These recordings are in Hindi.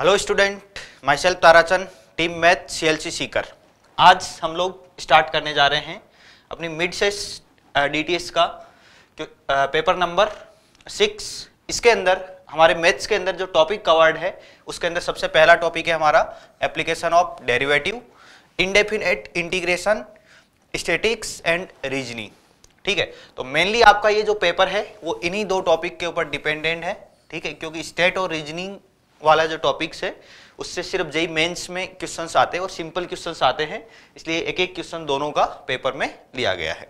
hello student myself Tarachand team math C L C Sikar आज हम लोग स्टार्ट करने जा रहे हैं अपनी मिड से डी टी एस का पेपर नंबर सिक्स इसके अंदर हमारे मैथ्स के अंदर जो टॉपिक कवर्ड है उसके अंदर सबसे पहला टॉपिक है हमारा application of derivative indefinite integration statics and reasoning ठीक है तो मेनली आपका ये जो पेपर है वो इन्हीं दो टॉपिक के ऊपर डिपेंडेंट है ठीक है क्योंकि स्टेट और रीजनिंग वाला जो टॉपिक्स है उससे सिर्फ जई मेंस में क्वेश्चंस आते हैं और सिंपल क्वेश्चंस आते हैं इसलिए एक एक क्वेश्चन दोनों का पेपर में लिया गया है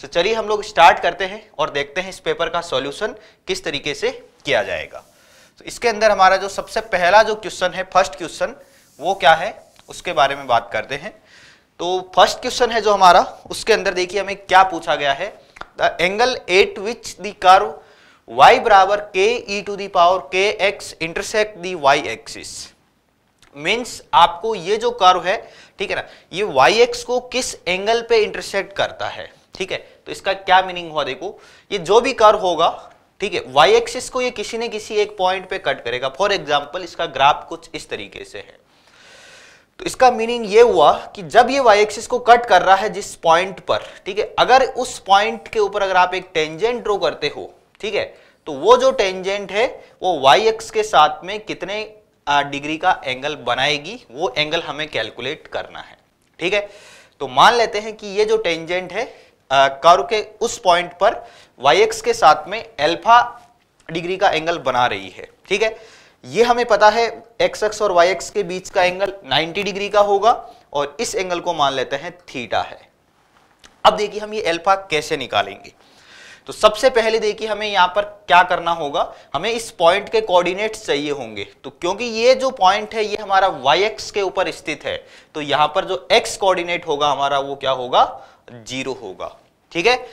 तो so, चलिए हम लोग स्टार्ट करते हैं और देखते हैं इस पेपर का सॉल्यूशन किस तरीके से किया जाएगा तो so, इसके अंदर हमारा जो सबसे पहला जो क्वेश्चन है फर्स्ट क्वेश्चन वो क्या है उसके बारे में बात करते हैं तो फर्स्ट क्वेश्चन है जो हमारा उसके अंदर देखिए हमें क्या पूछा गया है the angle at which curve y बराबर k e to the power k x intersect the y axis means आपको ये जो कर्व है ठीक है ना ये वाई एक्स को किस एंगल पे इंटरसेक्ट करता है ठीक है तो इसका क्या मीनिंग हुआ देखो ये जो भी कर्व होगा ठीक है वाई एक्सिस को ये किसी ने किसी एक पॉइंट पे कट करेगा फॉर एग्जाम्पल इसका ग्राफ कुछ इस तरीके से है तो इसका मीनिंग ये हुआ कि जब ये वाई एक्सिस को कट कर रहा है जिस पॉइंट पर ठीक है अगर उस पॉइंट के ऊपर अगर आप एक टेंजेंट ड्रॉ करते हो ठीक है तो वो जो टेंजेंट है वो वाई एक्स के साथ में कितने डिग्री का एंगल बनाएगी वो एंगल हमें कैलकुलेट करना है ठीक है तो मान लेते हैं कि ये जो टेंजेंट है कर्व के उस पॉइंट पर वाई एक्स के साथ में एल्फा डिग्री का एंगल बना रही है ठीक है ये हमें पता है एक्स एक्स और वाई एक्स के बीच का एंगल 90 डिग्री का होगा और इस एंगल को मान लेते हैं थीटा है अब देखिए हम ये एल्फा कैसे निकालेंगे तो सबसे पहले देखिए हमें यहां पर क्या करना होगा हमें इस पॉइंट के कोऑर्डिनेट चाहिए होंगे तो क्योंकि ये जो पॉइंट है ये हमारा वाई एक्स के ऊपर स्थित है तो यहां पर जो एक्स कोऑर्डिनेट होगा हमारा वो क्या होगा जीरो होगा ठीक है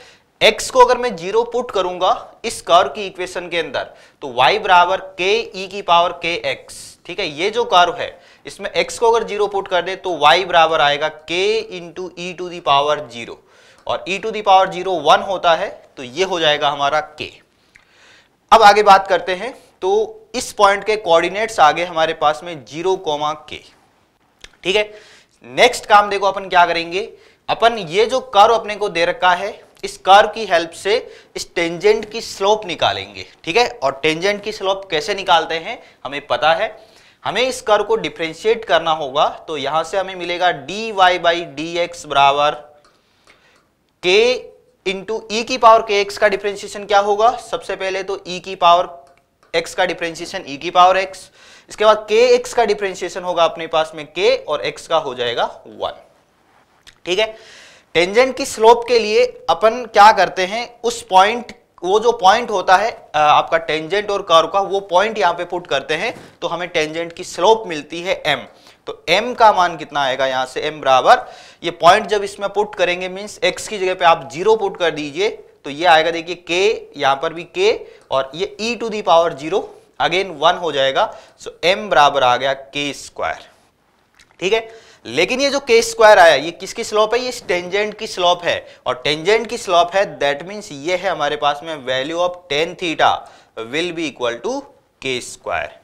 एक्स को अगर मैं जीरो पुट करूंगा इस कर्व की इक्वेशन के अंदर तो वाई बराबर के ई e की पावर के एक्स ठीक है ये जो कर्व है इसमें एक्स को अगर जीरो पुट कर दे तो वाई बराबर आएगा k into e to the power zero और e to the power zero one होता है तो ये हो जाएगा हमारा k अब आगे बात करते हैं तो इस पॉइंट के कोऑर्डिनेट्स आगे हमारे पास में जीरो कोमा के ठीक है नेक्स्ट काम देखो अपन क्या करेंगे अपन ये जो कर्व अपने को दे रखा है इस कर्व की हेल्प से इस टेंजेंट की स्लोप निकालेंगे ठीक है और टेंजेंट की स्लोप कैसे निकालते हैं हमें पता है हमें इस कर्व को डिफ्रेंशिएट करना होगा तो यहां से हमें मिलेगा d y by d x बराबर के इंटू ई की पावर के एक्स का डिफ्रेंशिएशन क्या होगा सबसे पहले तो ई e की पावर एक्स का डिफ्रेंशिएशन ई e की पावर एक्स इसके बाद के एक्स का डिफ्रेंशिएशन होगा अपने पास में के और एक्स का हो जाएगा वन ठीक है टेंजेंट की स्लोप के लिए अपन क्या करते हैं उस पॉइंट वो जो पॉइंट होता है आपका टेंजेंट और कर्व का वो पॉइंट यहां पे पुट करते हैं तो हमें टेंजेंट की स्लोप मिलती है एम तो एम का मान कितना आएगा यहां से एम बराबर ये पॉइंट जब इसमें पुट करेंगे मीन्स एक्स की जगह पे आप जीरो पुट कर दीजिए तो ये आएगा देखिए के यहां पर भी के और ये e to the power zero again one हो जाएगा सो एम बराबर आ गया के स्क्वायर ठीक है लेकिन ये जो के स्क्वायर आया ये किसकी स्लोप है ये टेंजेंट की स्लोप है और टेंजेंट की स्लोप है दैट मीन्स ये है हमारे पास में value of tan theta will be equal to k square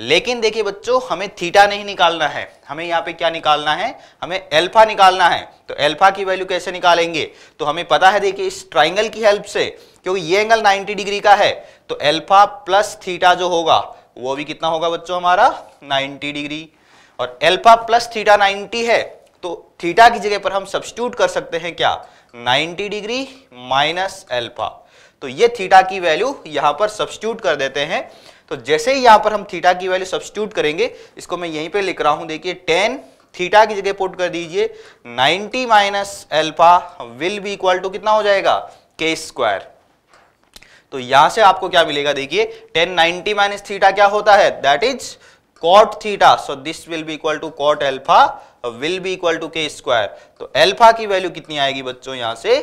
लेकिन देखिए बच्चों हमें थीटा नहीं निकालना है हमें यहाँ पे क्या निकालना है हमें एल्फा निकालना है तो एल्फा की वैल्यू कैसे निकालेंगे तो हमें पता है देखिए इस ट्राइंगल की हेल्प से क्योंकि ये एंगल 90 डिग्री का है तो एल्फा प्लस थीटा जो होगा वो भी कितना होगा बच्चों हमारा नाइन्टी डिग्री और एल्फा प्लस थीटा नाइन्टी है तो थीटा की जगह पर हम सब्सिट्यूट कर सकते हैं क्या नाइन्टी डिग्री माइनस एल्फा तो ये थीटा की वैल्यू यहां पर सब्सिट्यूट कर देते हैं तो जैसे ही यहां पर हम थीटा की वैल्यू सब्सिट्यूट करेंगे इसको मैं यहीं पे लिख रहा हूं देखिए टेन थीटा की जगह पुट कर दीजिए 90 minus alpha will be equal to कितना हो जाएगा के स्क्वायर तो यहां से आपको क्या मिलेगा देखिए टेन नाइनटी माइनस थीटा क्या होता है that is cot theta so this will be equal to cot alpha will be equal to k square तो एल्फा की वैल्यू कितनी आएगी बच्चों यहां से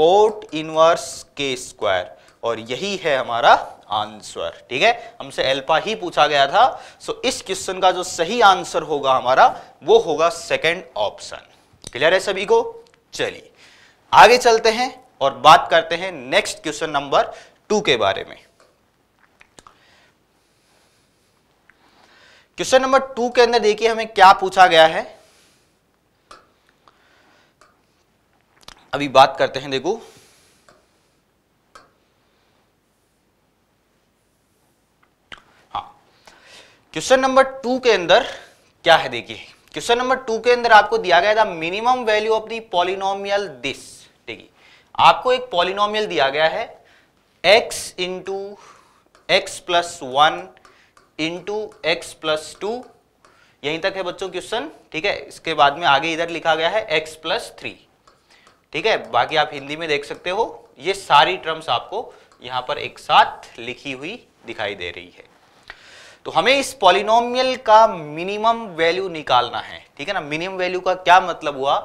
कोट इनवर्स के स्क्वायर और यही है हमारा आंसर ठीक है हमसे एल्पा ही पूछा गया था सो so, इस क्वेश्चन का जो सही आंसर होगा हमारा वो होगा सेकेंड ऑप्शन क्लियर है सभी को चलिए आगे चलते हैं और बात करते हैं नेक्स्ट क्वेश्चन नंबर टू के बारे में क्वेश्चन नंबर टू के अंदर देखिए हमें क्या पूछा गया है अभी बात करते हैं देखो क्वेश्चन नंबर टू के अंदर क्या है देखिए क्वेश्चन नंबर टू के अंदर आपको दिया गया था minimum value of the polynomial this देखिए आपको एक पॉलिनोमियल दिया गया है x into x plus one into x plus two यहीं तक है बच्चों क्वेश्चन ठीक है इसके बाद में आगे इधर लिखा गया है x प्लस थ्री ठीक है बाकी आप हिंदी में देख सकते हो ये सारी टर्म्स आपको यहाँ पर एक साथ लिखी हुई दिखाई दे रही है तो हमें इस पॉलिनोमियल का मिनिमम वैल्यू निकालना है ठीक है ना मिनिमम वैल्यू का क्या मतलब हुआ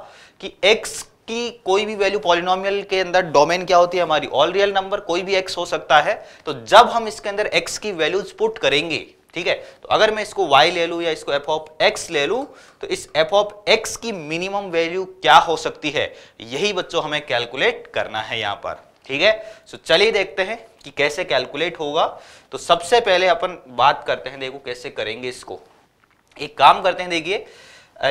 कि एक्स की कोई भी वैल्यू पॉलिनोमियल के अंदर डोमेन क्या होती है हमारी ऑल रियल नंबर कोई भी एक्स हो सकता है तो जब हम इसके अंदर एक्स की वैल्यूज पुट करेंगे ठीक है तो अगर मैं इसको y ले लू या इसको एफ ऑफ एक्स ले लू तो इस एफ ऑफ एक्स की मिनिमम वैल्यू क्या हो सकती है यही बच्चों हमें कैलकुलेट करना है यहां पर ठीक है सो चलिए देखते हैं कि कैसे कैलकुलेट होगा तो सबसे पहले अपन बात करते हैं देखो कैसे करेंगे इसको एक काम करते हैं देखिए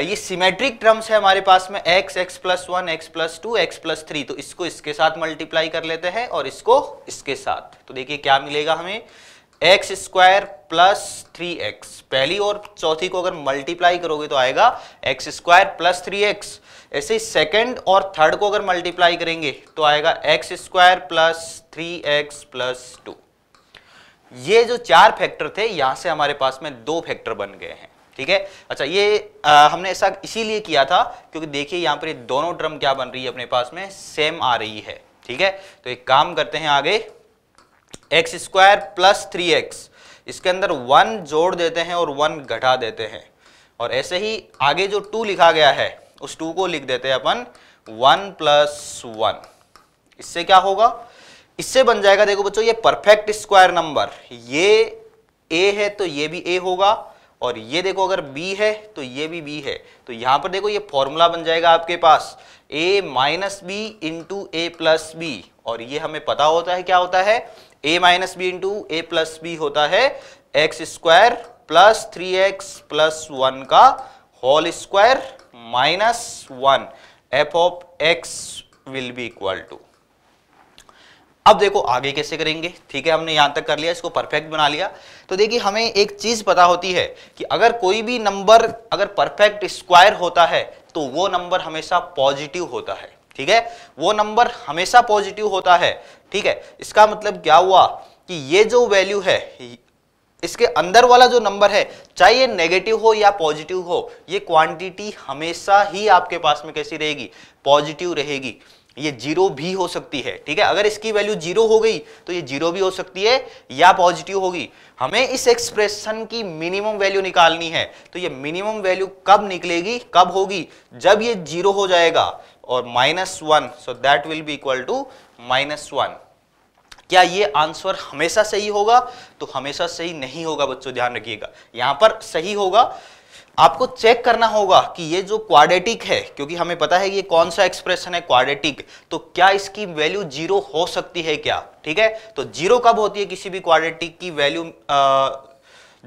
ये सिमेट्रिक टर्म्स है हमारे पास में x x plus one x plus two x plus three तो इसको इसके साथ मल्टीप्लाई कर लेते हैं और इसको इसके साथ तो देखिए क्या मिलेगा हमें x square plus three x पहली और चौथी को अगर मल्टीप्लाई करोगे तो आएगा x square plus three x ऐसे ही सेकेंड और थर्ड को अगर मल्टीप्लाई करेंगे तो आएगा x square plus three x plus two ये जो चार फैक्टर थे यहां से हमारे पास में दो फैक्टर बन गए हैं ठीक है अच्छा ये आ, हमने ऐसा इसीलिए किया था क्योंकि देखिए यहां पर ये दोनों ड्रम क्या बन रही है अपने पास में सेम आ रही है ठीक है तो एक काम करते हैं आगे x square plus three x इसके अंदर वन जोड़ देते हैं और वन घटा देते हैं और ऐसे ही आगे जो टू लिखा गया है उस टू को लिख देते हैं अपन वन प्लस वन इससे क्या होगा इससे बन जाएगा देखो बच्चों ये परफेक्ट स्क्वायर नंबर ये ए है तो ये भी ए होगा और ये देखो अगर बी है तो ये भी बी है तो यहां पर देखो ये फॉर्मूला बन जाएगा आपके पास a minus b into a plus b और ये हमें पता होता है क्या होता है a minus b into a plus b होता है x square plus three x plus one का whole square minus one f of x will be equal to अब देखो आगे कैसे करेंगे ठीक है हमने यहाँ तक कर लिया इसको परफेक्ट बना लिया तो देखिए हमें एक चीज़ पता होती है कि अगर कोई भी नंबर अगर परफेक्ट स्क्वायर होता है तो वो नंबर हमेशा पॉजिटिव होता है ठीक है वो नंबर हमेशा पॉजिटिव होता है ठीक है इसका मतलब क्या हुआ कि ये जो वैल्यू है इसके अंदर वाला जो नंबर है चाहे ये नेगेटिव हो या पॉजिटिव हो ये क्वांटिटी हमेशा ही आपके पास में कैसी रहेगी पॉजिटिव रहेगी ये जीरो भी हो सकती है ठीक है अगर इसकी वैल्यू जीरो हो गई तो ये जीरो भी हो सकती है या पॉजिटिव होगी हमें इस एक्सप्रेशन की मिनिमम वैल्यू निकालनी है तो ये मिनिमम वैल्यू कब निकलेगी कब होगी जब ये जीरो हो जाएगा और minus one so that will be equal to minus one क्या ये आंसर हमेशा सही होगा तो हमेशा सही नहीं होगा बच्चों ध्यान रखिएगा यहां पर सही होगा आपको चेक करना होगा कि ये जो क्वाडेटिक है क्योंकि हमें पता है ये कौन सा एक्सप्रेशन है क्वाडेटिक तो क्या इसकी वैल्यू जीरो हो सकती है क्या ठीक है तो जीरो कब होती है किसी भी क्वाडेटिक की वैल्यू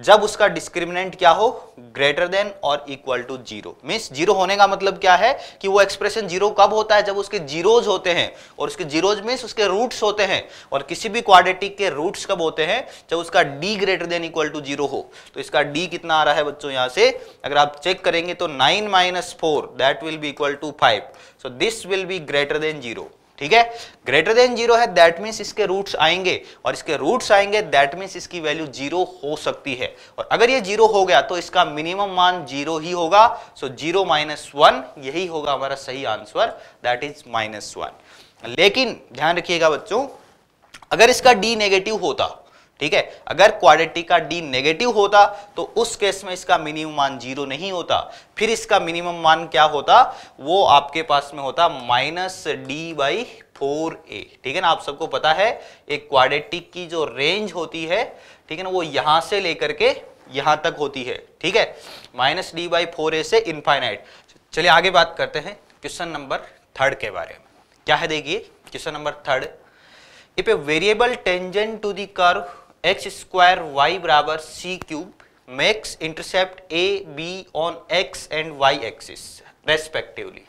जब उसका डिस्क्रिमिनेंट क्या हो ग्रेटर देन और equal to zero means zero होने का मतलब क्या है कि वो एक्सप्रेशन जीरो कब होता है जब उसके जीरोज होते हैं और उसके जीरोज मीन्स उसके रूट्स होते हैं और किसी भी क्वाड्रेटिक के रूट्स कब होते हैं जब उसका D greater than equal to zero हो तो इसका डी कितना आ रहा है बच्चों यहां से अगर आप चेक करेंगे तो nine minus four that will be equal to five so this will be greater than zero ठीक है ग्रेटर देन जीरो है दैट मीन्स इसके रूट्स आएंगे और इसके रूट्स आएंगे दैट मीन्स इसकी वैल्यू जीरो हो सकती है और अगर ये जीरो हो गया तो इसका मिनिमम मान जीरो ही होगा सो जीरो माइनस वन यही होगा हमारा सही answer that is minus one लेकिन ध्यान रखिएगा बच्चों अगर इसका डी नेगेटिव होता ठीक है अगर क्वाड्रेटिक का डी नेगेटिव होता तो उस केस में इसका मिनिमम मान जीरो नहीं होता फिर इसका मिनिमम मान क्या होता वो आपके पास में होता minus D by four a ठीक है ना आप सबको पता है एक क्वाड्रेटिक की जो रेंज होती है ठीक है ना वो यहां से लेकर के यहां तक होती है ठीक है minus D by four a से इनफाइनाइट चलिए आगे बात करते हैं क्वेश्चन नंबर थर्ड के बारे में क्या है देखिए question number third if a variable tangent to the curve x square y बराबर c cube makes intercept a b on x and y axis respectively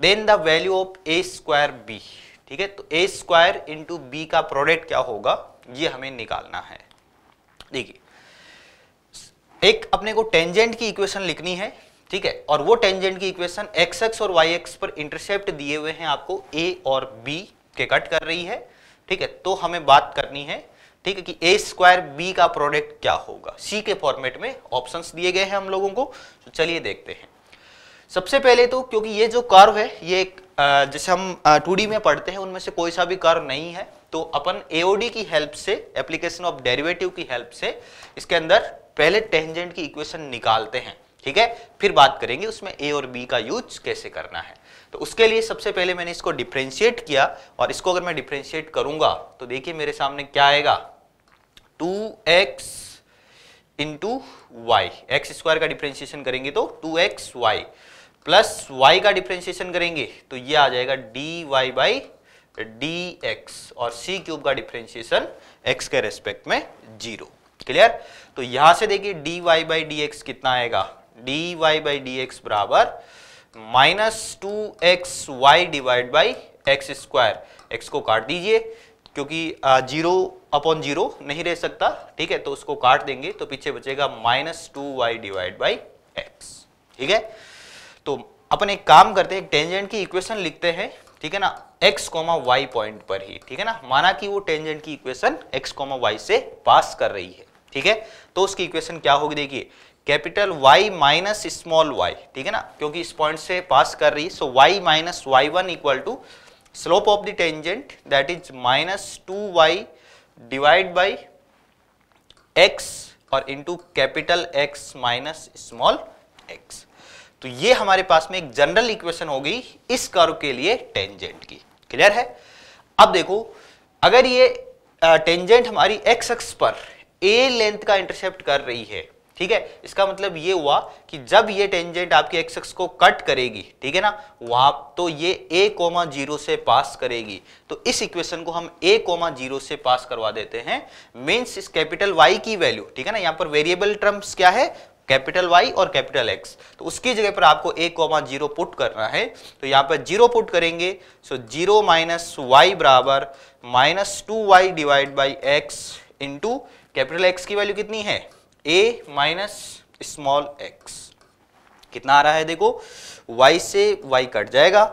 then the value of a square b ठीक है तो ए स्क्वायर इंटू बी का प्रोडक्ट क्या होगा ये हमें निकालना है देखिए एक अपने को टेंजेंट की इक्वेशन लिखनी है ठीक है और वो टेंजेंट की इक्वेशन एक्स एक्स और वाई एक्स पर इंटरसेप्ट दिए हुए हैं आपको ए और बी के कट कर रही है ठीक है तो हमें बात करनी है ठीक है कि ए स्क्वायर बी का प्रोडक्ट क्या होगा सी के फॉर्मेट में ऑप्शंस दिए गए हैं हम लोगों को तो चलिए देखते हैं सबसे पहले तो क्योंकि ये जो कर्व है ये जैसे हम टू में पढ़ते हैं उनमें से कोई सा भी कर्व नहीं है तो अपन एओडी की हेल्प से एप्लीकेशन ऑफ डेरिवेटिव की हेल्प से इसके अंदर पहले टेंजेंट की इक्वेशन निकालते हैं ठीक है फिर बात करेंगे उसमें ए और बी का यूज कैसे करना है तो उसके लिए सबसे पहले मैंने इसको डिफ्रेंशिएट किया और इसको अगर मैं डिफ्रेंशिएट करूंगा तो देखिए मेरे सामने क्या आएगा two x into y x square का डिफ्रेंशिएशन करेंगे तो two x y plus y का डिफ्रेंशिएशन करेंगे तो ये आ जाएगा d y by d x और सी क्यूब का डिफ्रेंशिएशन एक्स के रेस्पेक्ट में जीरो क्लियर तो यहां से देखिए d y by d x कितना आएगा d y by d x बराबर minus two x y divide by x square x को काट दीजिए क्योंकि जीरो अपॉन जीरो नहीं रह सकता ठीक है तो उसको काट देंगे तो पीछे बचेगा minus two y divide by x ठीक है तो अपन एक काम करते हैं टेंजेंट की इक्वेशन लिखते हैं ठीक है ना एक्स कॉमा वाई पॉइंट पर ही ठीक है ना माना कि वो टेंजेंट की इक्वेशन एक्स कॉमा वाई से पास कर रही है ठीक है तो उसकी इक्वेशन क्या होगी देखिए capital Y minus small y ठीक है ना क्योंकि इस पॉइंट से पास कर रही है so y minus y one equal to slope of the tangent that is minus two y divide by x और into capital X minus small x तो ये हमारे पास में एक जनरल इक्वेशन हो गई इस कर्व के लिए टेंजेंट की क्लियर है अब देखो अगर ये टेंजेंट हमारी एक्स एक्स पर ए लेंथ का इंटरसेप्ट कर रही है ठीक है इसका मतलब ये हुआ कि जब ये टेंजेंट आपके एक्स को कट करेगी ठीक है ना वहां तो ये ए कोमा जीरो से पास करेगी तो इस इक्वेशन को हम ए कोमा जीरो से पास करवा देते हैं मीन्स इस कैपिटल वाई की वैल्यू ठीक है ना यहाँ पर वेरिएबल टर्म्स क्या है कैपिटल वाई और कैपिटल एक्स तो उसकी जगह पर आपको ए कोमा जीरो पुट करना है तो यहाँ पर जीरो पुट करेंगे सो जीरो माइनस वाई बराबर minus two y divide by x into capital X की वैल्यू कितनी है ए माइनस स्मॉल एक्स कितना आ रहा है देखो y से y कट जाएगा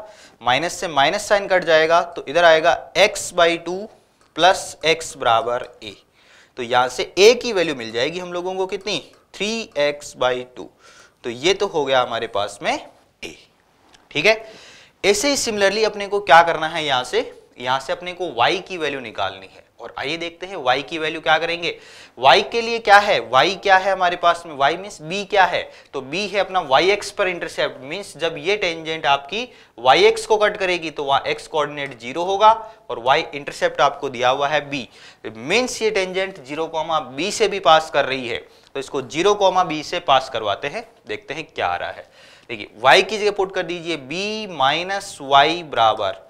माइनस से माइनस साइन कट जाएगा तो इधर आएगा x by two plus x बराबर ए तो यहाँ से a की वैल्यू मिल जाएगी हम लोगों को कितनी 3x एक्स बाई टू तो ये तो हो गया हमारे पास में a ठीक है ऐसे ही सिमिलरली अपने को क्या करना है यहाँ से यहाँ से अपने को y की वैल्यू निकालनी है और आइए देखते हैं y की वैल्यू क्या करेंगे y के लिए क्या है y क्या है हमारे पास में y मीन्स b क्या है तो b है अपना वाई एक्स पर इंटरसेप्ट मीन्स जब ये टेंजेंट आपकी वाई एक्स को कट करेगी तो वहां x कोऑर्डिनेट जीरो होगा और y इंटरसेप्ट आपको दिया हुआ है b मीन्स ये टेंजेंट जीरो कॉमा बी से भी पास कर रही है तो इसको जीरो कॉमा बी से पास करवाते हैं देखते हैं क्या आ रहा है देखिए y की जगह पुट कर दीजिए b माइनस वाई बराबर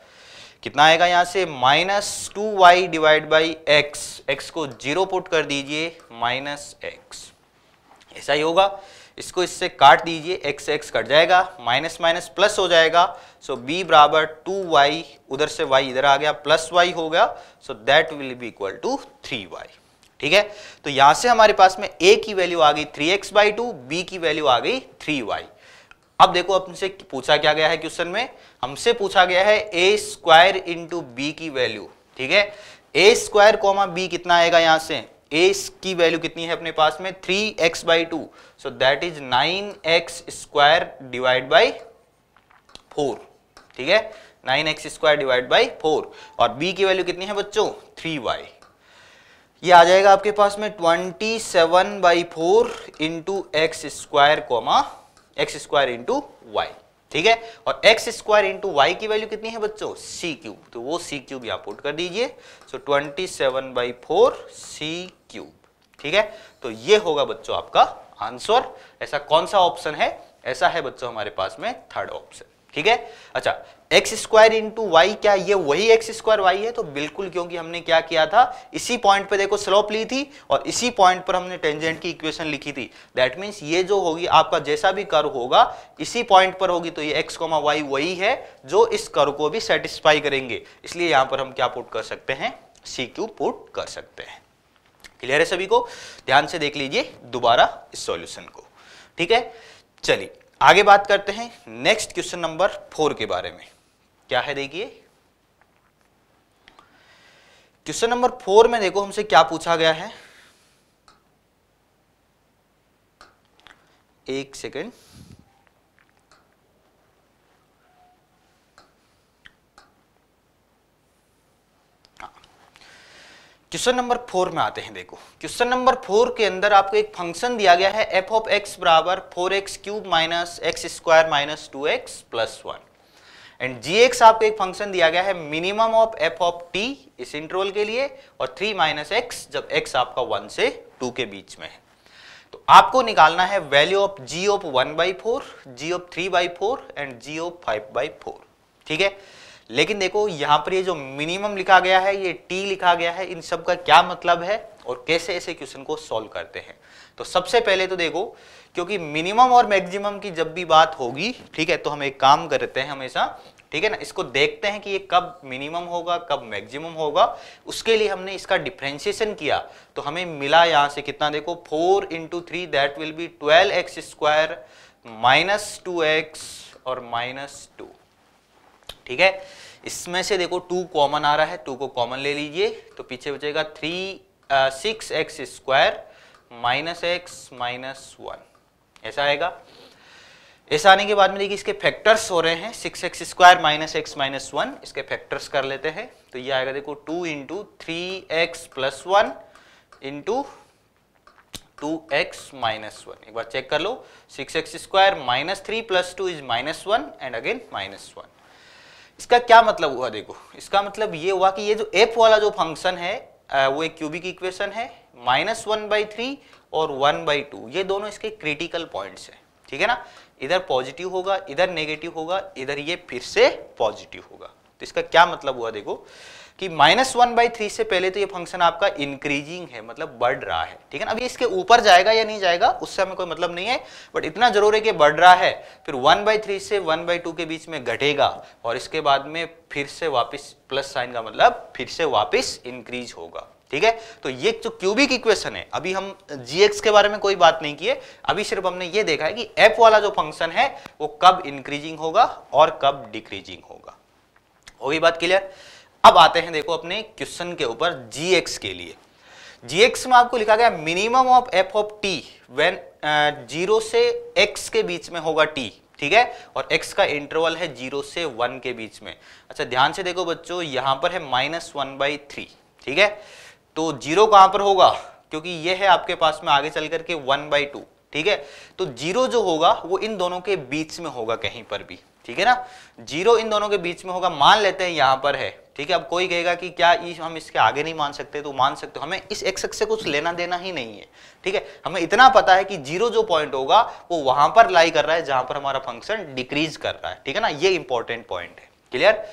कितना आएगा यहाँ से minus two y divide by x x को जीरो पुट कर दीजिए माइनस एक्स ऐसा ही होगा इसको इससे काट दीजिए एक्स एक्स कट जाएगा माइनस माइनस प्लस हो जाएगा सो बी बराबर टू वाई उधर से वाई इधर आ गया प्लस वाई हो गया so that will be equal to three y ठीक है तो यहां से हमारे पास में ए की वैल्यू आ गई three x by two b की वैल्यू आ गई थ्री वाई अब देखो अपने पूछा क्या गया है क्वेश्चन में हमसे पूछा गया है ए स्क्वायर इंटू बी की वैल्यू ठीक है ए स्क्वायर कॉमा बी कितना आएगा यहां से ए की वैल्यू कितनी है अपने पास में three x by two so that is nine x square divide by four ठीक है nine x square divide by four और बी की वैल्यू कितनी है बच्चों थ्री वाई ये आ जाएगा आपके पास में twenty seven by four into x square comma x square into y ठीक है और एक्स स्क्वायर इंटू वाई की वैल्यू कितनी है बच्चों सी क्यूब तो वो सी क्यूब यहाँ पुट कर दीजिए so twenty seven by four c cube ठीक है तो ये होगा बच्चों आपका आंसर ऐसा कौन सा ऑप्शन है ऐसा है बच्चों हमारे पास में थर्ड ऑप्शन ठीक है अच्छा एक्स स्क्वायर इंटू वाई क्या ये वही एक्स स्क्वायर वाई है तो बिल्कुल क्योंकि हमने क्या किया था इसी पॉइंट पे देखो स्लोप ली थी और इसी पॉइंट पर हमने टेंजेंट की इक्वेशन लिखी थी दैट मीन्स ये जो होगी आपका जैसा भी कर होगा इसी पॉइंट पर होगी तो ये एक्स कोमा वाई वही है जो इस कर को भी सेटिस्फाई करेंगे इसलिए यहां पर हम क्या पुट कर सकते हैं सी क्यू पुट कर सकते हैं क्लियर है सभी को ध्यान से देख लीजिए दोबारा इस सॉल्यूशन को ठीक है चलिए आगे बात करते हैं नेक्स्ट क्वेश्चन नंबर फोर के बारे में क्या है देखिए क्वेश्चन नंबर फोर में देखो हमसे क्या पूछा गया है एक सेकेंड क्वेश्चन नंबर फोर में आते हैं देखो क्वेश्चन नंबर फोर के अंदर आपको एक फंक्शन दिया गया है एफ ऑफ एक्स बराबर four x cube minus x square minus two x plus one and g x आपको एक फंक्शन दिया गया है minimum of f of t इस इंटरवल के लिए और थ्री माइनस एक्स जब एक्स आपका वन से टू के बीच में है तो आपको निकालना है value of g of one by four g of three by four and g of five by four ठीक है लेकिन देखो यहाँ पर ये जो मिनिमम लिखा गया है ये टी लिखा गया है इन सब का क्या मतलब है और कैसे ऐसे क्वेश्चन को सॉल्व करते हैं तो सबसे पहले तो देखो क्योंकि मिनिमम और मैक्सिमम की जब भी बात होगी ठीक है तो हम एक काम करते हैं हमेशा ठीक है ना इसको देखते हैं कि ये कब मिनिमम होगा कब मैक्सिमम होगा उसके लिए हमने इसका डिफ्रेंशिएशन किया तो हमें मिला यहां से कितना देखो four into three that will be twelve x square minus two x और माइनस टू ठीक है इसमें से देखो टू कॉमन आ रहा है टू को कॉमन ले लीजिए तो पीछे बचेगा three six x square minus x minus one ऐसा आएगा इस आने के बाद में देखिए इसके फैक्टर्स हो रहे हैं six x square minus x minus one इसके फैक्टर्स कर लेते हैं तो ये आएगा देखो two into three x plus one into two x minus one एक बार चेक कर लो six x square minus three plus two is minus one and again minus one इसका क्या मतलब हुआ देखो इसका मतलब ये हुआ कि ये जो एफ वाला जो फंक्शन है वो एक क्यूबिक इक्वेशन है माइनस वन बाई थ्री और वन बाई टू ये दोनों इसके क्रिटिकल पॉइंट्स हैं ठीक है ना इधर पॉजिटिव होगा इधर नेगेटिव होगा इधर ये फिर से पॉजिटिव होगा तो इसका क्या मतलब हुआ देखो कि माइनस वन बाई थ्री से पहले तो ये फंक्शन आपका इंक्रीजिंग है मतलब बढ़ रहा है ठीक है ना अभी इसके ऊपर जाएगा या नहीं जाएगा उससे हमें कोई मतलब नहीं है बट इतना जरूर है कि बढ़ रहा है फिर वन बाई थ्री से वन बाई टू के बीच में घटेगा और इसके बाद में फिर से वापस प्लस साइन का मतलब फिर से वापस इंक्रीज होगा ठीक है तो ये जो तो क्यूबिक इक्वेशन है अभी हम जीएक्स के बारे में कोई बात नहीं किए अभी सिर्फ हमने ये देखा है कि एफ वाला जो फंक्शन है वो कब इंक्रीजिंग होगा और कब डिक्रीजिंग होगा होगी बात क्लियर अब आते हैं देखो अपने क्वेश्चन के ऊपर जीएक्स के लिए जीएक्स में आपको लिखा गया minimum of f of t when zero से एक्स के बीच में होगा टी ठीक है और x का इंटरवल है जीरो से वन के बीच में अच्छा ध्यान से देखो बच्चों यहां पर है माइनस वन बाई थ्री ठीक है तो जीरो कहां पर होगा क्योंकि ये है आपके पास में आगे चल करके वन बाई टू ठीक है तो जीरो जो होगा वो इन दोनों के बीच में होगा कहीं पर भी ठीक है ना जीरो इन दोनों के बीच में होगा मान लेते हैं यहां पर है ठीक है अब कोई कहेगा कि क्या इस हम इसके आगे नहीं मान सकते तो मान सकते हमें इस एक्स से कुछ लेना देना ही नहीं है ठीक है हमें इतना पता है कि जीरो जो पॉइंट होगा वो वहां पर लाई कर रहा है जहां पर हमारा फंक्शन डिक्रीज कर रहा है ठीक है ना ये इंपॉर्टेंट पॉइंट है क्लियर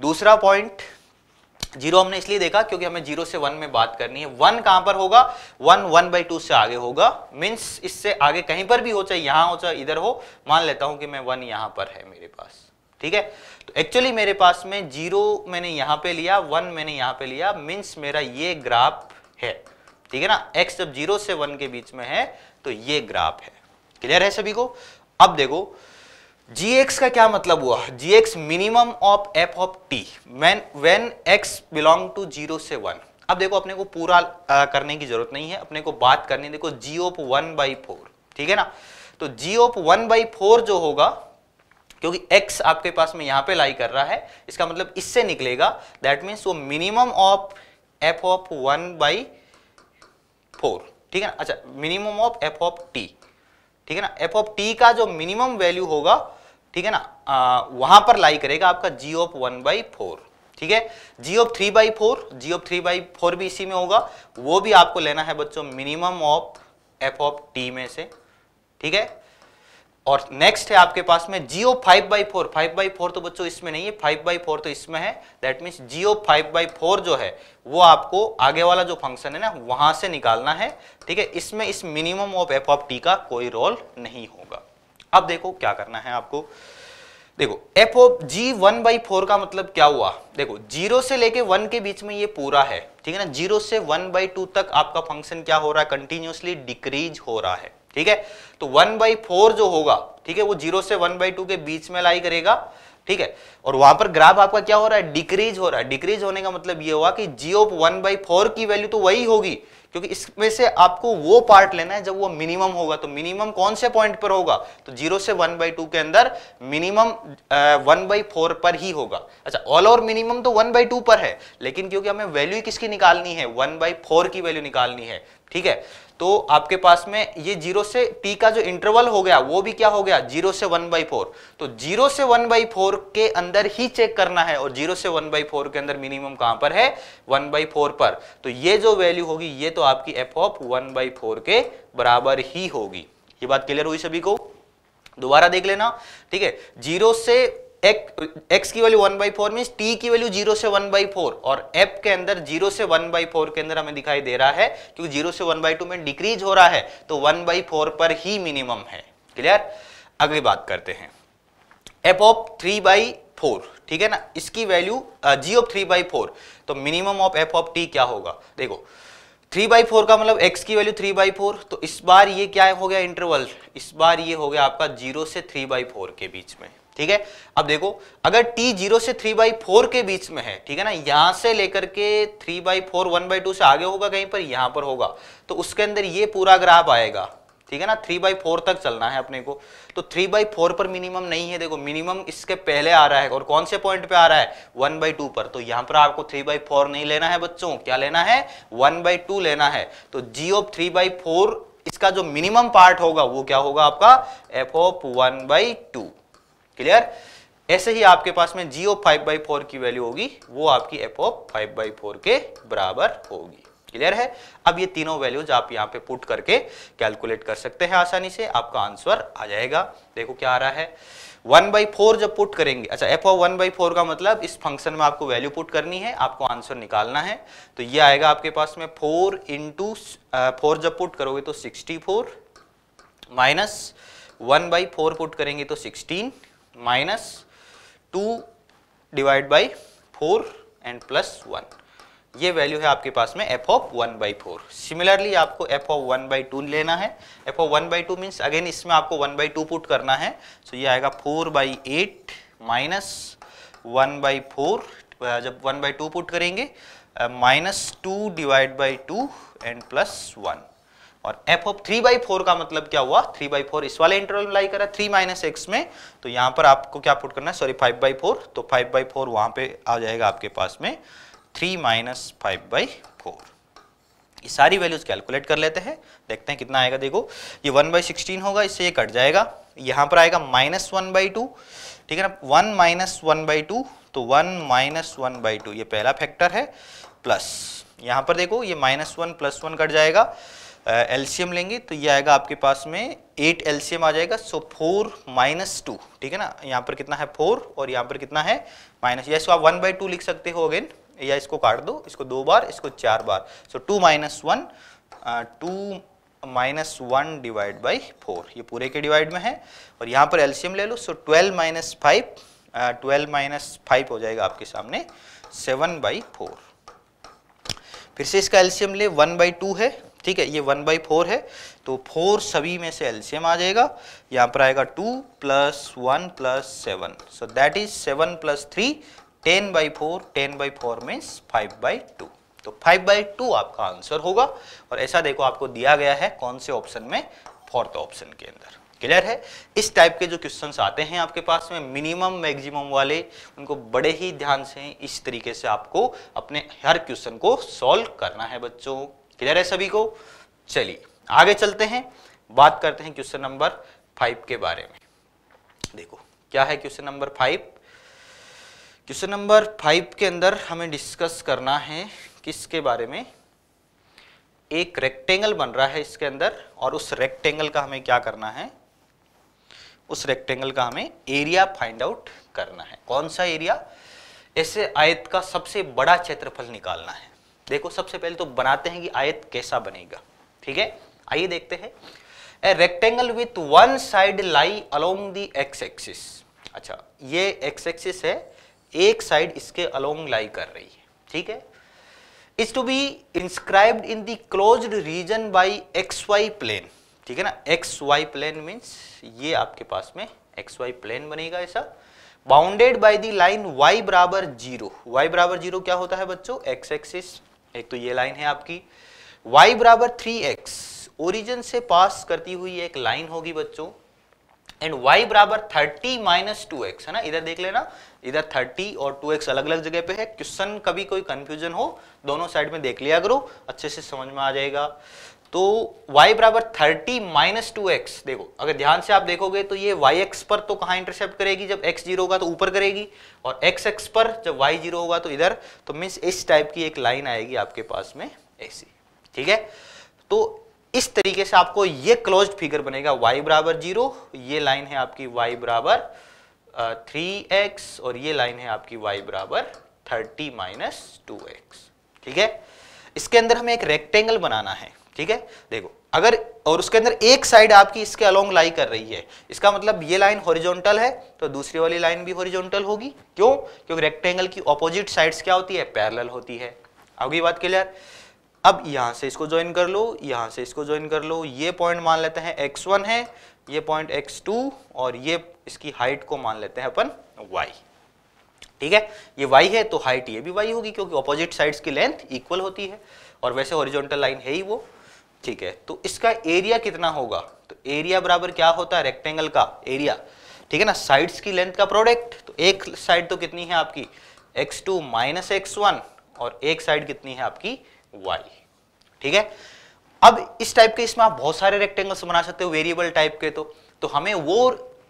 दूसरा पॉइंट जीरो हमने इसलिए देखा क्योंकि हमें जीरो से वन में बात करनी है वन कहां पर होगा वन वन बाई टू से आगे होगा मीन्स इससे आगे कहीं पर भी हो चाहे यहां हो चाहे इधर हो मान लेता हूं कि मैं वन यहां पर है मेरे पास ठीक है तो एक्चुअली मेरे पास में जीरो मैंने यहां पे लिया वन मैंने यहां पे लिया मीन्स मेरा ये ग्राफ है ठीक है ना एक्स जब जीरो से वन के बीच में है तो ये ग्राफ है क्लियर है सभी को अब देखो एक्स का क्या मतलब हुआ x minimum of f of t when when x belong to zero से वन अब देखो अपने को पूरा आ, करने की जरूरत नहीं है अपने को बात करनी देखो g of one by four ठीक है ना तो g of one by four जो होगा क्योंकि x आपके पास में यहां पे लाई कर रहा है इसका मतलब इससे निकलेगा दैट मीन्स वो minimum of f of one by four ठीक है ना अच्छा minimum of f of t ठीक है ना एफ ऑफ टी का जो मिनिमम वैल्यू होगा ठीक है ना आ, वहां पर लाई करेगा आपका g of one by four ठीक है g of three by four g of three by four भी इसी में होगा वो भी आपको लेना है बच्चों minimum of f of t में से ठीक है और नेक्स्ट है आपके पास में जियो five by four five by four तो बच्चों इसमें नहीं है फाइव बाई फोर तो इसमें है दैट मीन्स जियो फाइव बाई फोर जो है वो आपको आगे वाला जो फंक्शन है ना वहां से निकालना है ठीक है इसमें इस minimum of f of t का कोई रोल नहीं होगा अब देखो क्या करना है आपको देखो f of g one by four का मतलब क्या हुआ देखो जीरो से लेके वन के बीच में ये पूरा है ठीक है ना जीरो से वन बाई टू तक आपका फंक्शन क्या हो रहा है कंटिन्यूसली डिक्रीज हो रहा है ठीक है तो वन बाई फोर जो होगा ठीक है वो जीरो से वन बाई टू के बीच में लाई करेगा ठीक है और वहां पर ग्राफ आपका क्या हो रहा है डिक्रीज हो रहा है डिक्रीज होने का मतलब ये हुआ कि g of one by four की वैल्यू तो वही होगी क्योंकि इसमें से आपको वो पार्ट लेना है जब वो मिनिमम होगा तो मिनिमम कौन से पॉइंट पर होगा तो जीरो से वन बाई टू के अंदर मिनिमम वन बाई फोर पर ही होगा अच्छा ऑल ओवर मिनिमम तो वन बाई टू पर है लेकिन क्योंकि हमें वैल्यू किसकी निकालनी है वन बाई फोर की वैल्यू निकालनी है ठीक है तो आपके पास में ये जीरो से टी का जो इंटरवल हो गया वो भी क्या हो गया जीरो से वन बाई फोर तो जीरो से वन बाई फोर के अंदर ही चेक करना है और जीरो से वन बाई फोर के अंदर मिनिमम कहां पर है वन बाई फोर पर तो ये जो वैल्यू होगी ये तो आपकी f of one by four के बराबर ही होगी ये बात क्लियर हुई सभी को दोबारा देख लेना ठीक है जीरो से एक्स की value one by four mean t की वैल्यू जीरो से वन बाई फोर और एफ के अंदर जीरो से वन बाई फोर के अंदर हमें दिखाई दे रहा है क्योंकि जीरो से वन बाई टू में डिक्रीज हो रहा है तो वन बाई फोर पर ही मिनिमम है क्लियर अगली बात करते हैं f of three by four ठीक है ना इसकी value g of three by four तो minimum of f of t क्या होगा देखो थ्री बाई फोर का मतलब एक्स की वैल्यू थ्री बाई फोर तो इस बार ये क्या हो गया इंटरवल इस बार ये हो गया आपका जीरो से थ्री बाई फोर के बीच में ठीक है अब देखो अगर t जीरो से थ्री बाई फोर के बीच में है ठीक है ना यहां से लेकर के three by four one by two से आगे होगा कहीं पर यहां पर होगा तो उसके अंदर ये पूरा ग्राफ आएगा ठीक है ना थ्री बाई फोर तक चलना है अपने को तो थ्री बाई फोर पर मिनिमम नहीं है देखो मिनिमम इसके पहले आ रहा है और कौन से पॉइंट पे आ रहा है वन बाई टू पर तो यहाँ पर आपको थ्री बाई फोर नहीं लेना है बच्चों क्या लेना है वन बाई टू लेना है तो g of three by four इसका जो मिनिमम पार्ट होगा वो क्या होगा आपका f of one by two clear ऐसे ही आपके पास में जियो फाइव बाई फोर की वैल्यू होगी वो आपकी f of five by four के बराबर होगी क्लियर है अब ये तीनों वैल्यूज आप यहाँ पे पुट करके कैलकुलेट कर सकते हैं आसानी से आपका आंसर आ जाएगा देखो क्या आ रहा है वन बाई फोर जब पुट करेंगे अच्छा f of one by four का मतलब इस फंक्शन में आपको वैल्यू पुट करनी है आपको आंसर निकालना है तो ये आएगा आपके पास में फोर इंटू फोर जब पुट करोगे तो sixty four minus one by four put करेंगे तो sixteen minus two divide by four and plus one ये वैल्यू है आपके पास में f of one by four similarly आपको f of one by two लेना है f of one by two means again इसमें आपको वन बाई टू पुट करना है सो so ये आएगा four by eight minus one by four जब वन बाई टू पुट करेंगे minus two divide by two and plus one और f of three by four का मतलब क्या हुआ थ्री बाई फोर इस वाले इंटरवल में लाई करा थ्री माइनस एक्स में तो यहाँ पर आपको क्या पुट करना है सॉरी फाइव बाई फोर तो फाइव बाई फोर वहां पे आ जाएगा आपके पास में three minus five by four ये सारी वैल्यूज कैलकुलेट कर लेते हैं देखते हैं कितना आएगा देखो ये वन बाई सिक्सटीन होगा इससे ये कट जाएगा यहाँ पर आएगा माइनस वन बाई टू ठीक है ना one minus one by two तो one minus one by two ये पहला फैक्टर है प्लस यहाँ पर देखो ये minus one plus one cut जाएगा एल्शियम लेंगे तो ये आएगा आपके पास में एट एल्शियम आ जाएगा सो फोर माइनस टू ठीक है ना यहाँ पर कितना है फोर और यहाँ पर कितना है माइनस या इसको आप वन बाई टू लिख सकते हो अगेन या इसको काट दो इसको दो बार इसको चार बार so two minus one two minus one divide by four ये पूरे के डिवाइड में है और यहाँ पर एल्शियम ले लो so twelve minus five twelve minus five हो जाएगा आपके सामने सेवन बाई फोर फिर से इसका एल्शियम ले वन बाई टू है ठीक है ये वन बाई फोर है तो फोर सभी में से एल्सियम आ जाएगा यहाँ पर आएगा two plus one plus seven so that is seven plus three ten by four ten by four means five by two तो फाइव बाई टू आपका आंसर होगा और ऐसा देखो आपको दिया गया है कौन से ऑप्शन में फोर्थ ऑप्शन के अंदर क्लियर है इस टाइप के जो क्वेश्चन आते हैं आपके पास में मिनिमम मैक्सिमम वाले उनको बड़े ही ध्यान से इस तरीके से आपको अपने हर क्वेश्चन को सॉल्व करना है बच्चों क्लियर है सभी को चलिए आगे चलते हैं बात करते हैं क्वेश्चन नंबर फाइव के बारे में देखो क्या है question number five question number five के अंदर हमें डिस्कस करना है किसके बारे में एक रेक्टेंगल बन रहा है इसके अंदर और उस रेक्टेंगल का हमें क्या करना है उस रेक्टेंगल का हमें एरिया फाइंड आउट करना है कौन सा एरिया ऐसे आयत का सबसे बड़ा क्षेत्रफल निकालना है देखो सबसे पहले तो बनाते हैं कि आयत कैसा बनेगा ठीक है आइए देखते हैं a rectangle with one side lie along the x axis अच्छा ये एक्स एक्सिस है एक साइड इसके अलोंग लाई कर रही है ठीक है is to be inscribe in the close region by x y plane ठीक है ना एक्स वाई प्लेन मीन्स ये आपके पास में एक्स वाई प्लेन बनेगा ऐसा bounded by the line y बराबर जीरो वाई बराबर जीरो क्या होता है बच्चों एक्स एक्सिस एक तो ये लाइन है आपकी y बराबर थ्री एक्स ओरिजिन से पास करती हुई एक लाइन होगी बच्चों एंड y बराबर थर्टी माइनस टू है ना इधर देख लेना इधर 30 और 2x अलग अलग जगह पे है क्वेश्चन कभी कोई कंफ्यूजन हो दोनों साइड में देख लिया करो अच्छे से समझ में आ जाएगा तो y बराबर थर्टी माइनस टू एक्स देखो अगर ध्यान से आप देखोगे तो ये y एक्स पर तो कहाँ इंटरसेप्ट करेगी जब x जीरो होगा तो ऊपर करेगी और x एक्स पर जब y जीरो होगा तो इधर तो मीन्स इस टाइप की एक लाइन आएगी आपके पास में ऐसी ठीक है तो इस तरीके से आपको ये क्लोज फिगर बनेगा y बराबर जीरो ये लाइन है आपकी y बराबर थ्री एक्स और ये लाइन है आपकी वाई बराबर थर्टी माइनस टू एक्स ठीक है इसके अंदर हमें एक रेक्टेंगल बनाना है ठीक है देखो अगर और उसके अंदर एक साइड आपकी इसके अलोंग लाई कर रही है इसका मतलब ये लाइन हॉरिजॉन्टल है तो दूसरी वाली लाइन भी हॉरिजॉन्टल होगी क्यों क्योंकि रेक्टेंगल की ऑपोजिट साइड्स क्या होती है पैरेलल होती है अगली बात क्लियर अब यहां से इसको ज्वाइन कर लो यहां से इसको ज्वाइन कर लो ये पॉइंट मान लेते हैं एक्स वन है ये पॉइंट एक्स टू और ये इसकी हाइट को मान लेते हैं अपन वाई ठीक है ये वाई है तो हाइट ये भी वाई होगी क्योंकि ऑपोजिट साइड्स की लेंथ इक्वल होती है और वैसे ओरिजोनटल लाइन है ही वो ठीक है तो इसका एरिया कितना होगा तो एरिया बराबर क्या होता है रेक्टेंगल का एरिया ठीक है ना साइड्स की लेंथ का प्रोडक्ट तो एक साइड तो कितनी है आपकी x2 टू माइनस एक्स और एक साइड कितनी है आपकी y ठीक है अब इस टाइप के इसमें आप बहुत सारे रेक्टेंगल्स बना सकते हो वेरिएबल टाइप के तो तो हमें वो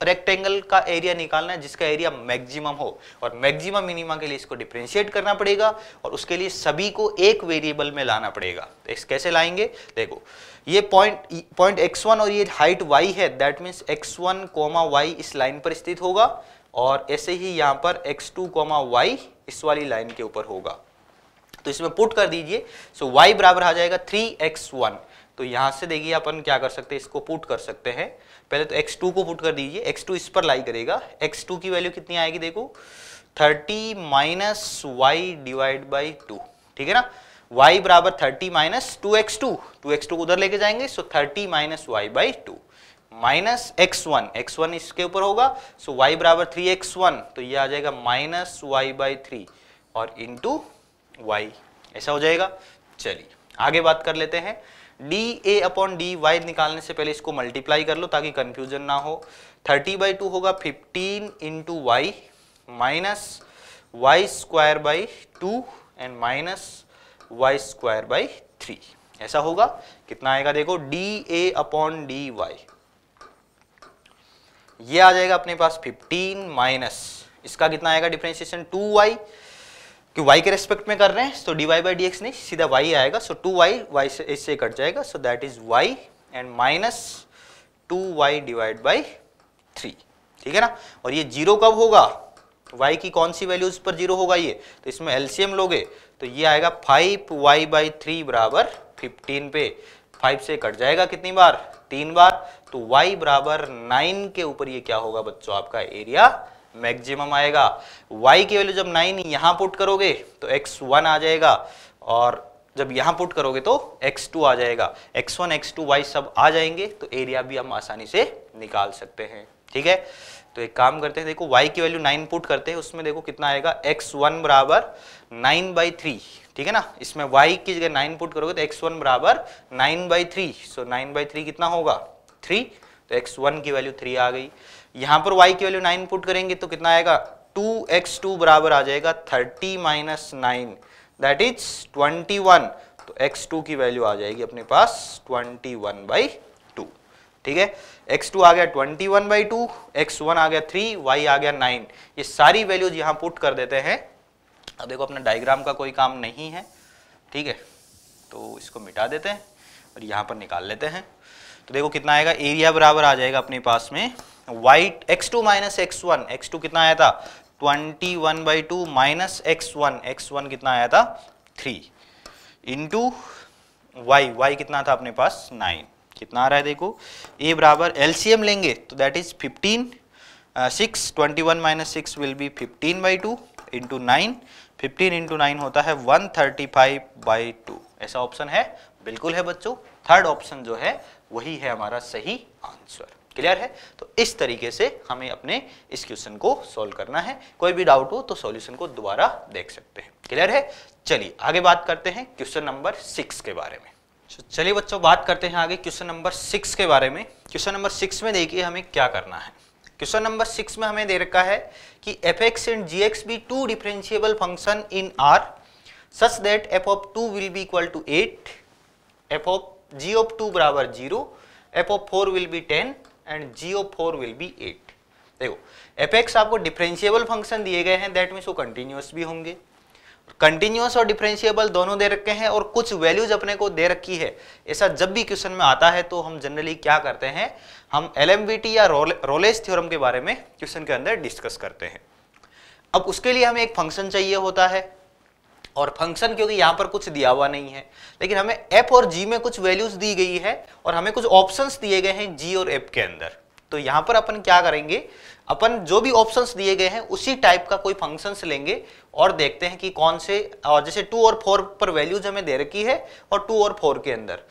रेक्टेंगल का एरिया निकालना है जिसका एरिया मैक्सिमम हो और मैक्सिमम मिनिमा के लिए इसको डिफ्रेंशिएट करना पड़ेगा और उसके लिए सभी को एक वेरिएबल में लाना पड़ेगा तो इस कैसे लाएंगे देखो ये पॉइंट पॉइंट एक्स वन और ये हाइट वाई है that means x one comma y इस लाइन पर स्थित होगा और ऐसे ही यहाँ पर एक्स टू कोमा वाई इस वाली लाइन के ऊपर होगा तो इसमें पुट कर दीजिए सो वाई बराबर आ जाएगा थ्री एक्स वन तो यहाँ से देखिए अपन क्या कर सकते हैं इसको पुट कर सकते हैं पहले तो x2 को पुट कर दीजिए x2 इस पर लाई करेगा x2 की वैल्यू कितनी आएगी देखो 30 minus y divide by two ठीक है ना y बराबर 30 minus two x two two x two उधर लेके जाएंगे so 30 minus y by two minus x one x one इसके ऊपर होगा सो so y बराबर थ्री एक्स वन तो ये आ जाएगा माइनस वाई बाई थ्री और इंटू वाई ऐसा हो जाएगा चलिए आगे बात कर लेते हैं डी ए अपॉन डी वाई निकालने से पहले इसको मल्टीप्लाई कर लो ताकि कंफ्यूजन ना हो थर्टी बाई टू होगा fifteen into y minus y square by two and minus y square by three ऐसा होगा कितना आएगा देखो डी ए अपॉन डी वाई ये आ जाएगा अपने पास 15 माइनस इसका कितना आएगा डिफ्रेंसिएशन 2y कि y के रेस्पेक्ट में कर रहे हैं तो d y by d x नहीं सीधा y आएगा सो टू वाई वाई से इससे कट जाएगा so that is y and minus two y divide by three ठीक है ना और ये जीरो कब होगा y की कौन सी वैल्यूज पर जीरो होगा ये तो इसमें एलसीएम लोगे तो ये आएगा फाइव वाई बाई थ्री बराबर फिफ्टीन पे फाइव से कट जाएगा कितनी बार तीन बार तो y बराबर नाइन के ऊपर ये क्या होगा बच्चों आपका एरिया मैक्सिमम आएगा वाई की वैल्यू जब नाइन यहां पुट करोगे तो एक्स वन आ जाएगा और जब यहां पुट करोगे तो एक्स टू आ जाएगा x one x two y सब आ जाएंगे तो एरिया भी हम आसानी से निकाल सकते हैं ठीक है तो एक काम करते हैं देखो y की वैल्यू 9 पुट करते हैं उसमें देखो कितना आएगा x1 बराबर 9 बाई थ्री ठीक है ना इसमें y की जगह 9 पुट करोगे तो x1 बराबर 9 by three so 9 by three कितना होगा 3 तो x1 की वैल्यू 3 आ गई यहाँ पर y की वैल्यू नाइन पुट करेंगे तो कितना आएगा टू एक्स टू बराबर आ जाएगा thirty minus nine that is twenty one तो एक्स टू की वैल्यू आ जाएगी अपने पास ट्वेंटी वन बाई टू ठीक है एक्स टू आ गया twenty one by two x one आ गया थ्री वाई आ गया नाइन ये सारी वैल्यूज यहाँ पुट कर देते हैं अब देखो अपना डायग्राम का कोई काम नहीं है ठीक है तो इसको मिटा देते हैं और यहाँ पर निकाल लेते हैं तो देखो कितना आएगा एरिया बराबर आ जाएगा अपने पास में width x two minus x one x two कितना आया था twenty one by two minus x one x one कितना आया था थ्री इंटू वाई वाई कितना था अपने पास नाइन कितना आ रहा है देखो ए बराबर एलसीएम लेंगे तो that is fifteen six twenty one minus six will be fifteen by two into nine fifteen into nine होता है one thirty five by two ऐसा ऑप्शन है बिल्कुल है बच्चों थर्ड ऑप्शन जो है वही है हमारा सही आंसर क्लियर है तो इस तरीके से हमें अपने इस क्वेश्चन को सॉल्व करना है कोई भी डाउट हो तो सॉल्यूशन को दोबारा देख सकते हैं क्लियर है चलिए आगे बात करते हैं क्वेश्चन नंबर सिक्स के बारे में चलिए बच्चों बात करते हैं आगे क्वेश्चन नंबर सिक्स के बारे में क्वेश्चन नंबर सिक्स में देखिए हमें क्या करना है क्वेश्चन नंबर सिक्स में हमें दे रखा है कि f x and g x be two differentiable function in R such that f of two will be equal to eight f of g of two बराबर zero f of four will be ten and जीओ फोर विल बी एट देखो एपेक्स आपको डिफरेंशियबल फंक्शन दिए गए हैं दैट मीन्स वो कंटिन्यूस भी होंगे कंटिन्यूस और डिफरेंशियबल दोनों दे रखे हैं और कुछ वैल्यूज अपने को दे रखी है ऐसा जब भी क्वेश्चन में आता है तो हम जनरली क्या करते हैं हम एल या रोलेज थ्योरम के बारे में क्वेश्चन के अंदर डिस्कस करते हैं अब उसके लिए हमें एक फंक्शन चाहिए होता है और फंक्शन क्योंकि यहाँ पर कुछ दिया हुआ नहीं है लेकिन हमें एफ और जी में कुछ वैल्यूज दी गई है और हमें कुछ ऑप्शंस दिए गए हैं जी और एफ के अंदर तो यहाँ पर अपन क्या करेंगे अपन जो भी ऑप्शंस दिए गए हैं उसी टाइप का कोई फंक्शंस लेंगे और देखते हैं कि कौन से और जैसे टू और फोर पर वैल्यूज हमें दे रखी है और टू और फोर के अंदर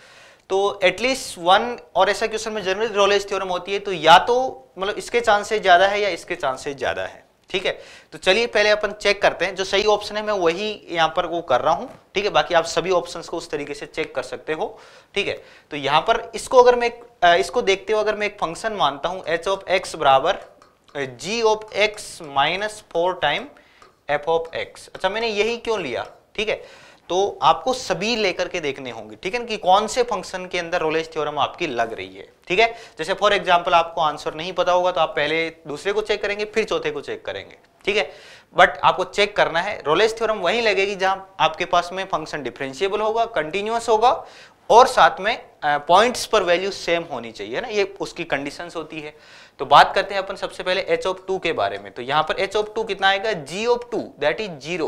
तो एटलीस्ट वन और ऐसा क्वेश्चन में जनरल रोलेज थ्योरम होती है तो या तो मतलब इसके चांसेस ज़्यादा है या इसके चांसेस ज़्यादा है ठीक है तो चलिए पहले अपन चेक करते हैं जो सही ऑप्शन है मैं वही यहां पर वो कर रहा हूं ठीक है बाकी आप सभी ऑप्शन को उस तरीके से चेक कर सकते हो ठीक है तो यहां पर इसको अगर मैं इसको देखते हुए अगर मैं एक फंक्शन मानता हूं एच ऑफ एक्स बराबर g of x minus four time f of x अच्छा मैंने यही क्यों लिया ठीक है तो आपको सभी लेकर के देखने होंगे ठीक है ना कि कौन से फंक्शन के अंदर रोलेज थ्योरम आपकी लग रही है ठीक है जैसे फॉर एग्जाम्पल आपको आंसर नहीं पता होगा तो आप पहले दूसरे को चेक करेंगे फिर चौथे को चेक करेंगे ठीक है बट आपको चेक करना है रोलेज थ्योरम वहीं लगेगी जहां आपके पास में फंक्शन डिफ्रेंशिएबल होगा कंटिन्यूस होगा और साथ में पॉइंट्स पर वैल्यू सेम होनी चाहिए ना ये उसकी कंडीशन होती है तो बात करते हैं अपन सबसे पहले एच ऑफ टू के बारे में तो यहां पर एच ऑफ टू कितना आएगा g of two that is zero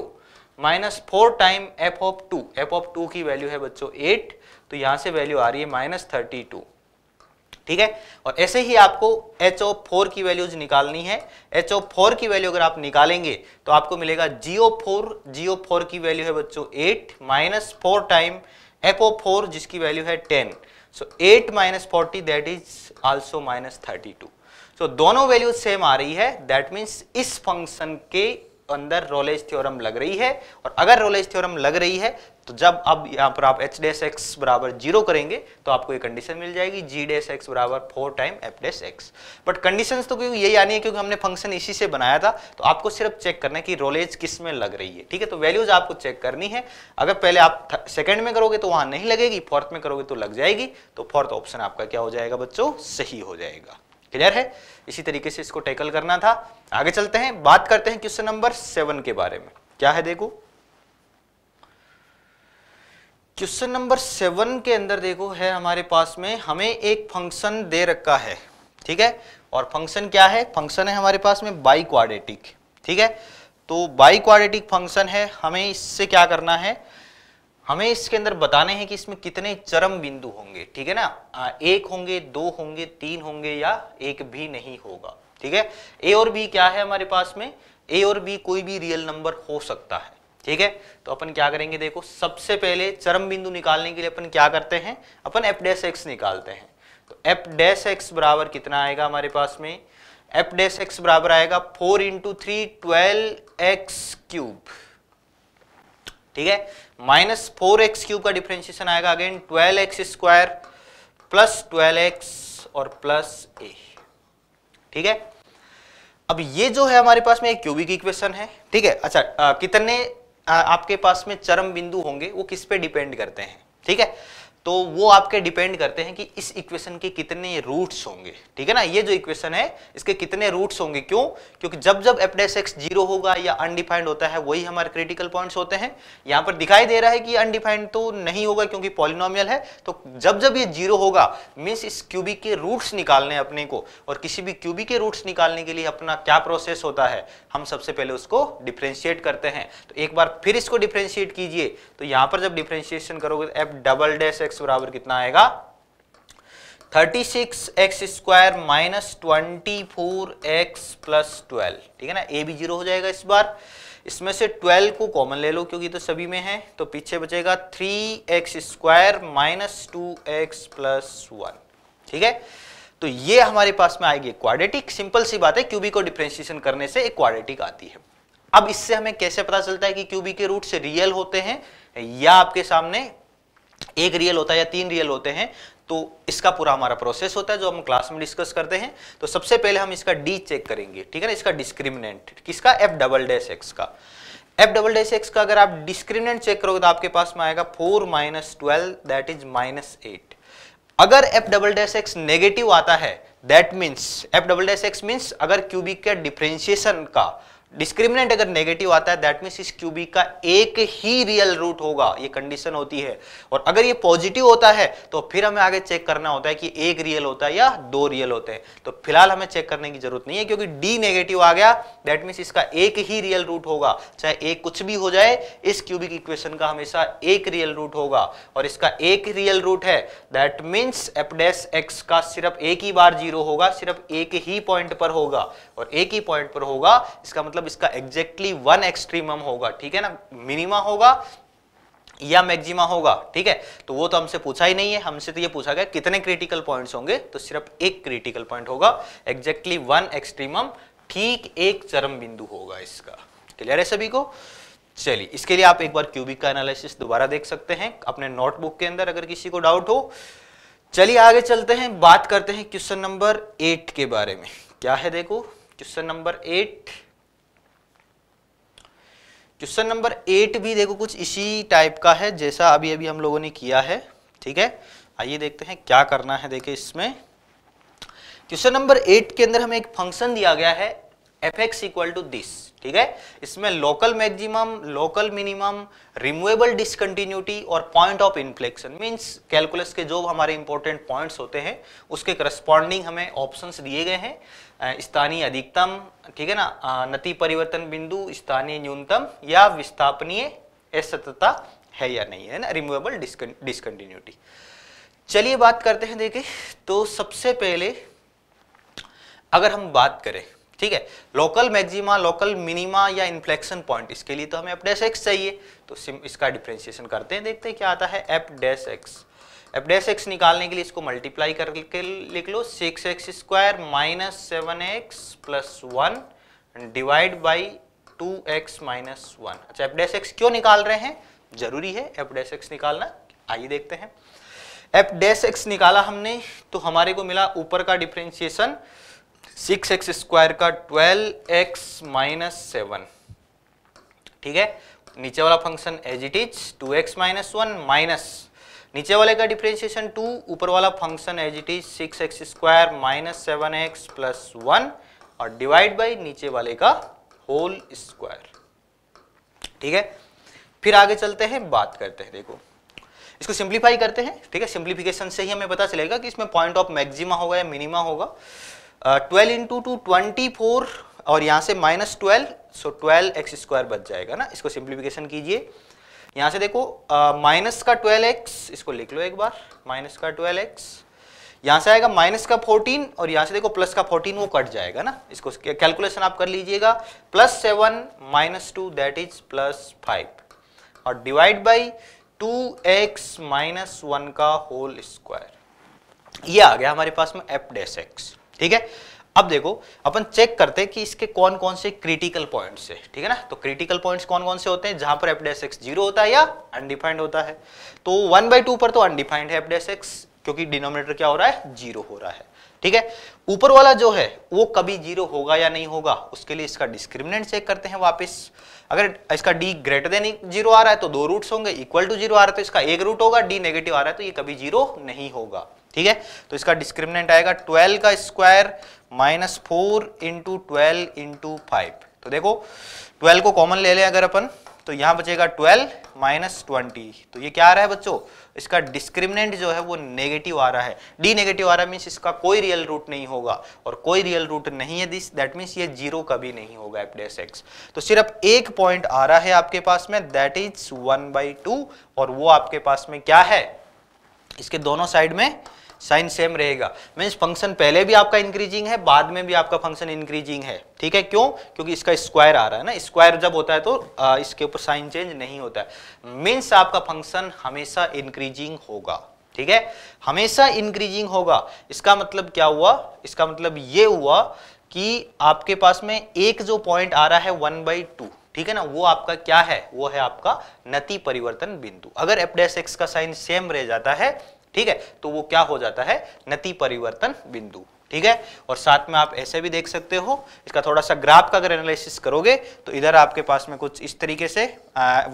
minus four time f of two f of two की वैल्यू है बच्चों एट तो यहां से वैल्यू आ रही है माइनस थर्टी टू ठीक है और ऐसे ही आपको एच ओ फोर की वैल्यूज निकालनी है एच ओ फोर की वैल्यू अगर आप निकालेंगे तो आपको मिलेगा जीओ फोर जीओ फोर की वैल्यू है बच्चों eight minus four time F ओ फोर जिसकी वैल्यू है ten so eight minus forty that is also minus thirty two so दोनों वैल्यूज सेम आ रही है दैट मीन्स इस फंक्शन के अंदर रोलेज थ्योरम लग रही है और अगर रोलेज थ्योरम लग रही है तो जब अब यहाँ पर आप एच डेस एक्स बराबर जीरो करेंगे तो आपको ये कंडीशन मिल जाएगी जी डेस एक्स बराबर four time f dash x but condition तो क्योंकि यही आनी है क्योंकि हमने फंक्शन इसी से बनाया था तो आपको सिर्फ चेक करना है कि रोलेज किस में लग रही है ठीक है तो वैल्यूज आपको चेक करनी है अगर पहले आप सेकेंड में करोगे तो वहाँ नहीं लगेगी फोर्थ में करोगे तो लग जाएगी तो फोर्थ ऑप्शन आपका क्या हो जाएगा बच्चों सही हो जाएगा क्लियर है इसी तरीके से इसको टैकल करना था आगे चलते हैं बात करते हैं क्वेश्चन नंबर सेवन के बारे में क्या है देखो क्वेश्चन नंबर सेवन के अंदर देखो है हमारे पास में हमें एक फंक्शन दे रखा है ठीक है और फंक्शन क्या है फंक्शन है हमारे पास में बाई क्वाडेटिक ठीक है तो बाई क्वाडेटिक फंक्शन है हमें इससे क्या करना है हमें इसके अंदर बताने हैं कि इसमें कितने चरम बिंदु होंगे ठीक है ना आ, एक होंगे दो होंगे तीन होंगे या एक भी नहीं होगा ठीक है ए और बी क्या है हमारे पास में ए और बी कोई भी रियल नंबर हो सकता है ठीक है तो अपन क्या करेंगे देखो सबसे पहले चरम बिंदु निकालने के लिए अपन क्या करते हैं अपन एफ डैश एक्स निकालते हैं तो एफ डैश एक्स बराबर कितना आएगा हमारे पास में एफ डैश एक्स बराबर आएगा four into three twelve x cube ठीक है माइनस फोर एक्स क्यूब का डिफ्रेंशिएशन आएगा again twelve x square plus twelve x और प्लस ए ठीक है अब ये जो है हमारे पास में एक क्यूबिक इक्वेशन है ठीक है अच्छा आ, कितने आ, आपके पास में चरम बिंदु होंगे वो किस पे डिपेंड करते हैं ठीक है तो वो आपके डिपेंड करते हैं कि इस इक्वेशन के कितने रूट्स होंगे ठीक है ना ये जो इक्वेशन है इसके कितने रूट्स होंगे क्यों क्योंकि जब जब एफ डेस एक्स जीरो होगा या अनडिफाइंड होता है वही हमारे क्रिटिकल पॉइंट्स होते हैं यहां पर दिखाई दे रहा है कि अनडिफाइंड तो नहीं होगा क्योंकि पॉलिनोमियल है तो जब जब ये जीरो होगा मीन्स इस क्यूबी के रूट्स निकालने अपने को और किसी भी क्यूबी के रूट्स निकालने के लिए अपना क्या प्रोसेस होता है हम सबसे पहले उसको डिफ्रेंशिएट करते हैं तो एक बार फिर इसको डिफ्रेंशिएट कीजिए तो यहां पर जब डिफ्रेंशिएशन करोगे f double dash x x बराबर कितना आएगा 36x six x square minus twenty four x plus twelve ठीक है ना ए भी जीरो हो जाएगा इस बार इसमें से 12 को कॉमन ले लो क्योंकि तो सभी में है तो पीछे बचेगा 3x x square minus two x plus one ठीक है तो ये हमारे पास में आएगी क्वाड्रेटिक सिंपल सी बात है क्यूबी को डिफ्रेंशिएशन करने से एक क्वाड्रेटिक आती है अब इससे हमें कैसे पता चलता है कि क्यूबी के रूट से रियल होते हैं या आपके सामने एक रियल होता है या तीन रियल होते हैं तो इसका पूरा हमारा प्रोसेस होता है जो हम क्लास में डिस्कस करते हैं तो सबसे पहले हम इसका डी चेक करेंगे ठीक है ना इसका डिस्क्रिमिनेंट किसका एफ डबल डैश एक्स का एफ डबल डैश एक्स का अगर आप डिस्क्रिमिनेंट चेक करोगे तो आपके पास में आएगा four minus twelve that is minus eight अगर f double dash x negative आता है that means f double dash x means अगर क्यूबिक के डिफ्रेंशिएशन का डिस्क्रिमिनेंट अगर नेगेटिव आता है दैट मीन्स इस क्यूबिक का एक ही रियल रूट होगा ये कंडीशन होती है और अगर ये पॉजिटिव होता है तो फिर हमें आगे चेक करना होता है कि एक रियल होता है या दो रियल होते हैं तो फिलहाल हमें चेक करने की जरूरत नहीं है क्योंकि डी नेगेटिव आ गया दैट मीन्स इसका एक ही रियल रूट होगा चाहे एक कुछ भी हो जाए इस क्यूबिक इक्वेशन का हमेशा एक रियल रूट होगा और इसका एक रियल रूट है दैट मीन्स एपडेस एक्स का सिर्फ एक ही बार जीरो होगा सिर्फ एक ही पॉइंट पर होगा और एक ही पॉइंट पर होगा इसका मतलब इसका एग्जैक्टली वन एक्सट्रीमम होगा ठीक है ना मिनिमा होगा या मैक्सिमा होगा ठीक है तो वो तो हमसे पूछा ही नहीं है हमसे तो ये पूछा गया कितने क्रिटिकल पॉइंट्स होंगे तो सिर्फ एक क्रिटिकल पॉइंट होगा एग्जैक्टली वन एक्सट्रीमम ठीक एक चरम बिंदु होगा इसका क्लियर है सभी को चलिए इसके लिए आप एक बार क्यूबिक का एनालिसिस दोबारा देख सकते हैं अपने नोटबुक के अंदर अगर किसी को डाउट हो चलिए आगे चलते हैं बात करते हैं क्वेश्चन नंबर एट के बारे में क्या है देखो question number eight question number eight भी देखो कुछ इसी टाइप का है जैसा अभी अभी हम लोगों ने किया है ठीक है आइए देखते हैं क्या करना है देखे इसमें क्वेश्चन नंबर एट के अंदर हमें एक फंक्शन दिया गया है f x equal to this ठीक है इसमें local maximum local minimum removable discontinuity और point of inflection means calculus के जो हमारे इंपॉर्टेंट पॉइंट्स होते हैं उसके करस्पॉन्डिंग हमें ऑप्शंस दिए गए हैं स्थानीय अधिकतम ठीक है ना नती परिवर्तन बिंदु स्थानीय न्यूनतम या विस्थापनीय असतता है या नहीं है ना रिमूवेबल डिस्कंटिन्यूटी चलिए बात करते हैं देखिए तो सबसे पहले अगर हम बात करें ठीक है लोकल मैक्सिमा लोकल मिनिमा या इन्फ्लेक्शन पॉइंट इसके लिए तो हमें एफ डैश एक्स चाहिए तो इसका डिफ्रेंशिएशन करते हैं देखते हैं क्या आता है f dash x f dash x निकालने के लिए इसको मल्टीप्लाई करके लिख लो six x square minus seven x plus one divide by two x minus one अच्छा एफ एक्स क्यों निकाल रहे हैं जरूरी है एफ एक्स निकालना आइए देखते हैं एफ डेस एक्स निकाला हमने तो हमारे को मिला ऊपर का डिफ्रेंशिएशन सिक्स एक्स स्क्वायर का ट्वेल्व एक्स माइनस सेवन ठीक है नीचे वाला function as it is two x minus one minus नीचे वाले का डिफ्रेंशिएशन टू ऊपर वाला function as it is six x square minus seven x plus one और डिवाइड बाई नीचे वाले का होल स्क्वायर ठीक है फिर आगे चलते हैं बात करते हैं देखो इसको सिंप्लीफाई करते हैं ठीक है सिंप्लीफिकेशन से ही हमें पता चलेगा कि इसमें पॉइंट ऑफ मैक्सिमा होगा या मिनिमा होगा twelve into two twenty four और यहां से minus twelve so twelve x square बच जाएगा ना इसको सिंप्लीफिकेशन कीजिए यहां से देखो माइनस का ट्वेल्व एक्स इसको लिख लो एक बार माइनस का ट्वेल्व एक्स यहां से आएगा माइनस का 14 और यहां से देखो प्लस का 14 वो कट जाएगा ना इसको कैलकुलेशन आप कर लीजिएगा plus seven minus two that is plus five और divide by two x minus one का होल स्क्वायर ये आ गया हमारे पास में एफ डेस एक्स ठीक है अब देखो अपन चेक करते हैं कि इसके कौन कौन से क्रिटिकल पॉइंट्स है ठीक है ना तो क्रिटिकल पॉइंट्स कौन कौन से होते हैं जहां पर एफडेस एक्स जीरो होता है या अनडिफाइंड होता है तो वन बाई टू पर तो अनडिफाइंड है एफडेस एक्स क्योंकि डिनोमिनेटर क्या हो रहा है जीरो हो रहा है ठीक है ऊपर वाला जो है वो कभी जीरो होगा या नहीं होगा उसके लिए इसका डिस्क्रिमिनेंट चेक करते हैं वापस अगर इसका डी ग्रेटर देन जीरो आ रहा है तो दो रूट्स होंगे इक्वल टू जीरो आ रहा है तो इसका एक रूट होगा डी नेगेटिव आ रहा है तो ये कभी जीरो नहीं होगा ठीक है तो इसका डिस्क्रिमिनेंट आएगा ट्वेल्व का square minus four into twelve into five तो देखो ट्वेल्व को कॉमन ले लें अगर अपन तो यहां बचेगा ट्वेल्व माइनस ट्वेंटी तो ये क्या आ रहा है बच्चों इसका डिस्क्रिमिनेंट जो है वो नेगेटिव आ रहा है डी नेगेटिव आ रहा है मीन्स इसका कोई रियल रूट नहीं होगा और कोई रियल रूट नहीं है दिस दैट मीन्स ये जीरो कभी नहीं होगा एफ डेस एक्स तो सिर्फ एक पॉइंट आ रहा है आपके पास में that is one by two और वो आपके पास में क्या है इसके दोनों साइड में साइन सेम रहेगा मीन्स फंक्शन पहले भी आपका इंक्रीजिंग है बाद में भी आपका फंक्शन इंक्रीजिंग है ठीक है क्यों क्योंकि इसका स्क्वायर आ रहा है ना स्क्वायर जब होता है तो आ, इसके ऊपर साइन चेंज नहीं होता है मीन्स आपका फंक्शन हमेशा इंक्रीजिंग होगा ठीक है हमेशा इंक्रीजिंग होगा इसका मतलब क्या हुआ इसका मतलब ये हुआ कि आपके पास में एक जो पॉइंट आ रहा है वन बाई टू ठीक है ना वो आपका क्या है वो है आपका नति परिवर्तन बिंदु अगर एफ एक्स का साइन सेम रह जाता है ठीक है तो वो क्या हो जाता है नति परिवर्तन बिंदु ठीक है और साथ में आप ऐसे भी देख सकते हो इसका थोड़ा सा ग्राफ का अगर एनालिसिस करोगे तो इधर आपके पास में कुछ इस तरीके से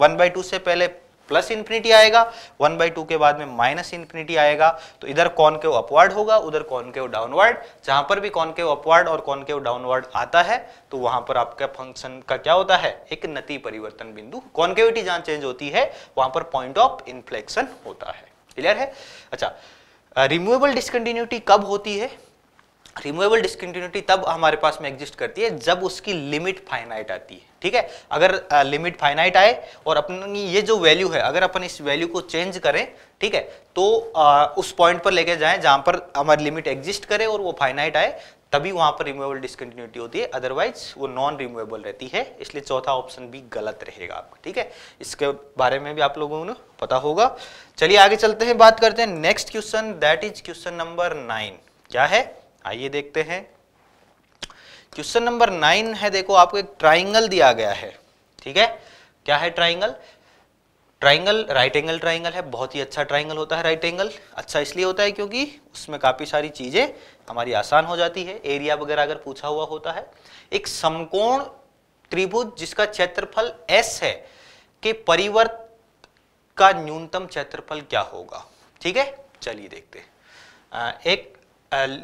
वन बाई टू से पहले प्लस इन्फिनिटी आएगा वन बाई टू के बाद में माइनस इन्फिनिटी आएगा तो इधर कौन के अपवर्ड होगा उधर कौन के डाउनवर्ड जहां पर भी कौन के अपवर्ड और कौन के डाउनवर्ड आता है तो वहां पर आपका फंक्शन का क्या होता है एक नति परिवर्तन बिंदु कॉन्केविटी जहां चेंज होती है वहां पर पॉइंट ऑफ इन्फ्लेक्शन होता है क्लियर है अच्छा रिमूवेबल डिसकंटिन्यूटी कब होती है रिमूवेबल डिस्कंटिन्यूटी तब हमारे पास में एग्जिस्ट करती है जब उसकी लिमिट फाइनाइट आती है ठीक है अगर लिमिट फाइनाइट आए और अपनी ये जो वैल्यू है अगर अपन इस वैल्यू को चेंज करें ठीक है तो uh, उस पॉइंट पर लेके जाएं जहां पर हमारी लिमिट एग्जिस्ट करे और वो फाइनाइट आए तभी वहां पर रिमूवेबल डिस्कंटिन्यूटी होती है अदरवाइज वो नॉन रिमूवेबल रहती है इसलिए चौथा ऑप्शन भी गलत रहेगा आपका ठीक है इसके बारे में भी आप लोगों को पता होगा चलिए आगे चलते हैं बात करते हैं next question that is question number nine क्या है आइए देखते हैं क्वेश्चन नंबर नाइन है देखो आपको एक ट्राइंगल दिया गया है ठीक है क्या है triangle triangle right angle triangle है बहुत ही अच्छा ट्राइंगल होता है राइट एंगल अच्छा इसलिए होता है क्योंकि उसमें काफ़ी सारी चीज़ें हमारी आसान हो जाती है एरिया वगैरह अगर पूछा हुआ होता है एक समकोण त्रिभुज जिसका क्षेत्रफल एस है के परिवर्त का न्यूनतम क्षेत्रफल क्या होगा ठीक है चलिए देखते एक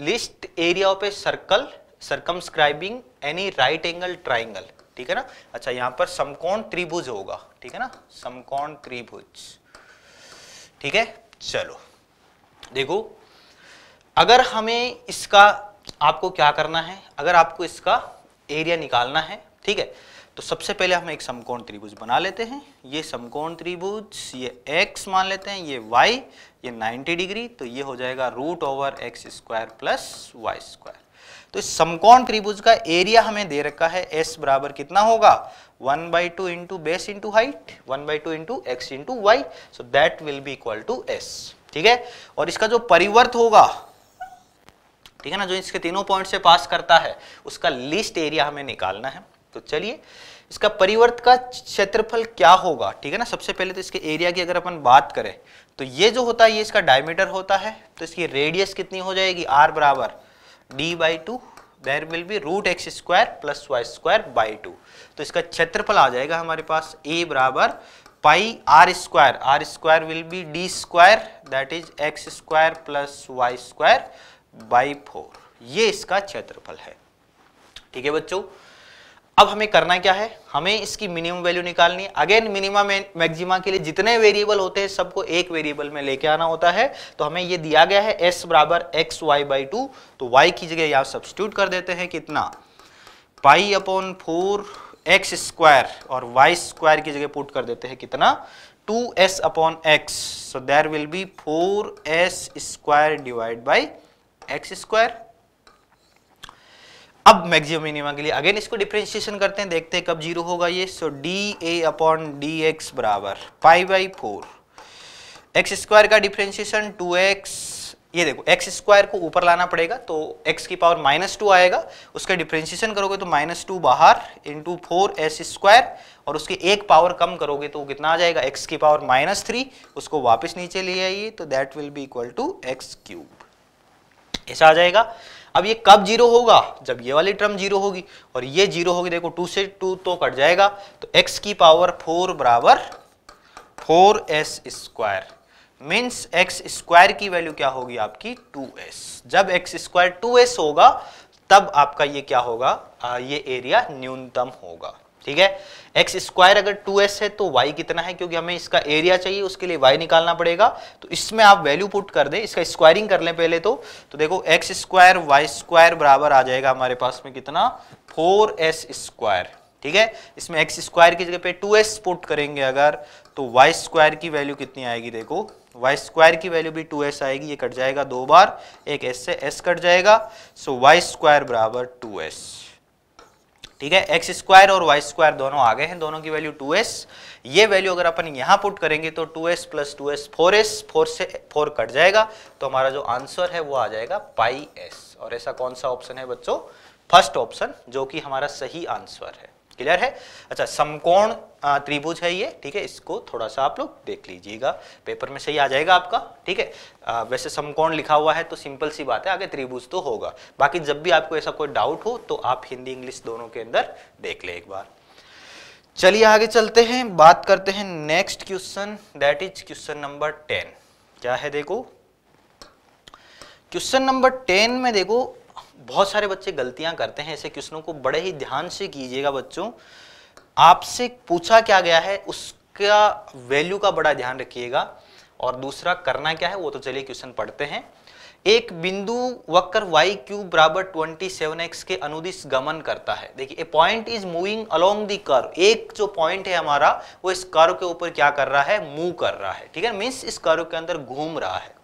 least area of a circle circumscribing any right angle triangle ठीक है ना अच्छा यहाँ पर समकोण त्रिभुज होगा ठीक है ना समकोण त्रिभुज ठीक है चलो देखो अगर हमें इसका आपको क्या करना है अगर आपको इसका एरिया निकालना है ठीक है तो सबसे पहले हम एक समकोण त्रिभुज बना लेते हैं ये समकोण त्रिभुज ये x मान लेते हैं ये y ये 90 डिग्री तो ये हो जाएगा root over x square plus y square तो इस समकोण त्रिभुज का एरिया हमें दे रखा है एस बराबर कितना होगा one by two into base into height one by two into x into y so that will be equal to S ठीक है और इसका जो परिवर्त होगा ठीक है ना जो इसके तीनों पॉइंट से पास करता है उसका लिस्ट एरिया हमें निकालना है तो चलिए इसका परिवर्त का क्षेत्रफल क्या होगा ठीक है ना सबसे पहले तो इसके एरिया की अगर अपन बात करें तो ये जो होता है ये इसका डायमीटर होता है तो इसकी रेडियस कितनी हो जाएगी आर बराबर d by two there will be root x square plus y square by two तो इसका क्षेत्रफल आ जाएगा हमारे पास ए बराबर pi r square r square will be d square that is x square plus y square by four ये इसका क्षेत्रफल है ठीक है बच्चों अब हमें करना क्या है हमें इसकी मिनिमम वैल्यू निकालनी अगेन मिनिमम मैक्सिमा के लिए जितने वेरिएबल होते हैं सबको एक वेरिएबल में लेके आना होता है तो हमें ये दिया गया है s बराबर एक्स वाई बाई टू तो y की जगह यहाँ सब्सिट्यूट कर देते हैं कितना pi upon four x square और वाई स्क्वायर की जगह पुट कर देते हैं कितना two s upon x so there will be four s square divide by x square अब मैक्सिमम मिनिमा के लिए अगेन इसको डिफ्रेंशिएशन करते हैं देखते हैं कब जीरो होगा ये सो डी ए अपॉन डी एक्स बराबर five by four x square का डिफ्रेंशिएशन टू एक्स ये देखो एक्स स्क्वायर को ऊपर लाना पड़ेगा तो एक्स की पावर माइनस टू आएगा उसका डिफ्रेंशिएशन करोगे तो माइनस टू बाहर इंटू फोर एस स्क्वायर और उसकी एक पावर कम करोगे तो कितना आ जाएगा एक्स की पावर माइनस थ्री उसको वापस नीचे ले आइए तो that will be equal to x cube ऐसा आ जाएगा अब ये कब जीरो होगा जब ये वाली टर्म जीरो होगी और ये जीरो होगी देखो टू से टू तो कट जाएगा तो एक्स की पावर फोर बराबर four s square means x square की वैल्यू क्या होगी आपकी टू एस जब एक्स स्क्वायर टू एस होगा तब आपका ये क्या होगा आ, ये एरिया न्यूनतम होगा ठीक है एक्स स्क्वायर अगर टू एस है तो वाई कितना है क्योंकि हमें इसका एरिया चाहिए उसके लिए वाई निकालना पड़ेगा तो इसमें आप वैल्यू पुट कर दें इसका स्क्वायरिंग कर लें पहले तो तो देखो एक्स स्क्वायर वाई स्क्वायर बराबर आ जाएगा हमारे पास में कितना फोर एस स्क्वायर ठीक है इसमें एक्स स्क्वायर की जगह पे टू एस पुट करेंगे अगर तो वाई स्क्वायर की वैल्यू कितनी आएगी देखो वाई स्क्वायर की वैल्यू भी टू एस आएगी ये कट जाएगा दो बार एक एस से एस कट जाएगा सो वाई स्क्वायर बराबर टू एस ठीक है एक्स स्क्वायर और वाई स्क्वायर दोनों आ गए हैं दोनों की वैल्यू 2s ये वैल्यू अगर अपन यहां पुट करेंगे तो 2s s plus two s four s four से फोर कट जाएगा तो हमारा जो आंसर है वो आ जाएगा पाई एस और ऐसा कौन सा ऑप्शन है बच्चों फर्स्ट ऑप्शन जो कि हमारा सही आंसर है क्लियर है अच्छा समकोण त्रिभुज है ये ठीक है इसको थोड़ा सा आप लोग देख लीजिएगा पेपर में सही आ जाएगा आपका ठीक है वैसे समकोण लिखा हुआ है तो सिंपल सी बात है आगे त्रिभुज तो होगा बाकी जब भी आपको ऐसा कोई डाउट हो तो आप हिंदी इंग्लिश दोनों के अंदर देख ले एक बार चलिए आगे चलते हैं बात करते हैं next question that is question number ten क्या है देखो क्वेश्चन नंबर टेन में देखो बहुत सारे बच्चे गलतियां करते हैं ऐसे क्वेश्चनों को बड़े ही ध्यान से कीजिएगा बच्चों आपसे पूछा क्या गया है उसका वैल्यू का बड़ा ध्यान रखिएगा और दूसरा करना क्या है वो तो चलिए क्वेश्चन पढ़ते हैं एक बिंदु वक्र वाई क्यूब बराबर ट्वेंटी सेवन एक्स के अनुदिश गमन करता है देखिए a point is moving along the curve एक जो पॉइंट है हमारा वो इस कर के ऊपर क्या कर रहा है मूव कर रहा है ठीक है मीन्स इस कर के अंदर घूम रहा है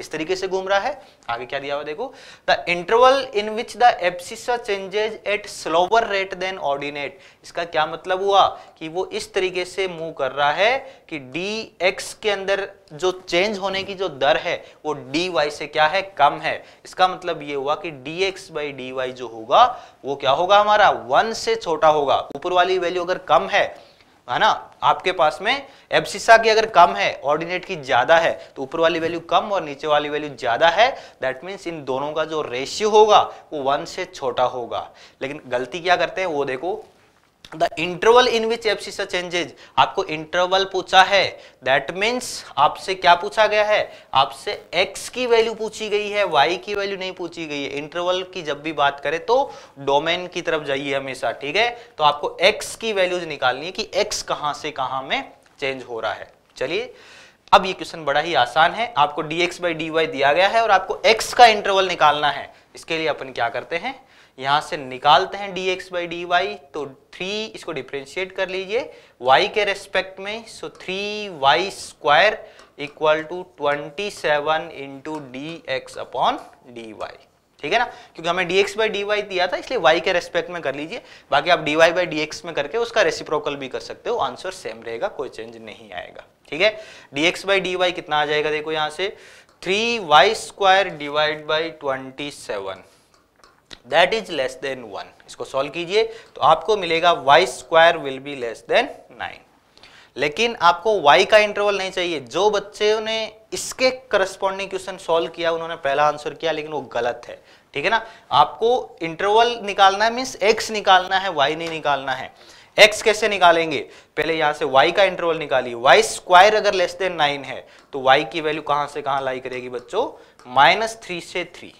इस तरीके से घूम रहा है आगे क्या दिया हुआ देखो the interval in which the abscissa changes at slower rate than ordinate इसका क्या मतलब हुआ कि वो इस तरीके से मूव कर रहा है कि डी एक्स के अंदर जो चेंज होने की जो दर है वो डी वाई से क्या है कम है इसका मतलब ये हुआ कि d x by d y जो होगा वो क्या होगा हमारा वन से छोटा होगा ऊपर वाली वैल्यू अगर कम है है ना आपके पास में एब्सिसा की अगर कम है ऑर्डिनेट की ज्यादा है तो ऊपर वाली वैल्यू कम और नीचे वाली वैल्यू ज्यादा है दैट मीन्स इन दोनों का जो रेशियो होगा वो वन से छोटा होगा लेकिन गलती क्या करते हैं वो देखो the interval in which abscissa changes आपको इंटरवल पूछा है दैट मीन्स आपसे क्या पूछा गया है आपसे x की वैल्यू पूछी गई है y की वैल्यू नहीं पूछी गई है इंटरवल की जब भी बात करें तो डोमेन की तरफ जाइए हमेशा ठीक है तो आपको x की वैल्यूज निकालनी है कि x कहां से कहां में चेंज हो रहा है चलिए अब ये क्वेश्चन बड़ा ही आसान है आपको dx एक्स दिया गया है और आपको x का इंटरवल निकालना है इसके लिए अपन क्या करते हैं यहाँ से निकालते हैं d x by d y तो थ्री इसको डिफ्रेंशिएट कर लीजिए वाई के रेस्पेक्ट में so three y square equal to twenty seven into d x upon d y ठीक है ना क्योंकि हमें dx x by d y दिया था इसलिए वाई के रेस्पेक्ट में कर लीजिए बाकी आप d y by d x में करके उसका रेसिप्रोकल भी कर सकते हो आंसर सेम रहेगा कोई चेंज नहीं आएगा ठीक है d x by d y कितना आ जाएगा देखो यहाँ से three y square divide by twenty seven that is less than one इसको सॉल्व कीजिए तो आपको मिलेगा y square will be less than nine लेकिन आपको वाई का इंटरवल नहीं चाहिए जो बच्चे ने इसके करस्पॉन्डिंग क्वेश्चन सॉल्व किया उन्होंने पहला आंसर किया लेकिन वो गलत है ठीक है ना आपको इंटरवल निकालना है मीन्स एक्स निकालना है वाई नहीं निकालना है एक्स कैसे निकालेंगे पहले यहाँ से वाई का इंटरवल निकालिए वाई स्क्वायर अगर लेस देन नाइन है तो वाई की वैल्यू कहाँ से कहाँ लाई करेगी बच्चों माइनस थ्री से थ्री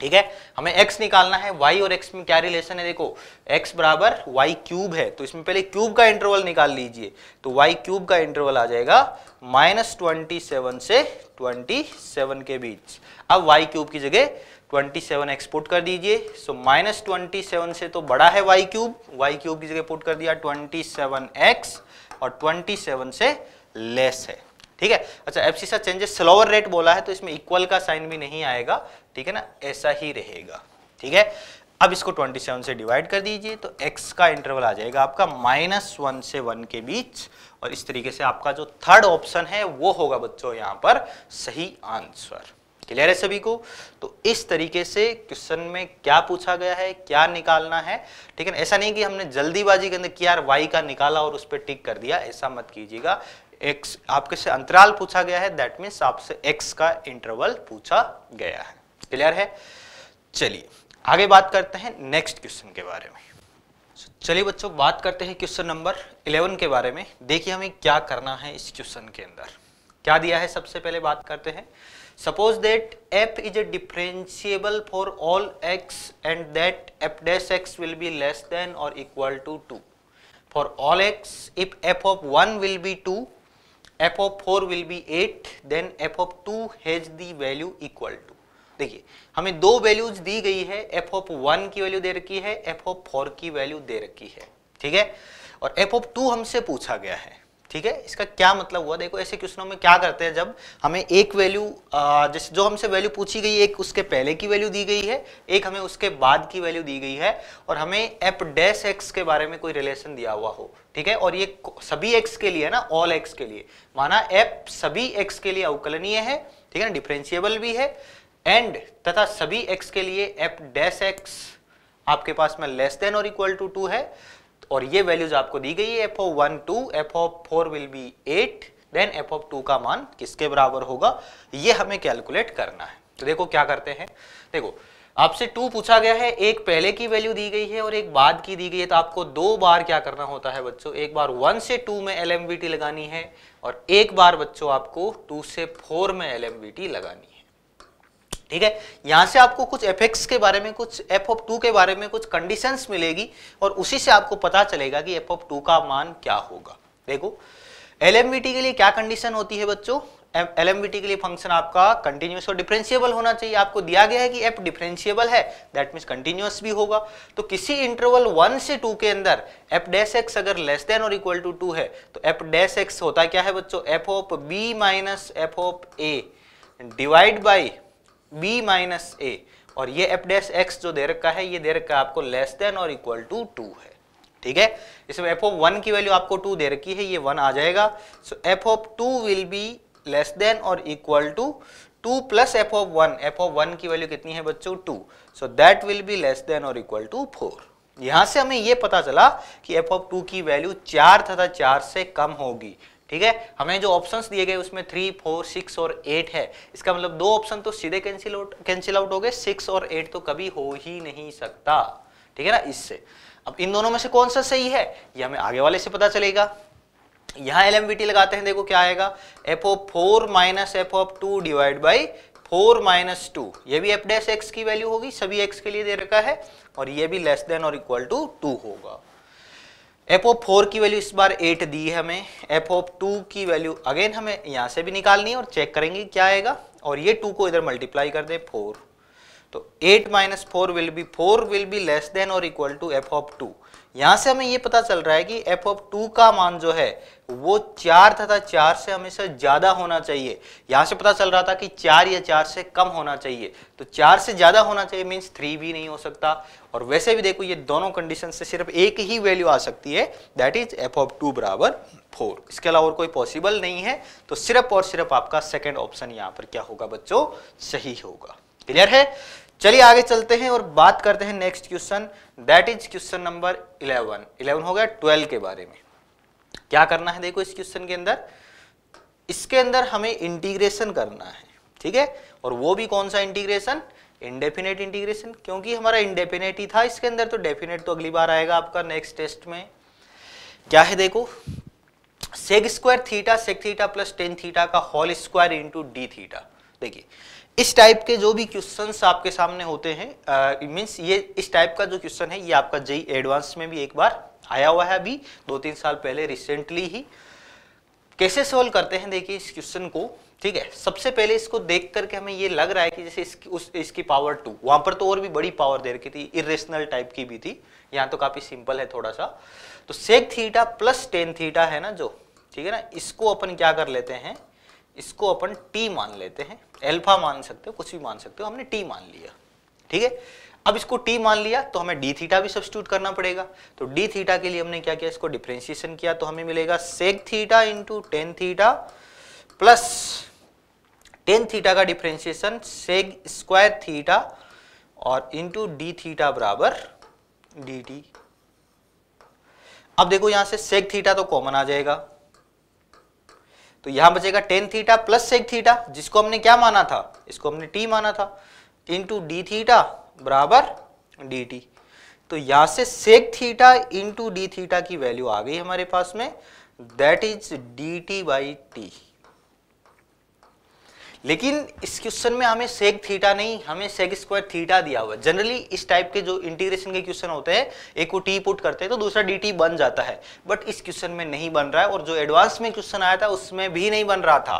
ठीक है हमें x निकालना है y और x में क्या रिलेशन है देखो x बराबर वाई क्यूब है तो इसमें पहले क्यूब का इंटरवल निकाल लीजिए तो y क्यूब का इंटरवल आ जाएगा माइनस ट्वेंटी सेवन से ट्वेंटी सेवन के बीच अब y क्यूब की जगह ट्वेंटी सेवन एक्सपोर्ट कर दीजिए सो माइनस ट्वेंटी सेवन से तो बड़ा है y क्यूब y क्यूब की जगह पुट कर दिया ट्वेंटी सेवन एक्स और ट्वेंटी सेवन से लेस है ठीक है अच्छा सा चेंजेस स्लोअर रेट बोला है तो इसमें इक्वल का साइन भी नहीं आएगा ठीक है ना ऐसा ही रहेगा ठीक है अब इसको 27 से डिवाइड कर दीजिए तो x का इंटरवल आ जाएगा आपका माइनस वन से वन के बीच और इस तरीके से आपका जो थर्ड ऑप्शन है वो होगा बच्चों यहाँ पर सही आंसर क्लियर है सभी को तो इस तरीके से क्वेश्चन में क्या पूछा गया है क्या निकालना है ठीक है ऐसा नहीं कि हमने जल्दीबाजी के अंदर किया यार वाई का निकाला और उस पर टिक कर दिया ऐसा मत कीजिएगा एक्स आपके से अंतराल पूछा गया है दैट मीन्स आपसे एक्स का इंटरवल पूछा गया है क्लियर है चलिए आगे बात करते हैं नेक्स्ट क्वेश्चन के बारे में चलिए बच्चों बात करते हैं क्वेश्चन नंबर 11 के बारे में देखिए हमें क्या करना है इस क्वेश्चन के अंदर क्या दिया है सबसे पहले बात करते हैं suppose that f is a differentiable for all x and that f dash x will be less than और equal to two for all x if f of one will be two f of 4 will be 8 then f of 2 has the value equal to देखिए हमें दो वैल्यूज दी गई है f of 1 की वैल्यू दे रखी है f of 4 की वैल्यू दे रखी है ठीक है और f of 2 हमसे पूछा गया है ठीक है इसका क्या मतलब हुआ देखो ऐसे क्वेश्चनों में क्या करते हैं जब हमें एक वैल्यू जैसे जो हमसे वैल्यू पूछी गई एक उसके पहले की वैल्यू दी गई है एक हमें उसके बाद की वैल्यू दी गई है और हमें एप डैश एक्स के बारे में कोई रिलेशन दिया हुआ हो ठीक है और ये सभी एक्स के लिए है ना ऑल एक्स के लिए माना एप सभी एक्स के लिए अवकलनीय है ठीक है ना डिफ्रेंशिएबल भी है एंड तथा सभी एक्स के लिए एप डैश एक्स आपके पास में लेस देन और इक्वल टू टू है और ये वैल्यूज आपको दी गई है f of one two f of four will be eight then f of two का मान किसके बराबर होगा ये हमें कैलकुलेट करना है तो देखो क्या करते हैं देखो आपसे टू पूछा गया है एक पहले की वैल्यू दी गई है और एक बाद की दी गई है तो आपको दो बार क्या करना होता है बच्चों एक बार वन से टू में एल लगानी है और एक बार बच्चों आपको टू से फोर में एल लगानी है ठीक है यहां से आपको कुछ एफ के बारे में कुछ एफ ऑफ टू के बारे में कुछ कंडीशंस मिलेगी और उसी से आपको पता चलेगा कि एफ ऑफ टू का मान क्या होगा देखो एल के लिए क्या कंडीशन होती है बच्चों एल के लिए फंक्शन आपका कंटिन्यूस और डिफरेंशियबल होना चाहिए आपको दिया गया है कि एफ डिफरेंशियबल है दैट मीन्स कंटिन्यूस भी होगा तो किसी इंटरवल वन से टू के अंदर एफ डैश एक्स अगर लेस देन और इक्वल टू टू है तो एफ डैश एक्स होता क्या है बच्चों f of b minus f of a divide by b minus a और ये एफ डैश एक्स जो दे रखा है ये दे रखा है आपको लेस देन और इक्वल टू टू है ठीक है इसमें एफ ऑफ वन की वैल्यू आपको टू दे रखी है ये वन आ जाएगा so f of two will be less than और equal to two plus f of one f of one की वैल्यू कितनी है बच्चों two so that will be less than और इक्वल टू फोर यहां से हमें यह पता चला कि एफ ऑफ टू की वैल्यू चार तथा चार से कम होगी ठीक है हमें जो ऑप्शंस दिए गए उसमें थ्री फोर सिक्स और एट है इसका मतलब दो ऑप्शन तो सीधे कैंसिल आउट कैंसिल आउट हो गए सिक्स और एट तो कभी हो ही नहीं सकता ठीक है ना इससे अब इन दोनों में से कौन सा सही है ये हमें आगे वाले से पता चलेगा यहाँ एल लगाते हैं देखो क्या आएगा f O four minus f o two divide by four minus two ये भी एफ डैश एक्स की वैल्यू होगी सभी एक्स के लिए दे रखा है और ये भी लेस देन और इक्वल टू टू होगा एफ ऑफ फोर की वैल्यू इस बार एट दी है हमें एफ ऑफ टू की वैल्यू अगेन हमें यहाँ से भी निकालनी है और चेक करेंगे क्या आएगा और ये टू को इधर मल्टीप्लाई कर दे फोर तो eight minus four will be four will be less than और equal to f of two यहाँ से हमें ये पता चल रहा है कि एफ ऑफ टू का मान जो है वो चार तथा चार से हमेशा ज़्यादा होना चाहिए यहां से पता चल रहा था कि चार या चार से कम होना चाहिए तो चार से ज़्यादा होना चाहिए मीन्स थ्री भी नहीं हो सकता और वैसे भी देखो ये दोनों कंडीशन से सिर्फ एक ही वैल्यू आ सकती है that is f of two बराबर फोर इसके अलावा और कोई पॉसिबल नहीं है तो सिर्फ और सिर्फ आपका सेकेंड ऑप्शन यहाँ पर क्या होगा बच्चों सही होगा क्लियर है चलिए आगे चलते हैं और बात करते हैं next question that is question number eleven eleven हो गया ट्वेल्व के बारे में क्या करना है देखो इस क्वेश्चन के अंदर इसके अंदर हमें इंटीग्रेशन करना है ठीक है और वो भी कौन सा इंटीग्रेशन इंडेफिनेट इंटीग्रेशन क्योंकि हमारा इंडेफिनेट ही था इसके अंदर तो डेफिनेट तो अगली बार आएगा आपका नेक्स्ट टेस्ट में क्या है देखो sec square theta sec theta plus tan theta का whole square into d theta देखिए इस टाइप के जो भी क्वेश्चन आपके सामने होते हैं मीन्स ये इस टाइप का जो क्वेश्चन है ये आपका जेई एडवांस में भी एक बार आया हुआ है अभी दो तीन साल पहले रिसेंटली ही कैसे सोल्व करते हैं देखिए इस क्वेश्चन को ठीक है सबसे पहले इसको देख करके हमें ये लग रहा है कि जैसे इसकी उस इसकी पावर टू वहां पर तो और भी बड़ी पावर दे रखी थी इरेशनल टाइप की भी थी यहाँ तो काफी सिंपल है थोड़ा सा तो sec theta plus tan theta है ना जो ठीक है ना इसको अपन क्या कर लेते हैं इसको अपन टी मान लेते हैं एल्फा मान सकते हो कुछ भी मान सकते हो हमने टी मान लिया ठीक है अब इसको t मान लिया तो हमें d थीटा भी सब्सिट्यूट करना पड़ेगा तो d थीटा के लिए हमने क्या किया इसको डिफ्रेंसिएशन किया तो हमें मिलेगा sec theta into tan theta plus tan theta का डिफ्रेंसिएशन sec स्क्वायर थीटा और इंटू डी थीटा बराबर डी टी अब देखो यहां से sec थीटा तो कॉमन आ जाएगा तो यहां बचेगा tan theta plus sec theta जिसको हमने क्या माना था इसको हमने टी माना था इंटू डी थीटा बराबर डी टी तो यहां से sec theta into d theta की वैल्यू आ गई हमारे पास में that is d t by t लेकिन इस क्वेश्चन में हमें सेक थीटा नहीं हमें सेक स्क्वायर थीटा दिया हुआ है जनरली इस टाइप के जो इंटीग्रेशन के क्वेश्चन होते हैं एक को टी पुट करते हैं तो दूसरा डी टी बन जाता है बट इस क्वेश्चन में नहीं बन रहा है और जो एडवांस में क्वेश्चन आया था उसमें भी नहीं बन रहा था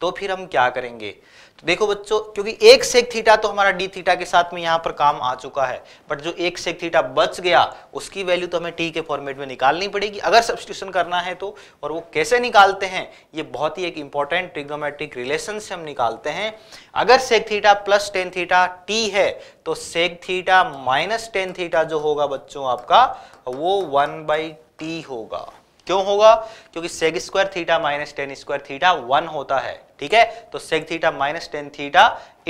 तो फिर हम क्या करेंगे तो देखो बच्चों क्योंकि एक सेक थीटा तो हमारा डी थीटा के साथ में यहाँ पर काम आ चुका है बट जो एक सेक थीटा बच गया उसकी वैल्यू तो हमें टी के फॉर्मेट में निकालनी पड़ेगी अगर सब्सिट्यूशन करना है तो और वो कैसे निकालते हैं ये बहुत ही एक इंपॉर्टेंट ट्रिग्नोमेट्रिक रिलेशन से हम निकालते हैं अगर sec theta plus tan theta t है तो sec theta minus tan theta जो होगा बच्चों आपका वो वन बाई टी होगा क्यों होगा क्योंकि sec square theta minus tan square theta one होता है ठीक है तो sec theta minus tan theta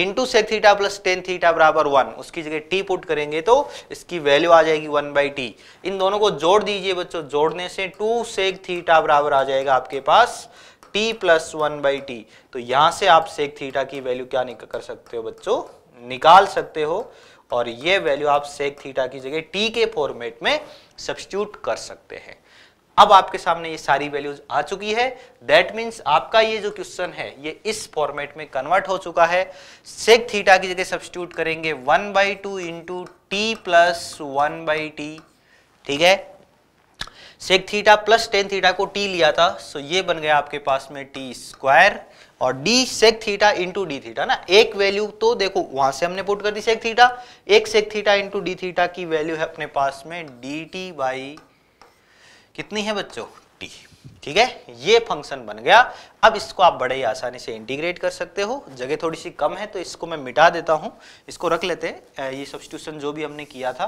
into sec theta plus tan theta बराबर वन उसकी जगह टी पुट करेंगे तो इसकी वैल्यू आ जाएगी वन बाई टी इन दोनों को जोड़ दीजिए बच्चों जोड़ने से टू सेग थीटा बराबर आ जाएगा आपके पास t plus one by t तो यहां से आप सेग थीटा की वैल्यू क्या निकाल कर सकते हो बच्चों निकाल सकते हो और ये वैल्यू आप सेग थीटा की जगह टी के फॉर्मेट में सब्सिट्यूट कर सकते हैं अब आपके सामने ये सारी वैल्यूज आ चुकी है दैट मीन्स आपका ये जो क्वेश्चन है ये इस फॉर्मेट में कन्वर्ट हो चुका है सेक थीटा की जगह सब्सिट्यूट करेंगे one by two into t plus one by t ठीक है sec theta plus tan theta को टी लिया था सो ये बन गया आपके पास में टी स्क्वायर और d sec theta into d theta ना एक वैल्यू तो देखो वहां से हमने पुट कर दी सेक थीटा एक sec theta into d theta की वैल्यू है अपने पास में डी टी बाई कितनी है बच्चों टी ठीक है ये फंक्शन बन गया अब इसको आप बड़े ही आसानी से इंटीग्रेट कर सकते हो जगह थोड़ी सी कम है तो इसको मैं मिटा देता हूँ इसको रख लेते हैं ये सब्सटीट्यूशन जो भी हमने किया था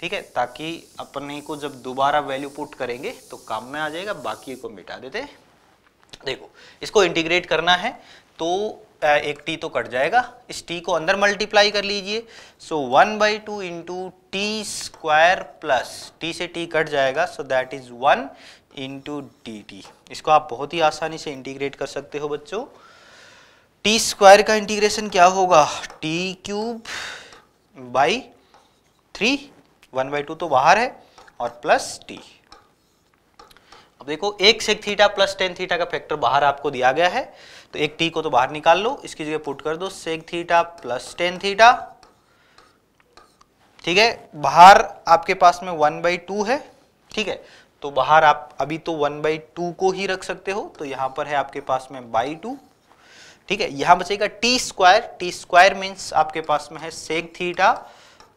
ठीक है ताकि अपने को जब दोबारा वैल्यू पुट करेंगे तो काम में आ जाएगा बाकी को मिटा देते देखो इसको इंटीग्रेट करना है तो एक टी तो कट जाएगा इस टी को अंदर मल्टीप्लाई कर लीजिए so one by two into t square plus t से टी कट जाएगा so that is one into d t इसको आप बहुत ही आसानी से इंटीग्रेट कर सकते हो बच्चों टी स्क्वायर का इंटीग्रेशन क्या होगा t cube by three one by two तो बाहर है और प्लस टी अब देखो एक sec theta plus tan theta का फैक्टर बाहर आपको दिया गया है तो एक टी को तो बाहर निकाल लो इसकी जगह पुट कर दो sec theta plus tan theta ठीक है बाहर आपके पास में वन बाई टू है ठीक है तो बाहर आप अभी तो वन बाई टू को ही रख सकते हो तो यहां पर है आपके पास में बाई टू ठीक है यहां बचेगा t square t square means आपके पास में है sec theta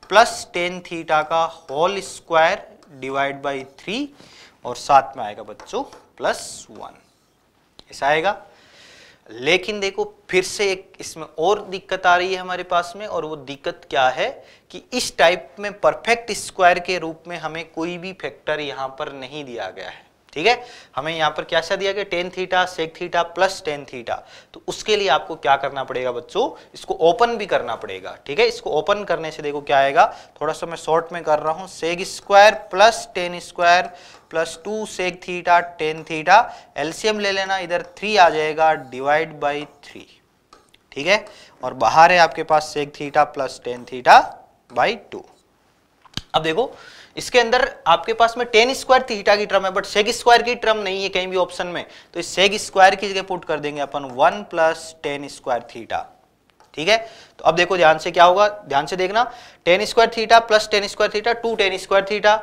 plus tan theta का whole square divide by three और साथ में आएगा बच्चों प्लस वन ऐसा आएगा लेकिन देखो फिर से एक इसमें और दिक्कत आ रही है हमारे पास में और वो दिक्कत क्या है कि इस टाइप में परफेक्ट स्क्वायर के रूप में हमें कोई भी फैक्टर यहां पर नहीं दिया गया है ठीक है हमें यहां पर क्या दिया गया tan theta sec theta plus tan theta तो उसके लिए आपको क्या करना पड़ेगा बच्चों इसको ओपन भी करना पड़ेगा ठीक है इसको ओपन करने से देखो क्या आएगा थोड़ा सा मैं शॉर्ट में कर रहा हूं sec square plus tan square plus two sec theta tan theta एल्सियम ले लेना इधर थ्री आ जाएगा डिवाइड बाई थ्री ठीक है और बाहर है आपके पास sec theta plus tan theta by two अब देखो इसके अंदर आपके पास में टेन स्क्वायर थीटा की टर्म है बट सेग स्क्वायर की टर्म नहीं है कहीं भी ऑप्शन में तो इस सेग स्क्वायर की जगह पुट कर देंगे अपन one plus tan square theta ठीक है तो अब देखो ध्यान से क्या होगा ध्यान से देखना tan square theta plus tan square theta two tan square theta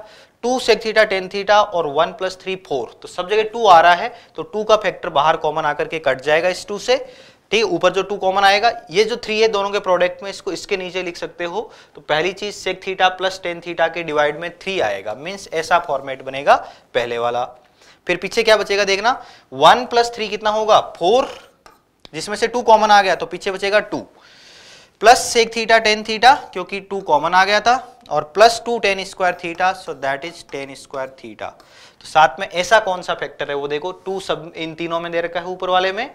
two sec theta tan theta और वन प्लस थ्री फोर तो सब जगह टू आ रहा है तो टू का फैक्टर बाहर कॉमन आकर के कट जाएगा इस टू से ठीक है ऊपर जो टू कॉमन आएगा ये जो थ्री है दोनों के प्रोडक्ट में इसको इसके नीचे लिख सकते हो तो पहली चीज sec theta plus tan theta के डिवाइड में थ्री आएगा मीन्स ऐसा फॉर्मेट बनेगा पहले वाला फिर पीछे क्या बचेगा देखना वन प्लस थ्री कितना होगा फोर जिसमें से टू कॉमन आ गया तो पीछे बचेगा two plus sec theta tan theta क्योंकि टू कॉमन आ गया था और plus two tan square theta so that is tan square theta तो साथ में ऐसा कौन सा फैक्टर है वो देखो टू सब इन तीनों में दे रखा है ऊपर वाले में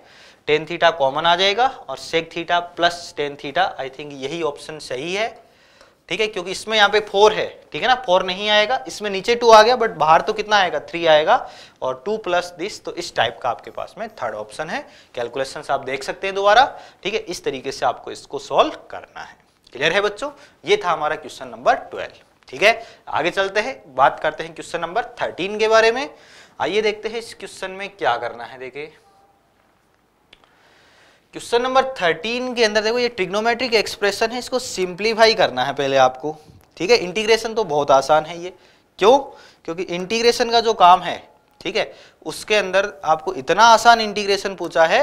टेन थीटा कॉमन आ जाएगा और sec theta plus tan theta I think यही ऑप्शन सही है ठीक है क्योंकि इसमें यहाँ पे फोर है ठीक है ना फोर नहीं आएगा इसमें नीचे टू आ गया बट बाहर तो कितना आएगा थ्री आएगा और टू प्लस दिस तो इस टाइप का आपके पास में थर्ड ऑप्शन है कैलकुलेशन आप देख सकते हैं दोबारा ठीक है इस तरीके से आपको इसको सॉल्व करना है क्लियर है बच्चों ये था हमारा क्वेश्चन नंबर ट्वेल्व ठीक है आगे चलते हैं बात करते हैं क्वेश्चन नंबर थर्टीन के बारे में आइए देखते हैं इस क्वेश्चन में क्या करना है देखिए क्वेश्चन नंबर थर्टीन के अंदर देखो ये ट्रिग्नोमेट्रिक एक्सप्रेशन है इसको सिंप्लीफाई करना है पहले आपको ठीक है इंटीग्रेशन तो बहुत आसान है ये क्यों क्योंकि इंटीग्रेशन का जो काम है ठीक है उसके अंदर आपको इतना आसान इंटीग्रेशन पूछा है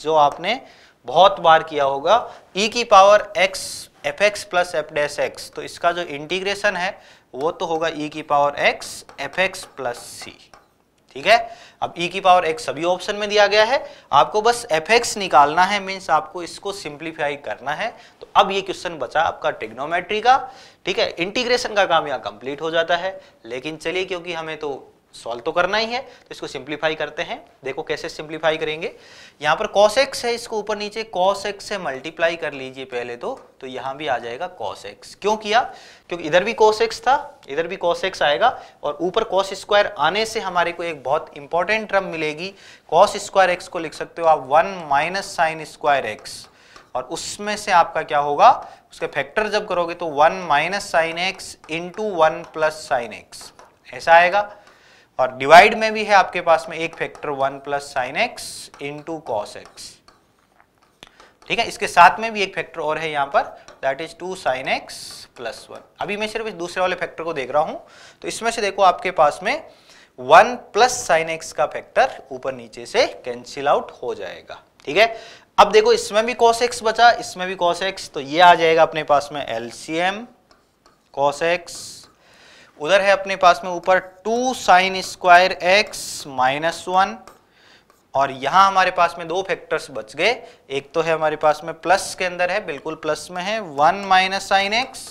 जो आपने बहुत बार किया होगा e की power x f x plus f dash x तो इसका जो इंटीग्रेशन है वो तो होगा e की power x f x plus c ठीक है अब e की पावर x सभी ऑप्शन में दिया गया है आपको बस एफ एक्स निकालना है मीन्स आपको इसको सिंप्लीफाई करना है तो अब ये क्वेश्चन बचा आपका टिग्नोमेट्री का ठीक है इंटीग्रेशन का काम यहाँ कंप्लीट हो जाता है लेकिन चलिए क्योंकि हमें तो सॉल्व तो करना ही है तो इसको सिंप्लीफाई करते हैं देखो कैसे सिंप्लीफाई करेंगे यहां पर कॉस एक्स है इसको ऊपर नीचे कॉस एक्स से मल्टीप्लाई कर लीजिए पहले तो तो यहां भी आ जाएगा कॉस एक्स क्यों किया क्योंकि इधर भी कॉस एक्स था इधर भी कॉस एक्स आएगा और ऊपर कॉस स्क्वायर आने से हमारे को एक बहुत इंपॉर्टेंट टर्म मिलेगी कॉस स्क्वायर एक्स को लिख सकते हो आप one minus sine square x और उसमें से आपका क्या होगा उसके फैक्टर जब करोगे तो one minus sine x into one plus sine x ऐसा आएगा और डिवाइड में भी है आपके पास में एक factor one plus sine x into cos x ठीक है इसके साथ में भी एक फैक्टर और है यहां पर that is two sine x plus one अभी मैं सिर्फ इस दूसरे वाले फैक्टर को देख रहा हूं तो इसमें से देखो आपके पास में वन प्लस साइन एक्स का फैक्टर ऊपर नीचे से कैंसिल आउट हो जाएगा ठीक है अब देखो इसमें भी कॉस एक्स बचा इसमें भी कॉस एक्स तो ये आ जाएगा अपने पास में एलसीएम कॉस एक्स उधर है अपने पास में ऊपर two sine square x minus one और यहां हमारे पास में दो फैक्टर्स बच गए एक तो है हमारे पास में प्लस के अंदर है बिल्कुल प्लस में है वन माइनस साइन एक्स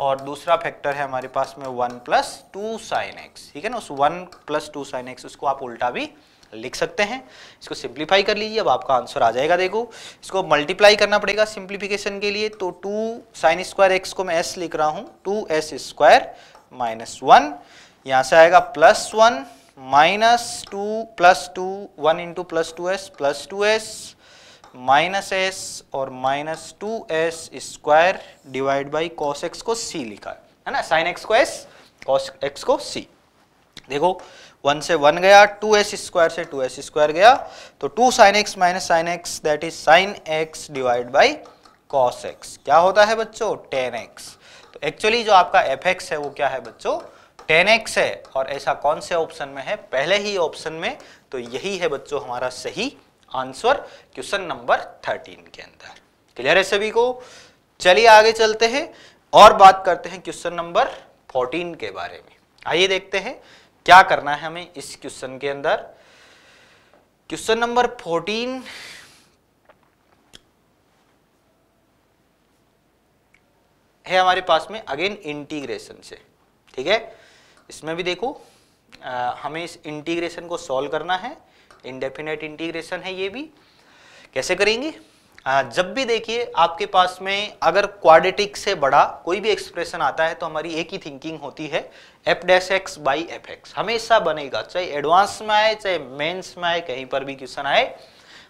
और दूसरा फैक्टर है हमारे पास में one plus two sine x ठीक है ना उस one plus two sine x उसको आप उल्टा भी लिख सकते हैं इसको सिंप्लीफाई कर लीजिए अब आपका आंसर आ जाएगा देखो इसको मल्टीप्लाई करना पड़ेगा सिंप्लीफिकेशन के लिए तो टू साइन स्क्वायर एक्स को मैं एस लिख रहा हूँ to S square minus one यहां से आएगा plus one minus two plus two one into plus two S plus two S minus S और minus to S square divide by cos x को सी लिखा है ना साइन एक्स को एस कॉस एक्स को सी देखो वन से वन गया टू एस स्क्वायर से टू एस स्क्वायर गया तो to sine x minus sine x that is sine x divide by cos x क्या होता है बच्चों टेन एक्स तो एक्चुअली जो आपका एफ एक्स है वो क्या है बच्चों टेन एक्स है और ऐसा कौन से ऑप्शन में है पहले ही ऑप्शन में तो यही है बच्चों हमारा सही आंसर क्वेश्चन नंबर थर्टीन के अंदर क्लियर है सभी को चलिए आगे चलते हैं और बात करते हैं क्वेश्चन नंबर फोर्टीन के बारे में आइए देखते हैं क्या करना है हमें इस क्वेश्चन के अंदर क्वेश्चन नंबर फोर्टीन है हमारे पास में अगेन इंटीग्रेशन से ठीक है इसमें भी देखो आ, हमें इस इंटीग्रेशन को सॉल्व करना है इनडेफिनेट इंटीग्रेशन है ये भी कैसे करेंगे आ, जब भी देखिए आपके पास में अगर क्वाड्रेटिक से बड़ा कोई भी एक्सप्रेशन आता है तो हमारी एक ही थिंकिंग होती है f dash x by f x हमेशा बनेगा चाहे एडवांस में आए चाहे मेंस में आए कहीं पर भी क्वेश्चन आए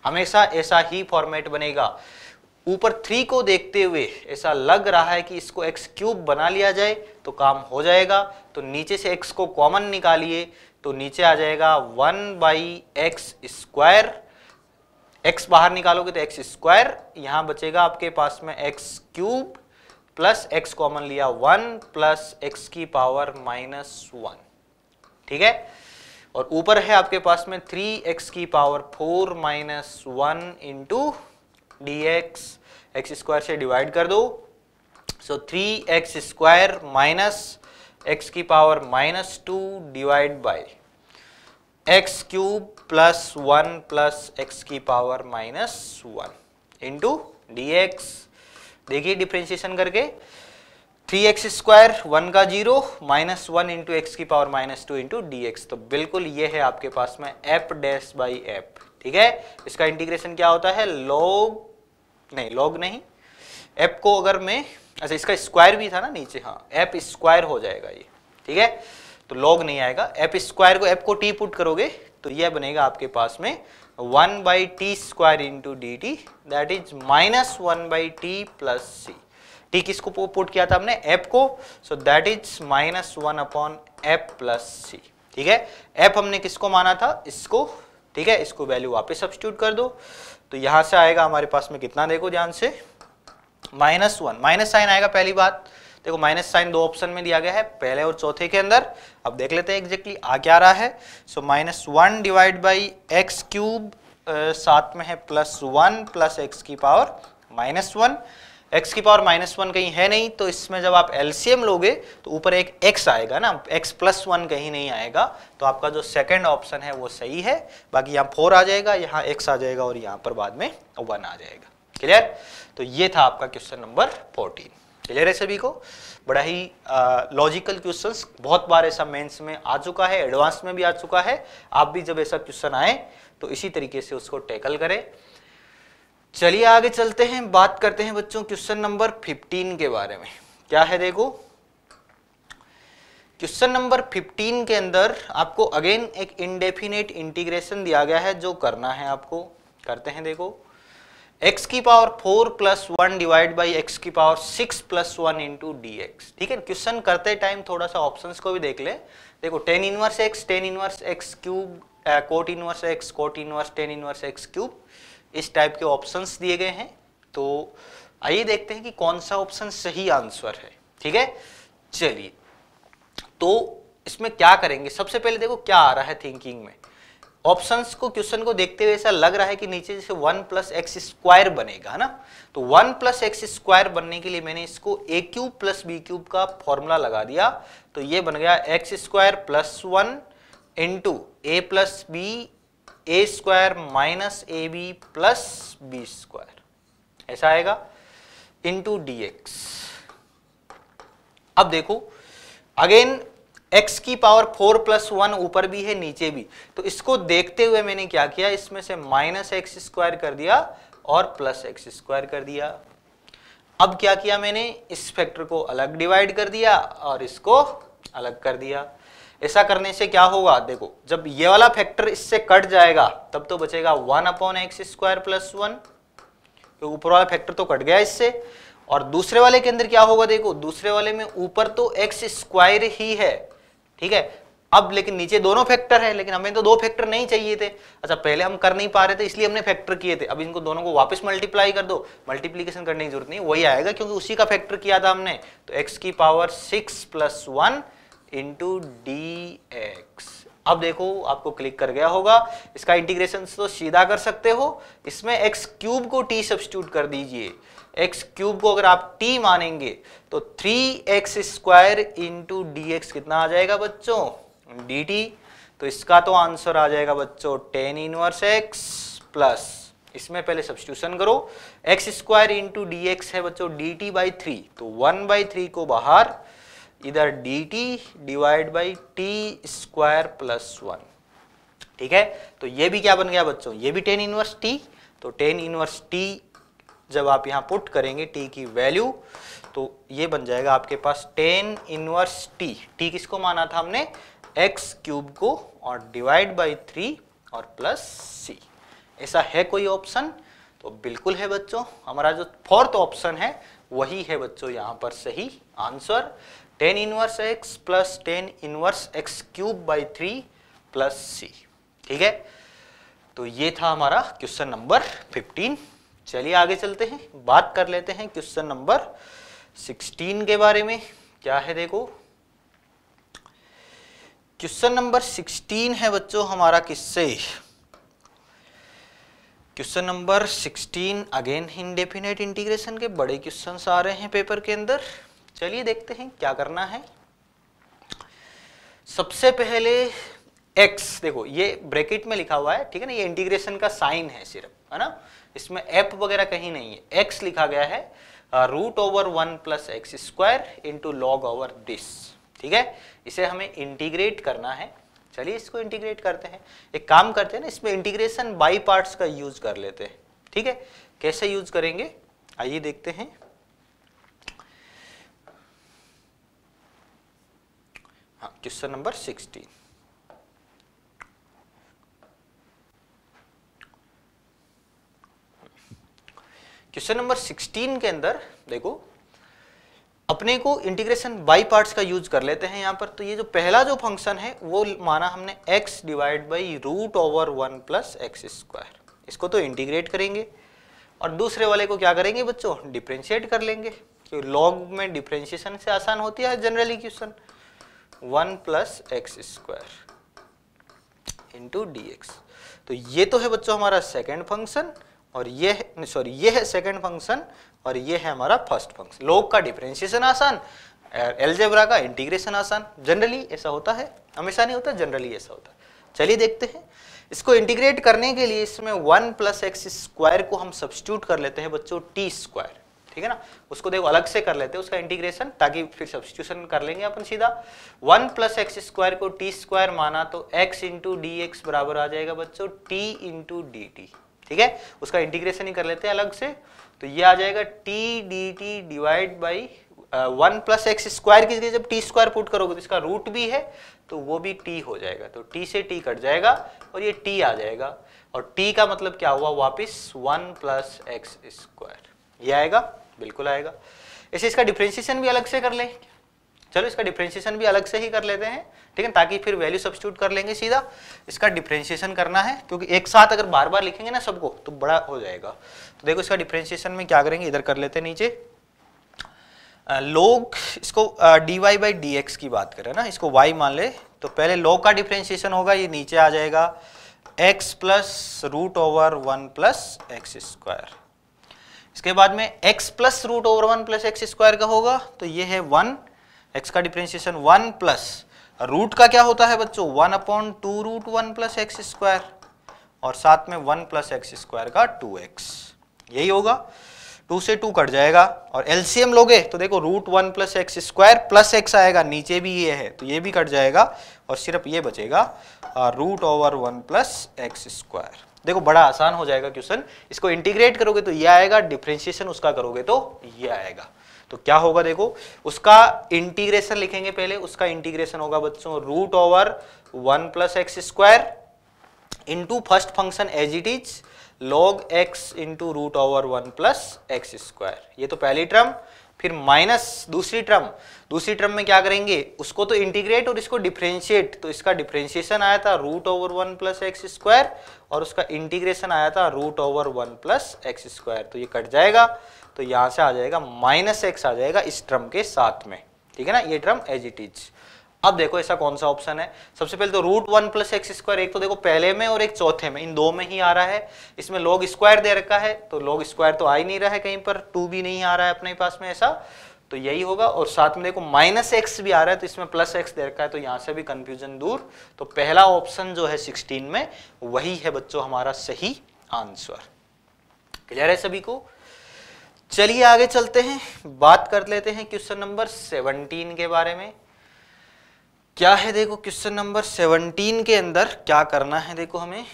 हमेशा ऐसा ही फॉर्मेट बनेगा ऊपर थ्री को देखते हुए ऐसा लग रहा है कि इसको एक्स क्यूब बना लिया जाए तो काम हो जाएगा तो नीचे से एक्स को कॉमन निकालिए तो नीचे आ जाएगा one by x square x बाहर निकालोगे तो एक्स स्क्वायर यहाँ बचेगा आपके पास में x cube plus x common लिया वन प्लस एक्स की पावर माइनस वन ठीक है और ऊपर है आपके पास में थ्री एक्स की power four minus one into d x x square से डिवाइड कर दो so three x square minus x की power minus two divide by x cube plus one plus x की power minus one into d x देखिए डिफ्रेंशिएशन करके थ्री एक्स स्क्वायर वन का zero minus one into x की power minus two into d x तो बिल्कुल ये है आपके पास में एप डैश बाई एप ठीक है इसका इंटीग्रेशन क्या होता है लॉग नहीं लॉग नहीं एप को अगर मैं अच्छा इसका स्क्वायर भी था ना नीचे हाँ एप स्क्वायर हो जाएगा ये ठीक है तो लॉग नहीं आएगा एप स्क्वायर को एप को टी पुट करोगे तो यह बनेगा आपके पास में one by t square into d t that is minus one by t plus c t किसको पुट किया था हमने एप को so that is minus one upon एप प्लस सी ठीक है एप हमने किसको माना था इसको ठीक है इसको वैल्यू वापस सब्सिट्यूट कर दो तो यहां से आएगा हमारे पास में कितना देखो ध्यान से माइनस वन माइनस साइन आएगा पहली बात देखो माइनस साइन दो ऑप्शन में दिया गया है पहले और चौथे के अंदर अब देख लेते हैं एग्जैक्टली आ क्या रहा है so minus one divide by x cube साथ में है प्लस वन प्लस एक्स की पावर माइनस वन एक्स की पावर माइनस वन कहीं है नहीं तो इसमें जब आप एलसीएम लोगे तो ऊपर एक एक्स आएगा ना एक्स प्लस वन कहीं नहीं आएगा तो आपका जो सेकेंड ऑप्शन है वो सही है बाकी यहाँ फोर आ जाएगा यहाँ एक्स आ जाएगा और यहाँ पर बाद में वन आ जाएगा क्लियर तो ये था आपका क्वेश्चन नंबर फोर्टीन क्लियर है सभी को बड़ा ही लॉजिकल क्वेश्चंस बहुत बार ऐसा मेंस में आ चुका है एडवांस में भी आ चुका है आप भी जब ऐसा क्वेश्चन आए तो इसी तरीके से उसको टैकल करें चलिए आगे चलते हैं बात करते हैं बच्चों क्वेश्चन नंबर 15 के बारे में क्या है देखो क्वेश्चन नंबर 15 के अंदर आपको अगेन एक इनडेफिनेट इंटीग्रेशन दिया गया है जो करना है आपको करते हैं देखो x की power 4 plus one divide by x की power 6 plus one into d ठीक है क्वेश्चन करते टाइम थोड़ा सा ऑप्शंस को भी देख ले देखो tan inverse x tan inverse x cube cot inverse x cot inverse tan inverse x cube इस टाइप के ऑप्शंस दिए गए हैं तो आइए देखते हैं कि कौन सा ऑप्शन सही आंसर है ठीक है चलिए तो इसमें क्या करेंगे सबसे पहले देखो क्या आ रहा है थिंकिंग में ऑप्शंस को क्वेश्चन को देखते हुए ऐसा लग रहा है कि नीचे जैसे वन प्लस एक्स स्क्वायर बनेगा है ना तो वन प्लस एक्स स्क्वायर बनने के लिए मैंने इसको a cube plus b cube का फॉर्मूला लगा दिया तो ये बन गया x square plus one into a plus b a square minus a b plus b square ऐसा आएगा इंटू डी एक्स अब देखो अगेन x की पावर 4 प्लस वन ऊपर भी है नीचे भी तो इसको देखते हुए मैंने क्या किया इसमें से माइनस एक्स स्क्वायर कर दिया और प्लस एक्स स्क्वायर कर दिया अब क्या किया मैंने इस फैक्टर को अलग डिवाइड कर दिया और इसको अलग कर दिया ऐसा करने से क्या होगा देखो जब ये वाला फैक्टर इससे कट जाएगा तब तो बचेगा one upon x square plus one तो ऊपर वाला फैक्टर तो कट गया इससे और दूसरे वाले के अंदर क्या होगा देखो दूसरे वाले में ऊपर तो एक्स स्क्वायर ही है ठीक है अब लेकिन नीचे दोनों फैक्टर है लेकिन हमें तो दो फैक्टर नहीं चाहिए थे अच्छा पहले हम कर नहीं पा रहे थे इसलिए हमने फैक्टर किए थे अब इनको दोनों को वापस मल्टीप्लाई कर दो मल्टीप्लीकेशन करने की जरूरत नहीं वही आएगा क्योंकि उसी का फैक्टर किया था हमने तो एक्स की power six plus one into d x अब देखो आपको क्लिक कर गया होगा इसका इंटीग्रेशन तो सीधा कर सकते हो इसमें एक्स क्यूब को टी सब्सिट्यूट कर दीजिए एक्स क्यूब को अगर आप टी मानेंगे तो three x square into d x कितना आ जाएगा बच्चों डी टी तो इसका तो आंसर आ जाएगा बच्चों टेन इनवर्स एक्स प्लस इसमें पहले सब्सिट्यूशन करो x square into d x है बच्चों डी टी बाई थ्री तो वन बाई थ्री को बाहर इधर d t divide by t square plus one ठीक है तो ये भी क्या बन गया बच्चों ये भी टेन इनवर्स टी तो टेन इनवर्स टी जब आप यहाँ पुट करेंगे टी की वैल्यू तो ये बन जाएगा आपके पास टेन इनवर्स टी टी किसको माना था हमने एक्स क्यूब को और डिवाइड बाई थ्री और प्लस सी ऐसा है कोई ऑप्शन तो बिल्कुल है बच्चों हमारा जो फोर्थ ऑप्शन है वही है बच्चों यहाँ पर सही answer tan inverse x plus tan inverse x cube by three plus c ठीक है तो ये था हमारा क्वेश्चन नंबर फिफ्टीन चलिए आगे चलते हैं बात कर लेते हैं क्वेश्चन नंबर सिक्सटीन के बारे में क्या है देखो क्वेश्चन नंबर सिक्सटीन है बच्चों हमारा किससे question number sixteen again indefinite integration के बड़े क्वेश्चन आ रहे हैं पेपर के अंदर चलिए देखते हैं क्या करना है सबसे पहले x देखो ये ब्रैकेट में लिखा हुआ है ठीक है ना ये इंटीग्रेशन का साइन है सिर्फ है ना इसमें f वगैरह कहीं नहीं है x लिखा गया है root over one plus x square into log over this ठीक है इसे हमें इंटीग्रेट करना है चलिए इसको इंटीग्रेट करते हैं एक काम करते हैं ना इसमें इंटीग्रेशन बाई पार्ट्स का यूज कर लेते हैं ठीक है कैसे यूज करेंगे आइए देखते हैं question number sixteen question number sixteen के अंदर देखो अपने को इंटीग्रेशन बाय पार्ट्स का यूज कर लेते हैं यहां पर तो ये जो पहला जो फंक्शन है वो माना हमने x divide by root over one plus x square इसको तो इंटीग्रेट करेंगे और दूसरे वाले को क्या करेंगे बच्चों डिफ्रेंशिएट कर लेंगे क्योंकि लॉग में डिफ्रेंशिएशन से आसान होती है generally question one plus x square into d x तो ये तो है बच्चों हमारा सेकेंड फंक्शन और ये सॉरी ये है सेकेंड फंक्शन और ये है हमारा फर्स्ट फंक्शन लोग का डिफ्रेंशिएशन आसान एलजेब्रा का इंटीग्रेशन आसान जनरली ऐसा होता है हमेशा नहीं होता जनरली ऐसा होता है चलिए देखते हैं इसको इंटीग्रेट करने के लिए इसमें वन प्लस एक्स स्क्वायर को हम सब्सट्यूट कर लेते हैं बच्चों टी स्क्वायर ठीक है ना उसको देखो अलग से कर लेते हैं उसका इंटीग्रेशन ताकि फिर सब्सटीट्यूशन कर लेंगे अपन सीधा वन प्लस एक्स स्क्वायर को टी स्क्वायर माना तो एक्स इंटू डी एक्स बराबर आ जाएगा बच्चों टी इंटू डी टी ठीक है उसका इंटीग्रेशन ही कर लेते हैं अलग से तो ये आ जाएगा t d t divide by one plus x square की जब टी स्क्वायर पुट करोगे तो इसका रूट भी है तो वो भी टी हो जाएगा तो टी से टी कट जाएगा और ये टी आ जाएगा और टी का मतलब क्या हुआ वापिस वन प्लस एक्स स्क्वायर ये आएगा बिल्कुल आएगा ऐसे इसका डिफ्रेंशिएशन भी अलग से कर ले चलो इसका डिफ्रेंशिएशन भी अलग से ही कर लेते हैं ठीक है ताकि फिर वैल्यू सब्सिट्यूट कर लेंगे सीधा इसका डिफ्रेंशिएशन करना है क्योंकि एक साथ अगर बार बार लिखेंगे ना सबको तो बड़ा हो जाएगा तो देखो इसका डिफ्रेंशिएशन में क्या करेंगे इधर कर लेते हैं नीचे लोग इसको d y by d x की बात करें ना इसको वाई मान ले तो पहले लोग का डिफ्रेंशिएशन होगा ये नीचे आ जाएगा x plus root over one plus x square इसके बाद में x plus root over one plus x square का होगा तो ये है वन x का डिफ्रेंशिएशन वन प्लस रूट का क्या होता है बच्चों one upon two root one plus x square और साथ में वन प्लस एक्स स्क्वायर का टू एक्स यही होगा टू से टू कट जाएगा और एलसीएम लोगे तो देखो root one plus x square plus x आएगा नीचे भी ये है तो ये भी कट जाएगा और सिर्फ ये बचेगा root over one plus x square देखो बड़ा आसान हो जाएगा क्वेश्चन इसको इंटीग्रेट करोगे तो ये आएगा डिफ्रेंशिएशन उसका करोगे तो ये आएगा तो क्या होगा देखो उसका इंटीग्रेशन लिखेंगे पहले उसका इंटीग्रेशन होगा बच्चों root over one plus x square into first function as it is log x into root over one plus x square ये तो पहली टर्म फिर माइनस दूसरी टर्म दूसरी टर्म में क्या करेंगे उसको तो इंटीग्रेट और इसको डिफ्रेंशिएट तो इसका डिफ्रेंशिएशन आया था root over one plus x square और उसका इंटीग्रेशन आया था root over one plus x square तो ये कट जाएगा तो यहाँ से आ जाएगा माइनस एक्स आ जाएगा इस ट्रम के साथ में ठीक है ना ये ट्रम एज इट इज अब देखो ऐसा कौन सा ऑप्शन है सबसे पहले तो root one plus x square एक तो देखो पहले में और एक चौथे में इन दो में ही आ रहा है इसमें लॉग स्क्वायर दे रखा है तो लॉग स्क्वायर तो आ ही नहीं रहा है कहीं पर टू भी नहीं आ रहा है अपने पास में ऐसा तो यही होगा और साथ में देखो माइनस एक्स भी आ रहा है तो इसमें प्लस एक्स दे रखा है तो यहां से भी कंफ्यूजन दूर तो पहला ऑप्शन जो है सिक्सटीन में वही है बच्चों हमारा सही आंसर क्लियर है सभी को चलिए आगे चलते हैं बात कर लेते हैं क्वेश्चन नंबर सेवनटीन के बारे में क्या है देखो क्वेश्चन नंबर सेवनटीन के अंदर क्या करना है देखो हमें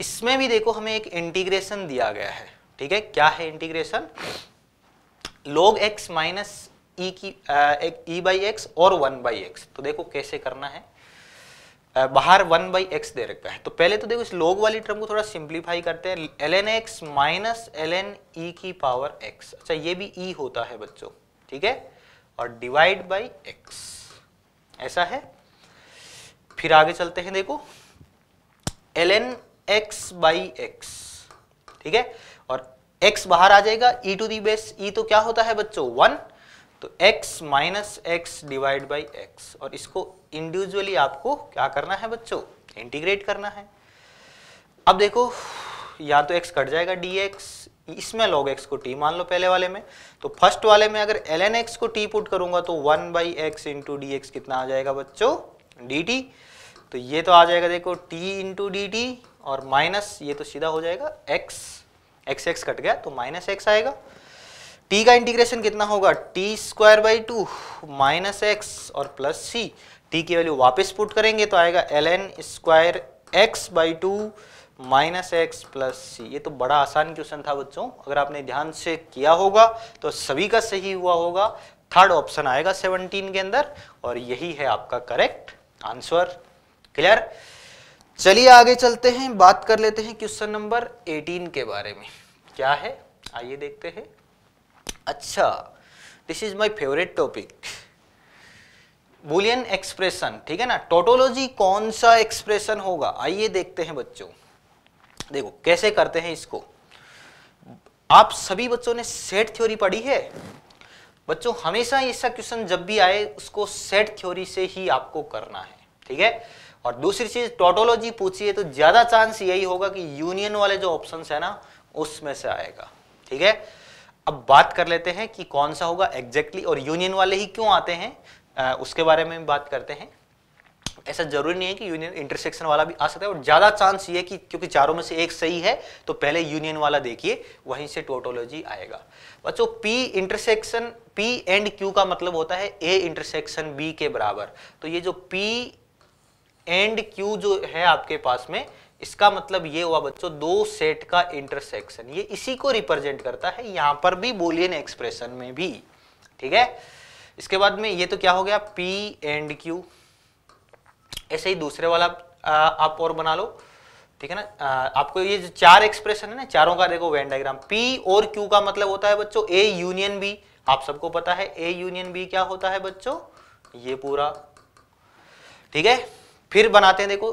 इसमें भी देखो हमें एक इंटीग्रेशन दिया गया है ठीक है क्या है इंटीग्रेशन लोग एक्स माइनस ई की ई बाई एक्स और वन बाई एक्स तो देखो कैसे करना है आ, बाहर वन बाई एक्स दे रखा है तो पहले तो देखो इस लोग वाली टर्म को थोड़ा सिंप्लीफाई करते हैं l n x minus l n e की पावर एक्स अच्छा ये भी ई e होता है बच्चों ठीक है और डिवाइड बाई एक्स ऐसा है फिर आगे चलते हैं देखो l n x by x ठीक है और x बाहर आ जाएगा e to the base e तो क्या होता है बच्चों वन तो x minus x divide by x और इसको इंडिविजुअली आपको क्या करना है बच्चों इंटीग्रेट करना है अब देखो या तो x कट जाएगा dx इसमें log x को t मान लो पहले वाले में तो फर्स्ट वाले में अगर ln x को t पुट करूंगा तो 1 बाई एक्स इंटू डी कितना आ जाएगा बच्चों dt तो ये तो आ जाएगा देखो t इंटू डी और माइनस ये तो सीधा हो जाएगा एक्स एक्स एक्स कट गया तो माइनस एक्स आएगा टी का इंटीग्रेशन कितना होगा t square by two minus x और प्लस सी टी की वैल्यू वापस पुट करेंगे तो आएगा l n square x by two minus x plus c ये तो बड़ा आसान क्वेश्चन था बच्चों अगर आपने ध्यान से किया होगा तो सभी का सही हुआ होगा थर्ड ऑप्शन आएगा 17 के अंदर और यही है आपका करेक्ट आंसर क्लियर चलिए आगे चलते हैं बात कर लेते हैं क्वेश्चन नंबर 18 के बारे में क्या है आइए देखते हैं अच्छा this is my favourite topic Boolean expression ठीक है ना टोटोलॉजी कौन सा एक्सप्रेशन होगा आइए देखते हैं बच्चों देखो कैसे करते हैं इसको आप सभी बच्चों ने सेट थ्योरी पढ़ी है बच्चों हमेशा ऐसा क्वेश्चन जब भी आए उसको सेट थ्योरी से ही आपको करना है ठीक है और दूसरी चीज टोटोलॉजी पूछिए तो ज्यादा चांस यही होगा कि यूनियन वाले जो ऑप्शन है ना उसमें से आएगा ठीक है अब बात कर लेते हैं कि कौन सा होगा एग्जैक्टली exactly और यूनियन वाले ही क्यों आते हैं आ, उसके बारे में बात करते हैं ऐसा जरूरी नहीं है कि यूनियन इंटरसेक्शन वाला भी आ सकता है और ज़्यादा चांस ये कि क्योंकि चारों में से एक सही है तो पहले यूनियन वाला देखिए वहीं से टोटोलॉजी आएगा बच्चों p intersection p and q का मतलब होता है ए इंटरसेक्शन बी के बराबर तो ये जो पी एंड क्यू जो है आपके पास में इसका मतलब ये हुआ बच्चों दो सेट का इंटरसेक्शन ये इसी को रिप्रेजेंट करता है यहां पर भी बोलियन एक्सप्रेशन में भी ठीक है इसके बाद में ये तो क्या हो गया पी एंड क्यू ऐसे ही दूसरे वाला आ, आप और बना लो ठीक है ना आ, आपको ये जो चार एक्सप्रेशन है ना चारों का देखो वेन डायग्राम पी और क्यू का मतलब होता है बच्चों ए यूनियन बी आप सबको पता है ए यूनियन बी क्या होता है बच्चों ये पूरा ठीक है फिर बनाते हैं देखो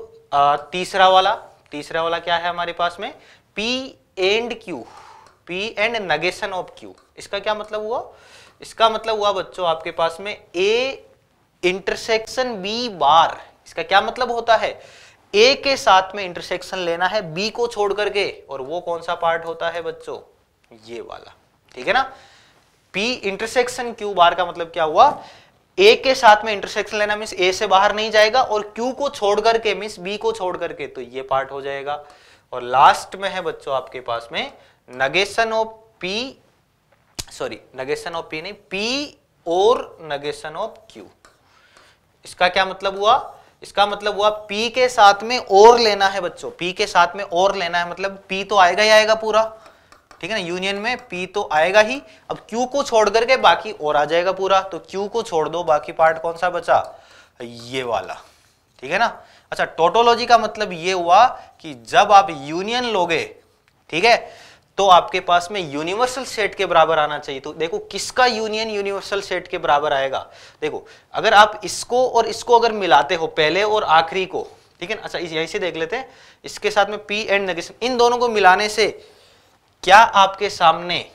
तीसरा वाला तीसरा वाला क्या है हमारे पास में p and q p and negation of q इसका क्या मतलब हुआ इसका मतलब हुआ बच्चों आपके पास में ए इंटरसेक्शन बी बार इसका क्या मतलब होता है ए के साथ में इंटरसेक्शन लेना है बी को छोड़ करके और वो कौन सा पार्ट होता है बच्चों ये वाला ठीक है ना पी इंटरसेक्शन क्यू बार का मतलब क्या हुआ ए के साथ में इंटरसेक्शन लेना मीन ए से बाहर नहीं जाएगा और क्यू को छोड़ करके मीन बी को छोड़ करके तो ये पार्ट हो जाएगा और लास्ट में है बच्चों आपके पास में negation of p sorry negation of p नहीं पी और नगेशन ऑफ क्यू इसका क्या मतलब हुआ इसका मतलब हुआ पी के साथ में और लेना है बच्चों पी के साथ में और लेना है मतलब पी तो आएगा ही आएगा पूरा ठीक है ना यूनियन में P तो आएगा ही अब Q को छोड़ करके बाकी और आ जाएगा पूरा तो Q को छोड़ दो बाकी पार्ट कौन सा बचा ये वाला ठीक है ना अच्छा टोटोलॉजी का मतलब ये हुआ कि जब आप यूनियन लोगे ठीक है तो आपके पास में यूनिवर्सल सेट के बराबर आना चाहिए तो देखो किसका यूनियन यूनिवर्सल सेट के बराबर आएगा देखो अगर आप इसको और इसको अगर मिलाते हो पहले और आखिरी को ठीक है अच्छा यही से देख लेते हैं इसके साथ में पी एंड नगेशन इन दोनों को मिलाने से क्या आपके सामने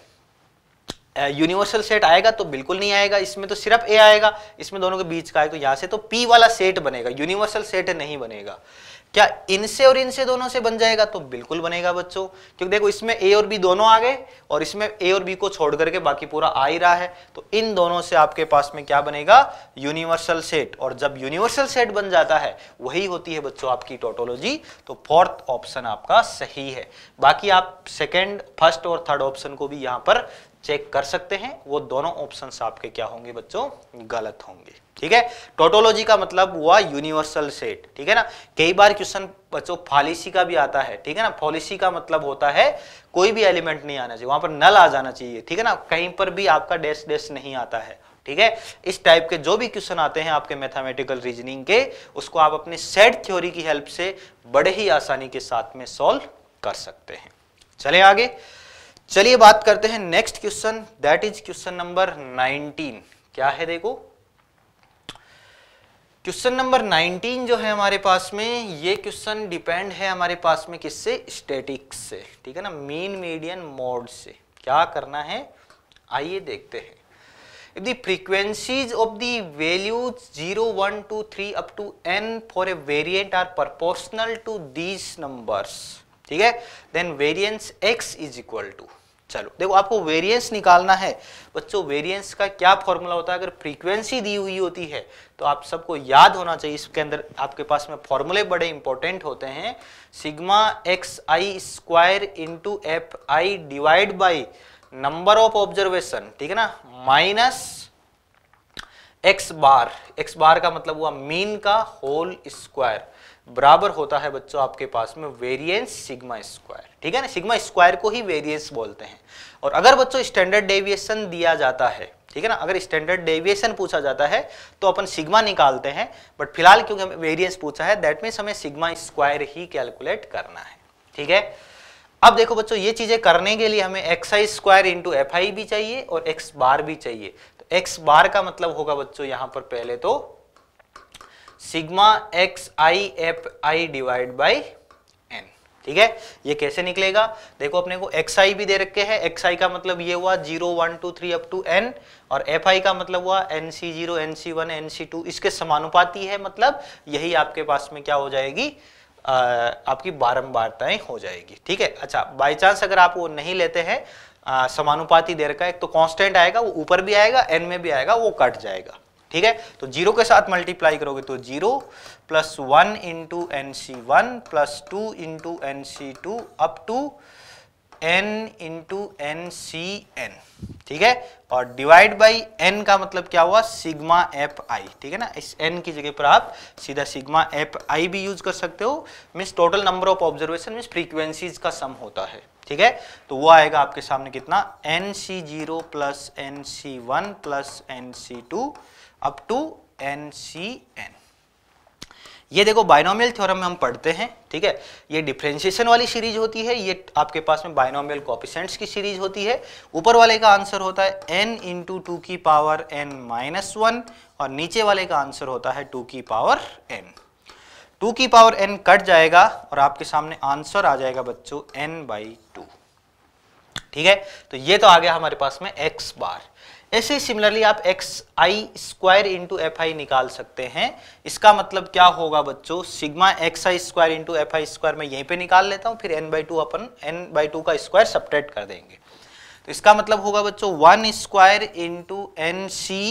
यूनिवर्सल सेट आएगा तो बिल्कुल नहीं आएगा इसमें तो सिर्फ ए आएगा इसमें दोनों के बीच का है तो यहां से तो पी वाला सेट बनेगा यूनिवर्सल सेट नहीं बनेगा क्या इनसे और इनसे दोनों से बन जाएगा तो बिल्कुल बनेगा बच्चों क्योंकि देखो इसमें ए और बी दोनों आ गए और इसमें ए और बी को छोड़ करके बाकी पूरा आ ही रहा है तो इन दोनों से आपके पास में क्या बनेगा यूनिवर्सल सेट और जब यूनिवर्सल सेट बन जाता है वही होती है बच्चों आपकी टोटोलॉजी तो फोर्थ ऑप्शन आपका सही है बाकी आप सेकेंड फर्स्ट और थर्ड ऑप्शन को भी यहां पर चेक कर सकते हैं वो दोनों ऑप्शन आपके क्या होंगे बच्चों गलत होंगे ठीक है टोटोलॉजी का मतलब हुआ यूनिवर्सल सेट ठीक है ना कई बार क्वेश्चन बच्चों पॉलिसी का भी आता है ठीक है ना पॉलिसी का मतलब होता है कोई भी एलिमेंट नहीं आना चाहिए वहां पर नल आ जाना चाहिए ठीक है ना कहीं पर भी आपका डेस्ट डेस्ट नहीं आता है ठीक है इस टाइप के जो भी क्वेश्चन आते हैं आपके मैथमेटिकल रीजनिंग के उसको आप अपने सेट थ्योरी की हेल्प से बड़े ही आसानी के साथ में सॉल्व कर सकते हैं चले आगे चलिए बात करते हैं next question that is question number 19 क्या है देखो क्वेश्चन नंबर 19 जो है हमारे पास में ये क्वेश्चन डिपेंड है हमारे पास में किससे स्टैटिक्स से ठीक है ना मीन मीडियन मोड से क्या करना है आइए देखते हैं if the frequencies of the values 0 1 2 3 up to n for a variant are proportional to these numbers ठीक है then variance x is equal to चलो देखो आपको वेरियंस निकालना है बच्चों वेरियंस का क्या फॉर्मूला होता है अगर फ्रीक्वेंसी दी हुई होती है तो आप सबको याद होना चाहिए इसके अंदर आपके पास में फॉर्मूले बड़े इंपॉर्टेंट होते हैं sigma x i square into f i divide by number of observation ठीक है ना minus x bar x bar का मतलब हुआ मीन का होल स्क्वायर बराबर होता है बच्चों आपके पास में वेरिएंस सिग्मा स्क्वायर ठीक है ना सिग्मा स्क्वायर को ही वेरिएंस बोलते हैं और अगर बच्चों स्टैंडर्ड डेविएशन दिया जाता है ठीक है ना अगर स्टैंडर्ड डेविएशन पूछा जाता है तो अपन सिग्मा निकालते हैं बट फिलहाल क्योंकि हमें वेरियंस पूछा है दैट मीन्स हमें सिग्मा स्क्वायर ही कैलकुलेट करना है ठीक है अब देखो बच्चों ये चीजें करने के लिए हमें x i square into f i भी चाहिए और एक्स बार भी चाहिए तो एक्स बार का मतलब होगा बच्चों यहाँ पर पहले तो sigma x i f i divide by n ठीक है ये कैसे निकलेगा देखो अपने को एक्स आई भी दे रखे हैं एक्स आई का मतलब ये हुआ zero one two three up to n और एफ आई का मतलब हुआ n c zero n c one n c two इसके समानुपाती है मतलब यही आपके पास में क्या हो जाएगी आ, आपकी बारंबारताएं हो जाएगी ठीक है अच्छा बाई चांस अगर आप वो नहीं लेते हैं समानुपाती देर का एक तो कांस्टेंट आएगा वो ऊपर भी आएगा एन में भी आएगा वो कट जाएगा ठीक है तो जीरो के साथ मल्टीप्लाई करोगे तो zero plus one into n c one plus two into n c two up to n into n c n ठीक है और डिवाइड बाई एन का मतलब क्या हुआ सिग्मा एफ आई ठीक है ना इस एन की जगह पर आप सीधा सिग्मा एफ आई भी यूज कर सकते हो means total number of observation means frequencies का सम होता है ठीक है तो वो आएगा आपके सामने कितना n c zero plus n c one plus n c two up to n c n ये देखो बाइनोमियल थ्योरम में हम पढ़ते हैं ठीक है ये डिफ्रेंशिएशन वाली सीरीज होती है ये आपके पास में बाइनोमियल कॉपिशेंट्स की सीरीज होती है ऊपर वाले का आंसर होता है एन इंटू टू की पावर एन माइनस वन और नीचे वाले का आंसर होता है टू की पावर एन टू की पावर एन कट जाएगा और आपके सामने आंसर आ जाएगा बच्चों एन बाई टू ठीक है तो ये तो आ गया हमारे पास में एक्स बार ऐसे सिमिलरली आप x i square into f i निकाल सकते हैं इसका मतलब क्या होगा बच्चों sigma x i square into f i square में यहीं पे निकाल लेता हूँ फिर एन बाई टू अपन एन बाई टू का स्क्वायर सपरेट कर देंगे तो इसका मतलब होगा बच्चों one square into n c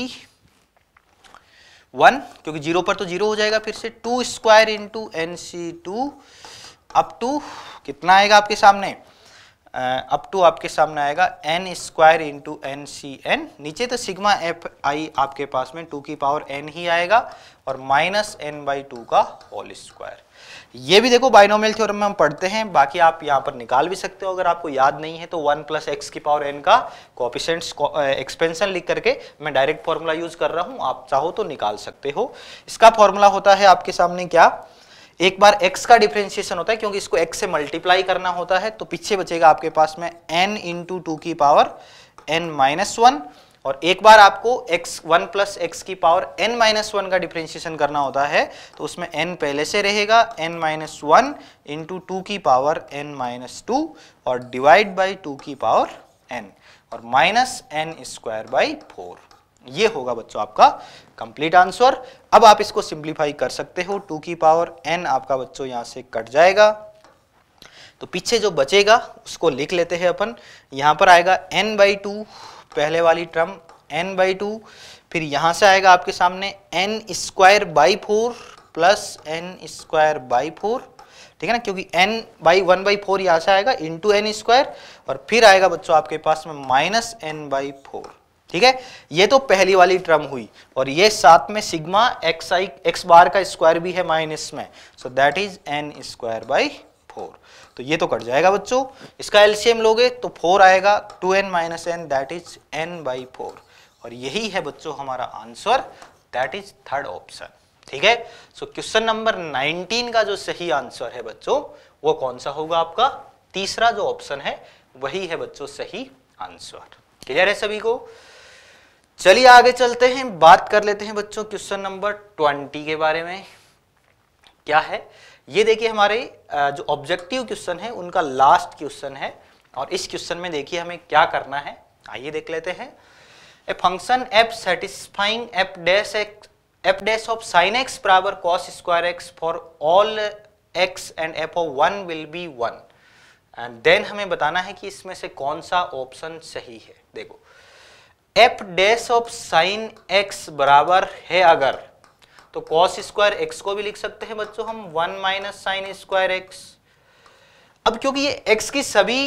one क्योंकि जीरो पर तो जीरो हो जाएगा फिर से two square into n c two up to कितना आएगा आपके सामने अप टू आपके सामने आएगा n square into n c n नीचे तो सिग्मा एफ आई आपके पास में टू की पावर एन ही आएगा और माइनस एन बाई टू का होल स्क्वायर ये भी देखो बाइनोमियल थ्योरम में हम पढ़ते हैं बाकी आप यहाँ पर निकाल भी सकते हो अगर आपको याद नहीं है तो वन प्लस एक्स की पावर एन का कॉपिशेंट एक्सपेंशन लिख करके मैं डायरेक्ट फॉर्मूला यूज कर रहा हूँ आप चाहो तो निकाल सकते हो इसका फॉर्मूला होता है आपके सामने क्या एक बार x का डिफ्रेंशिएशन होता है क्योंकि इसको x से मल्टीप्लाई करना होता है तो पीछे बचेगा आपके पास में n इंटू टू की पावर n माइनस वन और एक बार आपको x वन प्लस एक्स की पावर n माइनस वन का डिफ्रेंशिएशन करना होता है तो उसमें n पहले से रहेगा n minus one into two की पावर n माइनस टू और डिवाइड बाई टू की पावर n और minus n square by four ये होगा बच्चों आपका कंप्लीट आंसर अब आप इसको सिंप्लीफाई कर सकते हो टू की पावर एन आपका बच्चों यहां से कट जाएगा तो पीछे जो बचेगा उसको लिख लेते हैं अपन यहां पर आएगा एन बाई टू पहले वाली टर्म एन बाई टू फिर यहां से आएगा आपके सामने n square by four plus n square by four ठीक है ना क्योंकि n by one by four यहाँ से आएगा इंटू एन स्क्वायर और फिर आएगा बच्चों आपके पास में माइनस एन बाई फोर ठीक है ये तो पहली वाली टर्म हुई और ये साथ में sigma x i x bar का स्क्वायर भी है माइनस में so that is n square by four तो ये तो कट जाएगा बच्चों इसका एलसीएम लोगे तो फोर आएगा two n minus n that is n by four और यही है बच्चों हमारा answer that is third option ठीक है सो क्वेश्चन नंबर नाइनटीन का जो सही आंसर है बच्चों वो कौन सा होगा आपका तीसरा जो ऑप्शन है वही है बच्चों सही आंसर क्लियर है सभी को चलिए आगे चलते हैं बात कर लेते हैं बच्चों क्वेश्चन नंबर ट्वेंटी के बारे में क्या है ये देखिए हमारे जो ऑब्जेक्टिव क्वेश्चन है उनका लास्ट क्वेश्चन है और इस क्वेश्चन में देखिए हमें क्या करना है आइए देख लेते हैं a function f satisfying f dash x f dash of sine x बराबर cos square x for all x and f of one will be one and then हमें बताना है कि इसमें से कौन सा ऑप्शन सही है देखो f dash of sine x बराबर है अगर तो कॉस स्क्वायर एक्स को भी लिख सकते हैं बच्चों हम one minus sine square x अब क्योंकि ये एक्स की सभी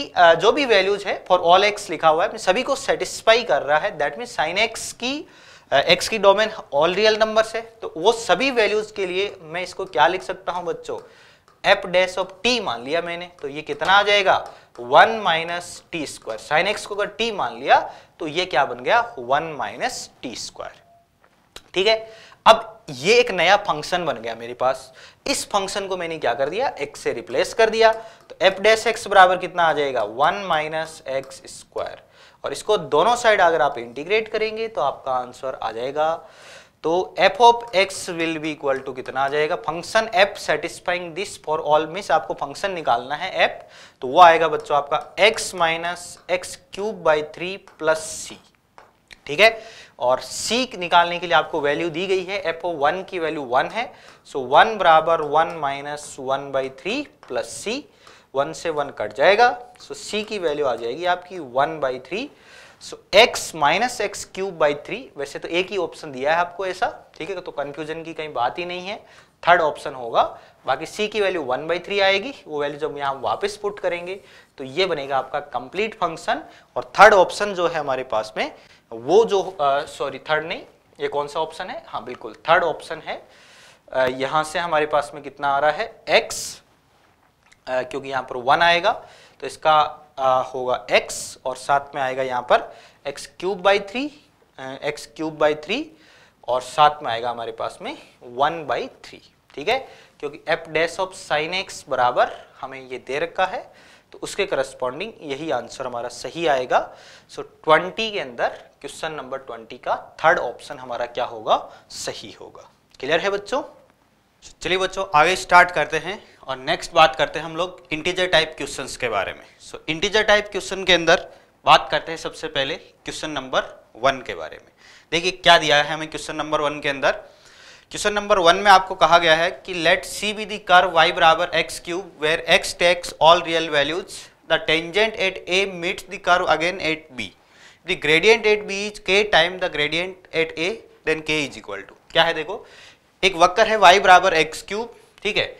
जो भी वैल्यूज है फॉर ऑल एक्स लिखा हुआ है सभी को सेटिस्फाई कर रहा है दैट मीन साइन एक्स की एक्स की डोमेन ऑल रियल नंबर है तो वो सभी वैल्यूज के लिए मैं इसको क्या लिख सकता हूं बच्चों f डैश ऑफ टी मान लिया मैंने तो ये कितना आ जाएगा one minus t square sine x को अगर टी मान लिया तो ये क्या बन गया वन माइनस टी स्क्वायर ठीक है अब ये एक नया फंक्शन बन गया मेरे पास इस फंक्शन को मैंने क्या कर दिया एक्स से रिप्लेस कर दिया तो एफ डे एक्स बराबर कितना आ जाएगा वन माइनस एक्स स्क्वायर और इसको दोनों साइड अगर आप इंटीग्रेट करेंगे तो आपका आंसर आ जाएगा तो f of x will be equal to कितना आ जाएगा function f satisfying this for all miss आपको फंक्शन निकालना है एफ तो वो आएगा बच्चों आपका x minus x cube by three plus c ठीक है और सी निकालने के लिए आपको वैल्यू दी गई है एफ ओ वन की वैल्यू वन है सो वन बराबर one minus one by three plus C one से वन कट जाएगा सो सी की वैल्यू आ जाएगी आपकी one by three so x minus x cube by three वैसे तो एक ही ऑप्शन दिया है आपको ऐसा ठीक है तो कंफ्यूजन की कहीं बात ही नहीं है थर्ड ऑप्शन होगा बाकी सी की वैल्यू वन बाई थ्री आएगी वो वैल्यू जब यहाँ वापस पुट करेंगे तो ये बनेगा आपका कंप्लीट फंक्शन और थर्ड ऑप्शन जो है हमारे पास में वो जो सॉरी थर्ड नहीं ये कौन सा ऑप्शन है हाँ बिल्कुल थर्ड ऑप्शन है uh, से हमारे पास में कितना आ रहा है एक्स uh, क्योंकि यहाँ पर वन आएगा तो इसका आ, होगा x और साथ में आएगा यहाँ पर x cube by three x cube by three और साथ में आएगा हमारे पास में वन बाई थ्री ठीक है क्योंकि f dash of sine x बराबर हमें ये दे रखा है तो उसके करस्पॉन्डिंग यही आंसर हमारा सही आएगा सो so, 20 के अंदर क्वेश्चन नंबर 20 का थर्ड ऑप्शन हमारा क्या होगा सही होगा क्लियर है बच्चों चलिए बच्चों आगे स्टार्ट करते हैं और नेक्स्ट बात करते हैं हम लोग इंटीजर टाइप क्वेश्चन के बारे में सो इंटीजर टाइप क्वेश्चन के अंदर बात करते हैं सबसे पहले क्वेश्चन नंबर वन के बारे में देखिए क्या दिया है हमें क्वेश्चन नंबर वन के अंदर क्वेश्चन नंबर वन में आपको कहा गया है कि let C be the curve y बराबर x cube where x takes all real values the tangent at a meet the curve again at b the gradient at b is k time the gradient at a then k is equal to क्या है देखो एक वक्र है वाई बराबर एक्स क्यूब ठीक है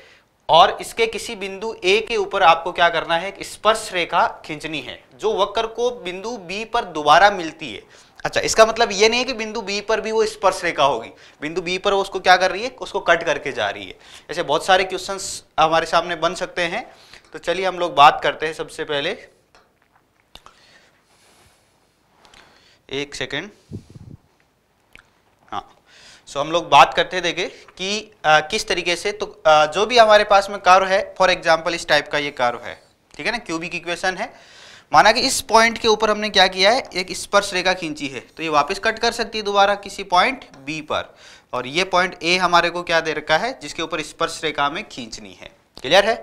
और इसके किसी बिंदु ए के ऊपर आपको क्या करना है स्पर्श रेखा खींचनी है जो वक्र को बिंदु बी पर दोबारा मिलती है अच्छा इसका मतलब ये नहीं है कि बिंदु बी पर भी वो स्पर्श रेखा होगी बिंदु बी पर वो उसको क्या कर रही है उसको कट करके जा रही है ऐसे बहुत सारे क्वेश्चन हमारे सामने बन सकते हैं तो चलिए हम लोग बात करते हैं सबसे पहले एक सेकेंड सो हम लोग बात करते देखे कि आ, किस तरीके से तो आ, जो भी हमारे पास में कार्व है फॉर एग्जाम्पल इस टाइप का ये कार्व है ठीक है ना क्यूबिक इक्वेशन है माना कि इस पॉइंट के ऊपर हमने क्या किया है एक स्पर्श रेखा खींची है तो ये वापस कट कर सकती है दोबारा किसी पॉइंट बी पर और ये पॉइंट ए हमारे को क्या दे रखा है जिसके ऊपर स्पर्श रेखा में खींचनी है क्लियर है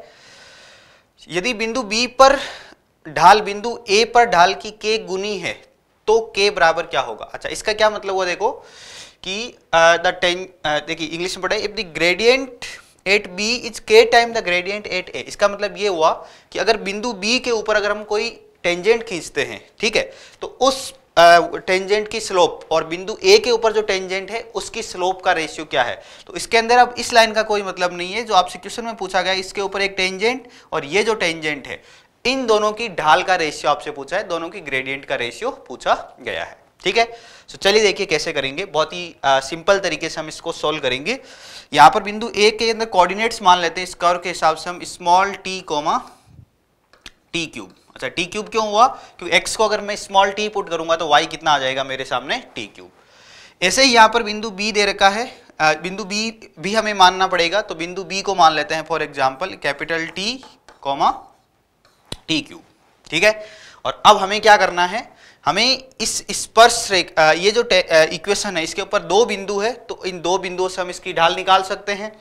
यदि बिंदु बी पर ढाल बिंदु ए पर ढाल की के गुनी है तो के बराबर क्या होगा अच्छा इसका क्या मतलब हुआ देखो कि द uh, टेन uh, देखिए इंग्लिश में पढ़ा if the gradient at b is k time the gradient at a इसका मतलब ये हुआ कि अगर बिंदु बी के ऊपर अगर हम कोई टेंजेंट खींचते हैं ठीक है तो उस टेंजेंट uh, की स्लोप और बिंदु ए के ऊपर जो टेंजेंट है उसकी स्लोप का रेशियो क्या है तो इसके अंदर अब इस लाइन का कोई मतलब नहीं है जो आपसे क्वेश्चन में पूछा गया इसके ऊपर एक टेंजेंट और ये जो टेंजेंट है इन दोनों की ढाल का रेशियो आपसे पूछा है दोनों की ग्रेडियंट का रेशियो पूछा गया है ठीक है तो चलिए देखिए कैसे करेंगे बहुत ही आ, सिंपल तरीके से हम इसको सॉल्व करेंगे यहाँ पर बिंदु ए के अंदर कोऑर्डिनेट्स मान लेते हैं इस कर्व के हिसाब से हम small t comma t cube अच्छा टी क्यूब क्यों हुआ क्योंकि एक्स को अगर मैं स्मॉल टी पुट करूंगा तो वाई कितना आ जाएगा मेरे सामने टी क्यूब ऐसे ही यहाँ पर बिंदु बी दे रखा है बिंदु बी भी हमें मानना पड़ेगा तो बिंदु बी को मान लेते हैं for example capital t comma t cube ठीक है और अब हमें क्या करना है हमें इस स्पर्श रेखा ये जो इक्वेशन है इसके ऊपर दो बिंदु है तो इन दो बिंदुओं से हम इसकी ढाल निकाल सकते हैं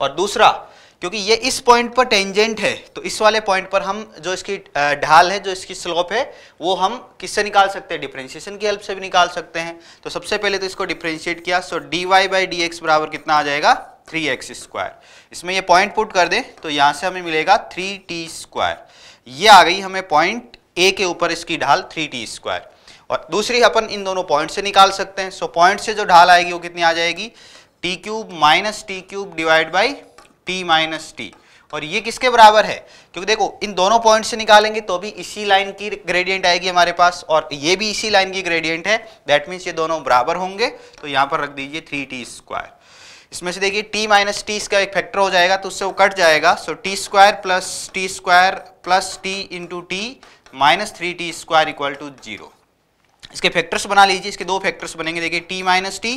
और दूसरा क्योंकि ये इस पॉइंट पर टेंजेंट है तो इस वाले पॉइंट पर हम जो इसकी ढाल है जो इसकी स्लोप है वो हम किससे निकाल सकते हैं डिफ्रेंशिएशन की हेल्प से भी निकाल सकते हैं तो सबसे पहले तो इसको डिफ्रेंशिएट किया so d y by d x बराबर कितना आ जाएगा थ्री एक्स स्क्वायर इसमें ये पॉइंट पुट कर दें तो यहाँ से हमें मिलेगा थ्री टी स्क्वायर ये आ गई हमें पॉइंट ए के ऊपर इसकी ढाल थ्री टी स्क्वायर और दूसरी अपन इन दोनों पॉइंट से निकाल सकते हैं सो so, पॉइंट से जो ढाल आएगी वो कितनी आ जाएगी t cube minus t cube divide by t minus t और ये किसके बराबर है क्योंकि देखो इन दोनों पॉइंट से निकालेंगे तो भी इसी लाइन की ग्रेडियंट आएगी हमारे पास और ये भी इसी लाइन की ग्रेडियंट है दैट मीन्स ये दोनों बराबर होंगे तो यहाँ पर रख दीजिए थ्री टी स्क्वायर इसमें से देखिए टी माइनस टी इसका एक फैक्टर हो जाएगा तो उससे वो कट जाएगा so t square plus t square plus t into t minus three t square equal to zero इसके फैक्टर्स बना लीजिए इसके दो फैक्टर्स बनेंगे देखिए t minus t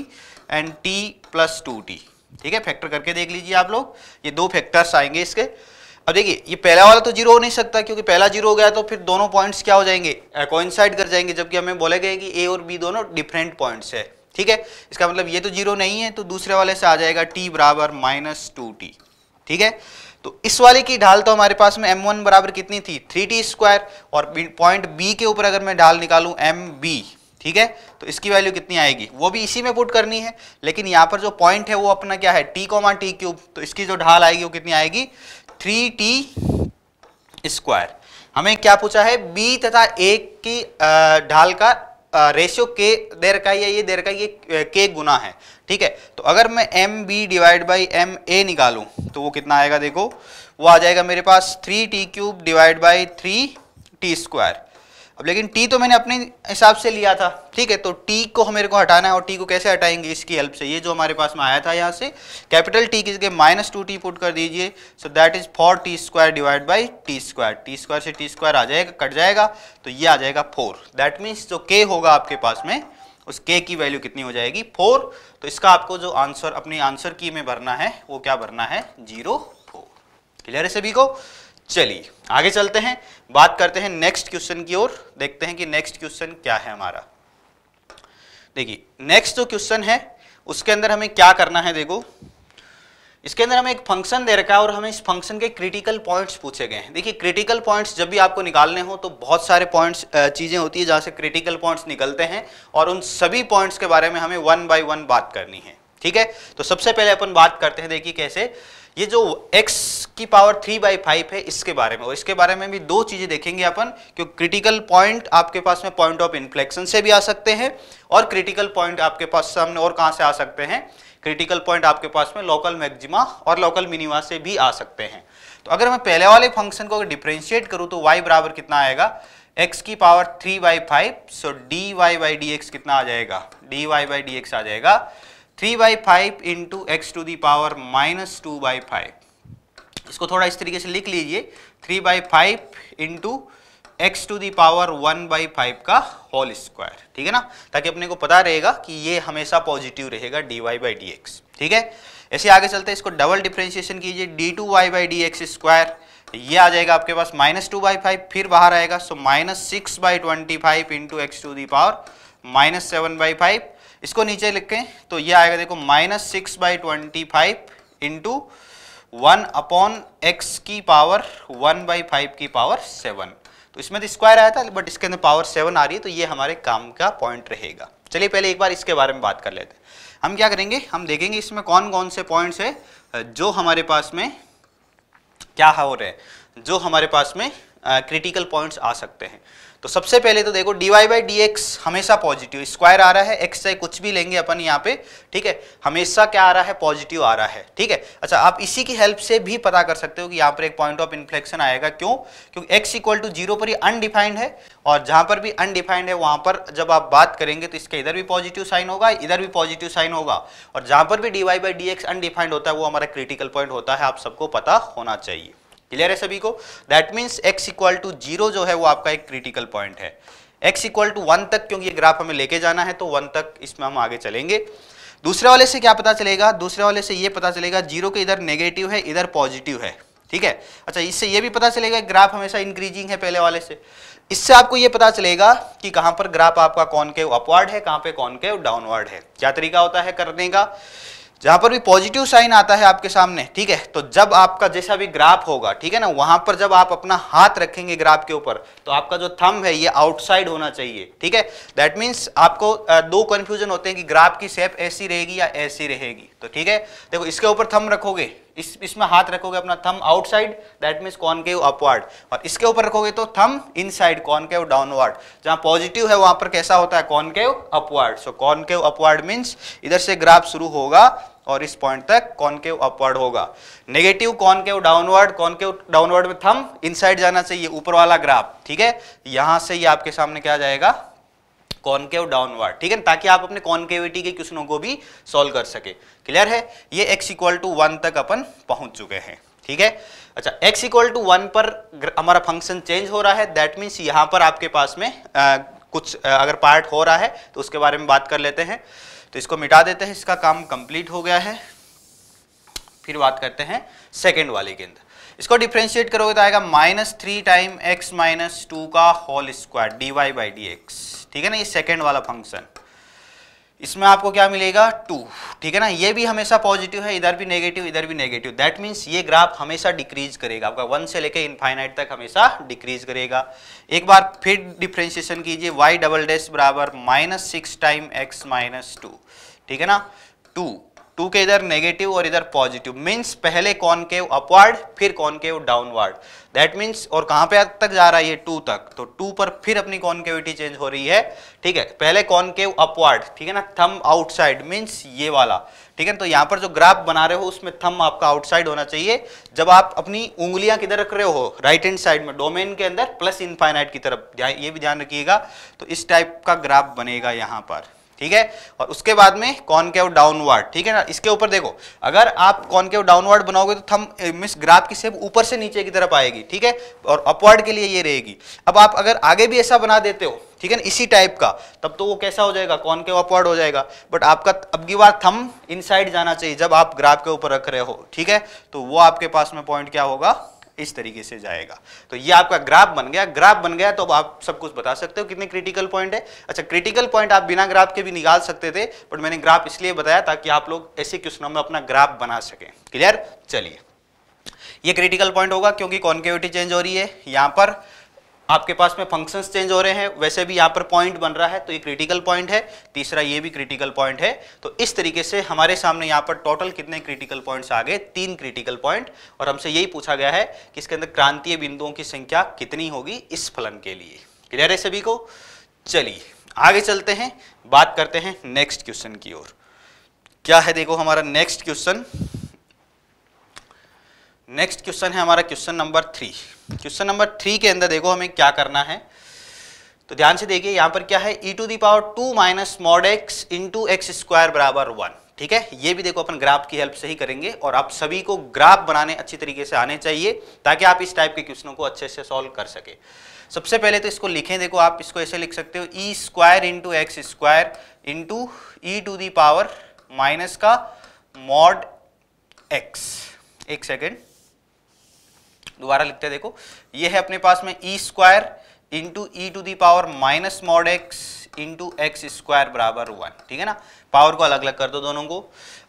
and t plus two t ठीक है फैक्टर करके देख लीजिए आप लोग ये दो फैक्टर्स आएंगे इसके अब देखिए ये पहला वाला तो जीरो हो नहीं सकता क्योंकि पहला जीरो हो गया तो फिर दोनों पॉइंट्स क्या हो जाएंगे कोइंसाइड कर जाएंगे जबकि हमें बोले गए कि ए और बी दोनों डिफरेंट पॉइंट्स है ठीक है इसका मतलब ये तो जीरो नहीं है तो दूसरे वाले से आ जाएगा टी बराबर माइनस टू टी ठीक है तो इस वाले की ढाल तो हमारे पास में m1 बराबर कितनी थी थ्री टी स्क्वायर और पॉइंट बी के ऊपर अगर मैं ढाल निकालूं एम बी ठीक है तो इसकी वैल्यू कितनी आएगी वो भी इसी में पुट करनी है लेकिन यहां पर जो पॉइंट है वो अपना क्या है टी कॉमा टी क्यूब तो इसकी जो ढाल आएगी वो कितनी आएगी थ्री टी स्क्वायर हमें क्या पूछा है बी तथा ए की ढाल का रेशियो के देर का ये देर का ये के गुना है ठीक है तो अगर मैं m b divide by m a निकालू तो वो कितना आएगा देखो वो आ जाएगा मेरे पास three t cube divide by three t square अब लेकिन टी तो मैंने अपने हिसाब से लिया था ठीक है तो टी को मेरे को हटाना है और टी को कैसे हटाएंगे इसकी हेल्प से ये जो हमारे पास में आया था यहाँ से कैपिटल टी किसके माइनस टू टी पुट कर दीजिए so that is four t square divide by t square t square से टी स्क्वायर आ जाएगा कट जाएगा तो ये आ जाएगा फोर दैट मीन्स जो के होगा आपके पास में उस के की वैल्यू कितनी हो जाएगी फोर तो इसका आपको जो आंसर अपनी आंसर की में भरना है वो क्या भरना है जीरो फोर क्लियर है सभी को चलिए आगे चलते हैं बात करते हैं नेक्स्ट क्वेश्चन की ओर देखते हैं कि नेक्स्ट क्वेश्चन क्या है हमारा देखिए नेक्स्ट जो क्वेश्चन है उसके अंदर हमें क्या करना है देखो इसके अंदर हमें एक फंक्शन दे रखा है और हमें इस फंक्शन के क्रिटिकल पॉइंट्स पूछे गए हैं देखिए क्रिटिकल पॉइंट्स जब भी आपको निकालने हो तो बहुत सारे पॉइंट्स चीज़ें होती है जहाँ से क्रिटिकल पॉइंट्स निकलते हैं और उन सभी पॉइंट्स के बारे में हमें वन बाय वन बात करनी है ठीक है तो सबसे पहले अपन बात करते हैं देखिए कैसे ये जो x की पावर थ्री बाई फाइव है इसके बारे में और इसके बारे में भी दो चीज़ें देखेंगे अपन क्योंकि क्रिटिकल पॉइंट आपके पास में पॉइंट ऑफ इन्फ्लेक्शन से भी आ सकते हैं और क्रिटिकल पॉइंट आपके पास सामने और कहाँ से आ सकते हैं क्रिटिकल पॉइंट आपके पास में लोकल मैक्जिमा और लोकल मिनिमा से भी आ सकते हैं तो अगर मैं पहले वाले फंक्शन को अगर डिफ्रेंशिएट करूँ तो वाई बराबर कितना आएगा एक्स की power three by five so d y by d x कितना आ जाएगा d y by d x आ जाएगा three by five into x to the power minus two by five इसको थोड़ा इस तरीके से लिख लीजिए three by five into x to the power one by five का होल स्क्वायर ठीक है ना ताकि अपने को पता रहेगा कि ये हमेशा पॉजिटिव रहेगा d y by d x ठीक है ऐसे आगे चलते हैं इसको डबल डिफ्रेंशिएशन कीजिए d two y by d x square ये आ जाएगा आपके पास माइनस टू बाई फाइव फिर बाहर आएगा so minus six by twenty five into x to the power minus seven by five इसको नीचे लिखें तो ये आएगा देखो minus six by twenty five into one upon x की पावर वन बाई फाइव की पावर सेवन तो इसमें तो स्क्वायर आया था बट इसके अंदर पावर सेवन आ रही है तो ये हमारे काम का पॉइंट रहेगा चलिए पहले एक बार इसके बारे में बात कर लेते हैं हम क्या करेंगे हम देखेंगे इसमें कौन कौन से पॉइंट्स है जो हमारे पास में क्या हो रहे हैं जो हमारे पास में क्रिटिकल पॉइंट्स आ सकते हैं तो सबसे पहले तो देखो dy y by d x हमेशा पॉजिटिव स्क्वायर आ रहा है एक्स से कुछ भी लेंगे अपन यहाँ पे ठीक है हमेशा क्या आ रहा है पॉजिटिव आ रहा है ठीक है अच्छा आप इसी की हेल्प से भी पता कर सकते हो कि यहाँ पर एक पॉइंट ऑफ इन्फ्लेक्शन आएगा क्यों क्योंकि एक्स इक्वल टू जीरो पर ही अनडिफाइंड है और जहाँ पर भी अनडिफाइंड है वहाँ पर जब आप बात करेंगे तो इसका इधर भी पॉजिटिव साइन होगा इधर भी पॉजिटिव साइन होगा और जहाँ पर भी d y by d x undefined होता है वो हमारा क्रिटिकल पॉइंट होता है आप सबको पता होना चाहिए क्लियर है सभी को that means x equal to zero जो है वो आपका एक क्रिटिकल पॉइंट है एक्स इक्वल टू वन तक क्योंकि ये ग्राफ हमें लेके जाना है तो वन तक इसमें हम आगे चलेंगे दूसरे वाले से क्या पता चलेगा दूसरे वाले से ये पता चलेगा जीरो के इधर नेगेटिव है इधर पॉजिटिव है ठीक है अच्छा इससे ये भी पता चलेगा ग्राफ हमेशा इंक्रीजिंग है पहले वाले से इससे आपको ये पता चलेगा कि कहाँ पर ग्राफ आपका कौन के अपवर्ड है कहाँ पे कौन के डाउनवर्ड है क्या तरीका होता है करने का जहां पर भी पॉजिटिव साइन आता है आपके सामने ठीक है तो जब आपका जैसा भी ग्राफ होगा ठीक है ना वहां पर जब आप अपना हाथ रखेंगे ग्राफ के ऊपर तो आपका जो थंब है ये आउटसाइड होना चाहिए ठीक है दैट मीन्स आपको दो कंफ्यूजन होते हैं कि ग्राफ की सेप ऐसी रहेगी या ऐसी रहेगी तो ठीक है देखो इसके ऊपर थम रखोगे इस इसमें हाथ रखोगे अपना thumb outside that means concave upward और इसके ऊपर रखोगे तो thumb in inside concave downward जहां पॉजिटिव है वहां पर कैसा होता है कॉनकेव अपवर्ड सो के अपवर्ड मीन्स इधर से ग्राफ शुरू होगा और इस पॉइंट तक के अपवर्ड होगा नेगेटिव कॉनकेव डाउनवर्ड के डाउनवर्ड में थम इनसाइड जाना चाहिए ऊपर वाला ग्राफ ठीक है यहां से ये आपके सामने क्या जाएगा कॉनकेव डाउनवर्ड ठीक है ताकि आप अपने कॉनकेविटी के क्वेश्चनों को भी सॉल्व कर सके क्लियर है ये एक्स इक्वल टू वन तक अपन पहुंच चुके हैं ठीक है अच्छा x इक्वल टू वन पर हमारा फंक्शन चेंज हो रहा है दैट मीन्स यहाँ पर आपके पास में आ, कुछ आ, अगर पार्ट हो रहा है तो उसके बारे में बात कर लेते हैं तो इसको मिटा देते हैं इसका काम कंप्लीट हो गया है फिर बात करते हैं सेकेंड वाले के अंदर इसको डिफ्रेंशिएट करोगे तो आएगा minus three time x minus two का whole square d y by d x ठीक है ना ये सेकेंड वाला फंक्शन इसमें आपको क्या मिलेगा टू ठीक है ना ये भी हमेशा पॉजिटिव है इधर भी नेगेटिव इधर भी नेगेटिव दैट मीन्स ये ग्राफ हमेशा डिक्रीज करेगा आपका वन से लेकर इनफाइनाइट तक हमेशा डिक्रीज करेगा एक बार फिर डिफ्रेंशिएशन कीजिए वाई डबल डैश बराबर minus six time x minus two ठीक है ना टू टू के इधर नेगेटिव और इधर पॉजिटिव मीन्स पहले कॉनकेव अपवर्ड फिर कॉनकेव डाउनवर्ड दैट मीन्स और कहाँ पे तक जा रहा है ये टू तक तो टू पर फिर अपनी कॉन्केविटी चेंज हो रही है ठीक है पहले कॉनकेव अपवर्ड ठीक है ना थम आउटसाइड मीन्स ये वाला ठीक है तो यहाँ पर जो ग्राफ बना रहे हो उसमें थम आपका आउटसाइड होना चाहिए जब आप अपनी उंगलियां किधर रख रहे हो राइट हैंड साइड में डोमेन के अंदर प्लस इनफाइनाइट की तरफ ये भी ध्यान रखिएगा तो इस टाइप का ग्राफ बनेगा यहाँ पर ठीक है और उसके बाद में कौन के डाउनवर्ड ठीक है ना इसके ऊपर देखो अगर आप के डाउनवर्ड बनाओगे तो थम मिस ग्राफ की सेप ऊपर से नीचे की तरफ आएगी ठीक है और अपवर्ड के लिए ये रहेगी अब आप अगर आगे भी ऐसा बना देते हो ठीक है ना इसी टाइप का तब तो वो कैसा हो जाएगा कौन के अपवर्ड हो जाएगा बट आपका अब की बार थम इन जाना चाहिए जब आप ग्राफ के ऊपर रख रहे हो ठीक है तो वो आपके पास में पॉइंट क्या होगा इस तरीके से जाएगा तो ये आपका ग्राफ बन गया ग्राफ बन गया तो अब आप सब कुछ बता सकते हो कितने क्रिटिकल पॉइंट है अच्छा क्रिटिकल पॉइंट आप बिना ग्राफ के भी निकाल सकते थे बट मैंने ग्राफ इसलिए बताया ताकि आप लोग ऐसे क्वेश्चनों में अपना ग्राफ बना सकें क्लियर चलिए ये क्रिटिकल पॉइंट होगा क्योंकि कॉन्केविटी चेंज हो रही है यहां पर आपके पास में फंक्शंस चेंज हो रहे हैं वैसे भी यहाँ पर पॉइंट बन रहा है तो ये क्रिटिकल पॉइंट है तीसरा ये भी क्रिटिकल पॉइंट है तो इस तरीके से हमारे सामने यहाँ पर टोटल कितने क्रिटिकल पॉइंट्स आ गए तीन क्रिटिकल पॉइंट और हमसे यही पूछा गया है कि इसके अंदर क्रांतीय बिंदुओं की संख्या कितनी होगी इस फलन के लिए क्लियर है सभी को चलिए आगे चलते हैं बात करते हैं नेक्स्ट क्वेश्चन की ओर क्या है देखो हमारा नेक्स्ट क्वेश्चन नेक्स्ट क्वेश्चन है हमारा question number three question number three के अंदर देखो हमें क्या करना है तो ध्यान से देखिए यहां पर क्या है e to the power two minus mod x into x square बराबर वन ठीक है ये भी देखो अपन ग्राफ की हेल्प से ही करेंगे और आप सभी को ग्राफ बनाने अच्छी तरीके से आने चाहिए ताकि आप इस टाइप के क्वेश्चनों को अच्छे से सॉल्व कर सके सबसे पहले तो इसको लिखें देखो आप इसको ऐसे लिख सकते हो e square into x square into e to the power minus का मॉड एक्स एक सेकेंड दोबारा लिखते देखो ये है अपने पास में e square into e to the power minus mod x into x square बराबर वन ठीक है ना पावर को अलग अलग कर दो दोनों को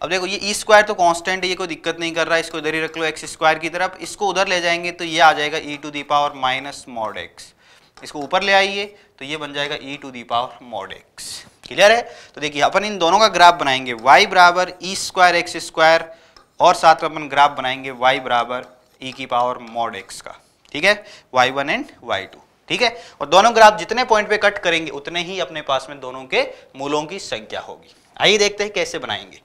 अब देखो ये ई e स्क्वायर तो कांस्टेंट है ये कोई दिक्कत नहीं कर रहा है इसको इधर ही रख लो एक्स स्क्वायर की तरफ इसको उधर ले जाएंगे तो ये आ जाएगा e to the power minus mod x इसको ऊपर ले आइए तो ये बन जाएगा e to the power mod x clear है तो देखिए अपन इन दोनों का ग्राफ बनाएंगे वाई बराबर ई स्क्वायर एक्स स्क्वायर और साथ में अपन ग्राफ बनाएंगे वाई बराबर ई e की पावर मॉड एक्स का ठीक है y one and y two ठीक है और दोनों ग्राफ जितने पॉइंट पे कट करेंगे उतने ही अपने पास में दोनों के मूलों की संख्या होगी आइए देखते हैं कैसे बनाएंगे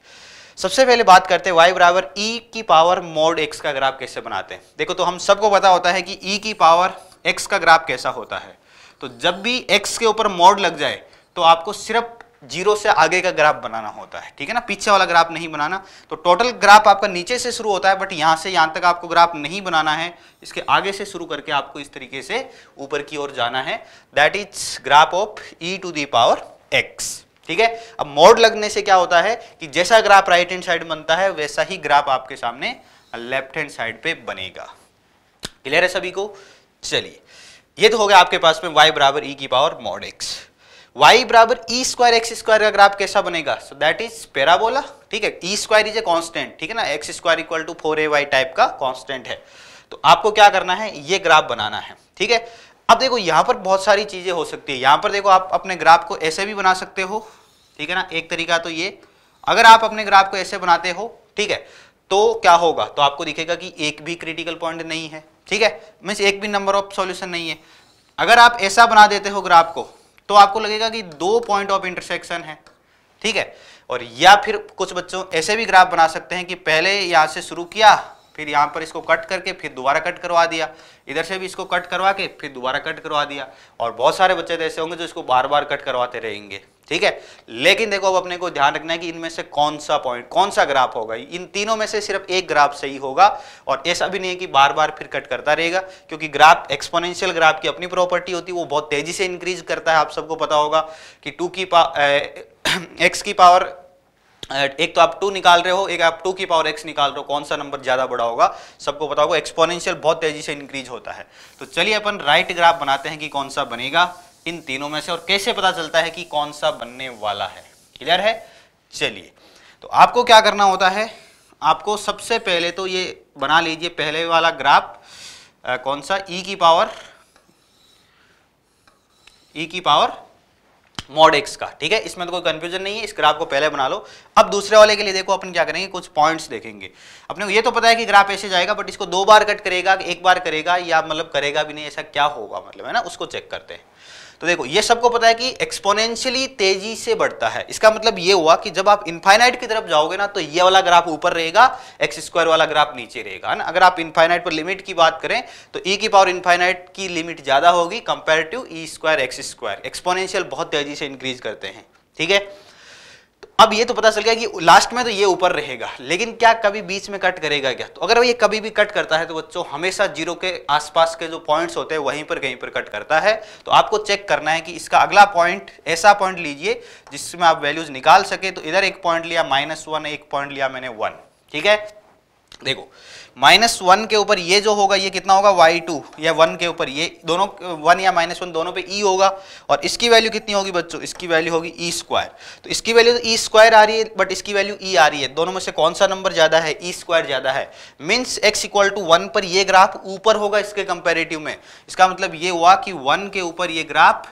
सबसे पहले बात करते हैं y बराबर e की पावर मोड x का ग्राफ कैसे बनाते हैं देखो तो हम सबको पता होता है कि e की पावर x का ग्राफ कैसा होता है तो जब भी x के ऊपर मोड लग जाए तो आपको सिर्फ जीरो से आगे का ग्राफ बनाना होता है ठीक है ना पीछे वाला ग्राफ नहीं बनाना तो टोटल ग्राफ आपका नीचे से शुरू होता है बट यहां से यहां तक आपको ग्राफ नहीं बनाना है इसके आगे से शुरू करके आपको इस तरीके से ऊपर की ओर जाना है that is graph of e to the power x ठीक है अब मोड लगने से क्या होता है कि जैसा ग्राफ राइट हैंड साइड बनता है वैसा ही ग्राफ आपके सामने लेफ्ट हैंड साइड पे बनेगा क्लियर है सभी को चलिए ये तो हो गया आपके पास में y बराबर e की पावर मॉड एक्स वाई बराबर ई स्क्वायर एक्स स्क्वायर का ग्राफ कैसा बनेगा सो दैट इज पेराबोला ठीक है e square is a constant ठीक है ना x square equal to four a y type का कॉन्स्टेंट है तो आपको क्या करना है ये ग्राफ बनाना है ठीक है अब देखो यहाँ पर बहुत सारी चीज़ें हो सकती है यहाँ पर देखो आप अपने ग्राफ को ऐसे भी बना सकते हो ठीक है ना एक तरीका तो ये अगर आप अपने ग्राफ को ऐसे बनाते हो ठीक है तो क्या होगा तो आपको दिखेगा कि एक भी क्रिटिकल पॉइंट नहीं है ठीक है मीन्स एक भी नंबर ऑफ सॉल्यूशन नहीं है अगर आप ऐसा बना देते हो ग्राफ को तो आपको लगेगा कि दो पॉइंट ऑफ इंटरसेक्शन है ठीक है और या फिर कुछ बच्चों ऐसे भी ग्राफ बना सकते हैं कि पहले यहाँ से शुरू किया फिर यहाँ पर इसको कट करके फिर दोबारा कट करवा दिया इधर से भी इसको कट करवा के फिर दोबारा कट करवा दिया और बहुत सारे बच्चे तो ऐसे होंगे जो इसको बार बार कट करवाते रहेंगे ठीक है लेकिन देखो अब अपने को ध्यान रखना है कि इनमें से कौन सा पॉइंट कौन सा ग्राफ होगा इन तीनों में से सिर्फ एक ग्राफ सही होगा और ऐसा भी नहीं है कि बार बार फिर कट करता रहेगा क्योंकि ग्राफ एक्सपोनेंशियल ग्राफ की अपनी प्रॉपर्टी होती है वो बहुत तेजी से इंक्रीज करता है आप सबको पता होगा कि टू की एक्स की पावर एक तो आप टू निकाल रहे हो एक आप टू की पावर एक्स निकाल रहे हो कौन सा नंबर ज़्यादा बड़ा होगा सबको पता होगा एक्सपोनेंशियल बहुत तेजी से इंक्रीज होता है तो चलिए अपन राइट ग्राफ बनाते हैं कि कौन सा बनेगा इन तीनों में से और कैसे पता चलता है कि कौन सा बनने वाला है क्लियर है चलिए तो आपको क्या करना होता है आपको सबसे पहले तो ये बना लीजिए पहले वाला ग्राफ कौन सा ई e की पावर ई e की पावर मॉड एक्स का ठीक है इसमें तो कोई कंफ्यूजन नहीं है इस ग्राफ को पहले बना लो अब दूसरे वाले के लिए देखो अपन क्या करेंगे कुछ पॉइंट्स देखेंगे अपने को ये तो पता है कि ग्राफ ऐसे जाएगा बट इसको दो बार कट करेगा एक बार करेगा या मतलब करेगा भी नहीं ऐसा क्या होगा मतलब है ना उसको चेक करते हैं तो देखो ये सबको पता है कि एक्सपोनेंशियली तेजी से बढ़ता है इसका मतलब ये हुआ कि जब आप इनफाइनाइट की तरफ जाओगे ना तो ये वाला ग्राफ ऊपर रहेगा एक्स स्क्वायर वाला ग्राफ नीचे रहेगा ना अगर आप इनफाइनाइट पर लिमिट की बात करें तो ई e की पावर इनफाइनाइट की लिमिट ज्यादा होगी compare to e square x square exponential बहुत तेजी से इंक्रीज करते हैं ठीक है अब ये तो पता चल गया कि लास्ट में तो ये ऊपर रहेगा लेकिन क्या कभी बीच में कट करेगा क्या तो अगर वो ये कभी भी कट करता है तो बच्चों हमेशा जीरो के आसपास के जो पॉइंट्स होते हैं वहीं पर कहीं पर कट करता है तो आपको चेक करना है कि इसका अगला पॉइंट ऐसा पॉइंट लीजिए जिसमें आप वैल्यूज निकाल सके तो इधर एक पॉइंट लिया माइनस वन एक पॉइंट लिया मैंने वन ठीक है देखो माइनस वन के ऊपर ये जो होगा ये कितना होगा वाई टू या वन के ऊपर ये दोनों वन या माइनस वन दोनों पे ई e होगा और इसकी वैल्यू कितनी होगी बच्चों इसकी वैल्यू होगी ई e स्क्वायर तो इसकी वैल्यू तो ई e स्क्वायर आ रही है बट इसकी वैल्यू ई e आ रही है दोनों में से कौन सा नंबर ज़्यादा है ई e स्क्वायर ज़्यादा है means x equal to one पर ये ग्राफ ऊपर होगा इसके कंपेरेटिव में इसका मतलब ये हुआ कि वन के ऊपर ये ग्राफ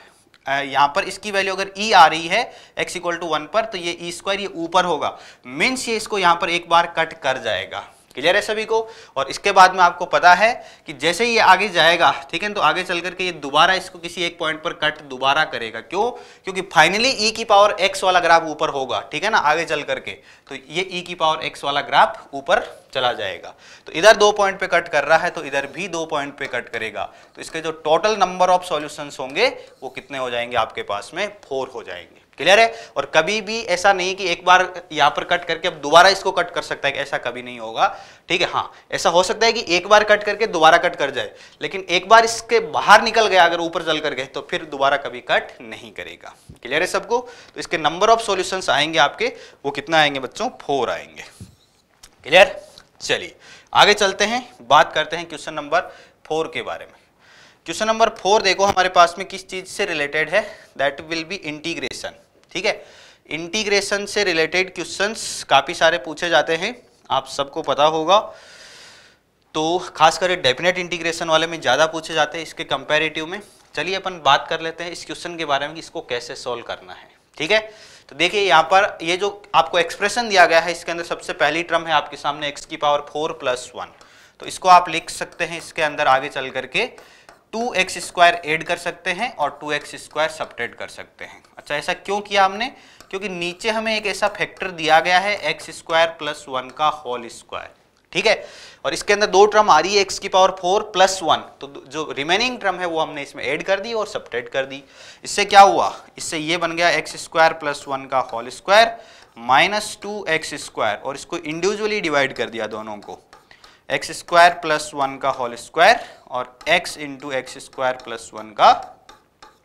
यहाँ पर इसकी वैल्यू अगर ई e आ रही है एक्स इक्वल टू वन पर तो ये ई e स्क्वायर ये ऊपर होगा मीन्स ये इसको यहाँ पर एक बार कट कर जाएगा क्लियर है सभी को और इसके बाद में आपको पता है कि जैसे ये आगे जाएगा ठीक है तो आगे चल करके ये दोबारा इसको किसी एक पॉइंट पर कट दोबारा करेगा क्यों क्योंकि फाइनली ई e की पावर एक्स वाला ग्राफ ऊपर होगा ठीक है ना आगे चल करके तो ये ई e की पावर एक्स वाला ग्राफ ऊपर चला जाएगा तो इधर दो पॉइंट पे कट कर रहा है तो इधर भी दो पॉइंट पे कट करेगा तो इसके जो टोटल नंबर ऑफ सॉल्यूशंस होंगे वो कितने हो जाएंगे आपके पास में फोर हो जाएंगे क्लियर है और कभी भी ऐसा नहीं कि एक बार यहाँ पर कट करके अब दोबारा इसको कट कर सकता है ऐसा कभी नहीं होगा ठीक है हाँ ऐसा हो सकता है कि एक बार कट करके दोबारा कट कर जाए लेकिन एक बार इसके बाहर निकल गया अगर ऊपर चल कर गए तो फिर दोबारा कभी कट नहीं करेगा क्लियर है सबको तो इसके नंबर ऑफ सोल्यूशन आएंगे आपके वो कितना आएंगे बच्चों फोर आएंगे क्लियर चलिए आगे चलते हैं बात करते हैं क्वेश्चन नंबर फोर के बारे में क्वेश्चन नंबर फोर देखो हमारे पास में किस चीज से रिलेटेड है दैट विल बी इंटीग्रेशन ठीक है इंटीग्रेशन से रिलेटेड क्वेश्चंस काफ़ी सारे पूछे जाते हैं आप सबको पता होगा तो खासकर डेफिनेट इंटीग्रेशन वाले में ज़्यादा पूछे जाते हैं इसके कंपेरेटिव में चलिए अपन बात कर लेते हैं इस क्वेश्चन के बारे में कि इसको कैसे सोल्व करना है ठीक है तो देखिए यहाँ पर ये जो आपको एक्सप्रेशन दिया गया है इसके अंदर सबसे पहली ट्रम है आपके सामने एक्स की पावर फोर प्लस वन तो इसको आप लिख सकते हैं इसके अंदर आगे चल करके टू एक्स स्क्वायर एड कर सकते हैं और टू एक्स स्क्वायर सपरेट कर सकते हैं अच्छा ऐसा क्यों किया हमने क्योंकि नीचे हमें एक ऐसा फैक्टर दिया गया है एक्स स्क्वायर प्लस वन का होल स्क्वायर ठीक है और इसके अंदर दो ट्रम आ रही है एक्स की पावर फोर प्लस वन तो जो रिमेनिंग ट्रम है वो हमने इसमें ऐड कर दी और सपरेट कर दी इससे क्या हुआ इससे ये बन गया एक्स स्क्वायर प्लस वन का whole square minus two x square और इसको इंडिविजुअली डिवाइड कर दिया दोनों को एक्स स्क्वायर प्लस वन का होल स्क्वायर और x into x square plus one का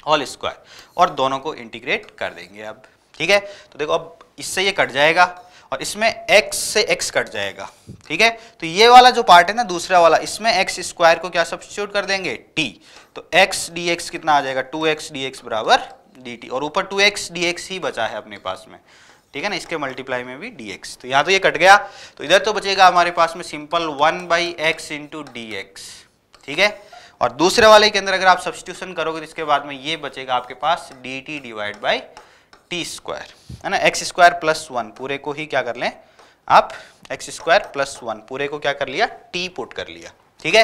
होल स्क्वायर और दोनों को इंटीग्रेट कर देंगे अब ठीक है तो देखो अब इससे ये कट जाएगा और इसमें x से x कट जाएगा ठीक है तो ये वाला जो पार्ट है ना दूसरा वाला इसमें एक्स स्क्वायर को क्या सब्सिट्यूट कर देंगे t तो x dx कितना आ जाएगा 2x एक्स डी एक्स बराबर डी और ऊपर 2x एक्स डी एक्स ही बचा है अपने पास में ठीक है ना इसके मल्टीप्लाई में भी dx तो यहाँ तो ये कट गया तो इधर तो बचेगा हमारे पास में simple one by x into d x ठीक है और दूसरे वाले के अंदर अगर आप सब्सटीट्यूशन करोगे तो इसके बाद में ये बचेगा आपके पास d t divide by t square है ना एक्स स्क्वायर प्लस वन पूरे को ही क्या कर लें आप एक्स स्क्वायर प्लस वन पूरे को क्या कर लिया टी पुट कर लिया ठीक है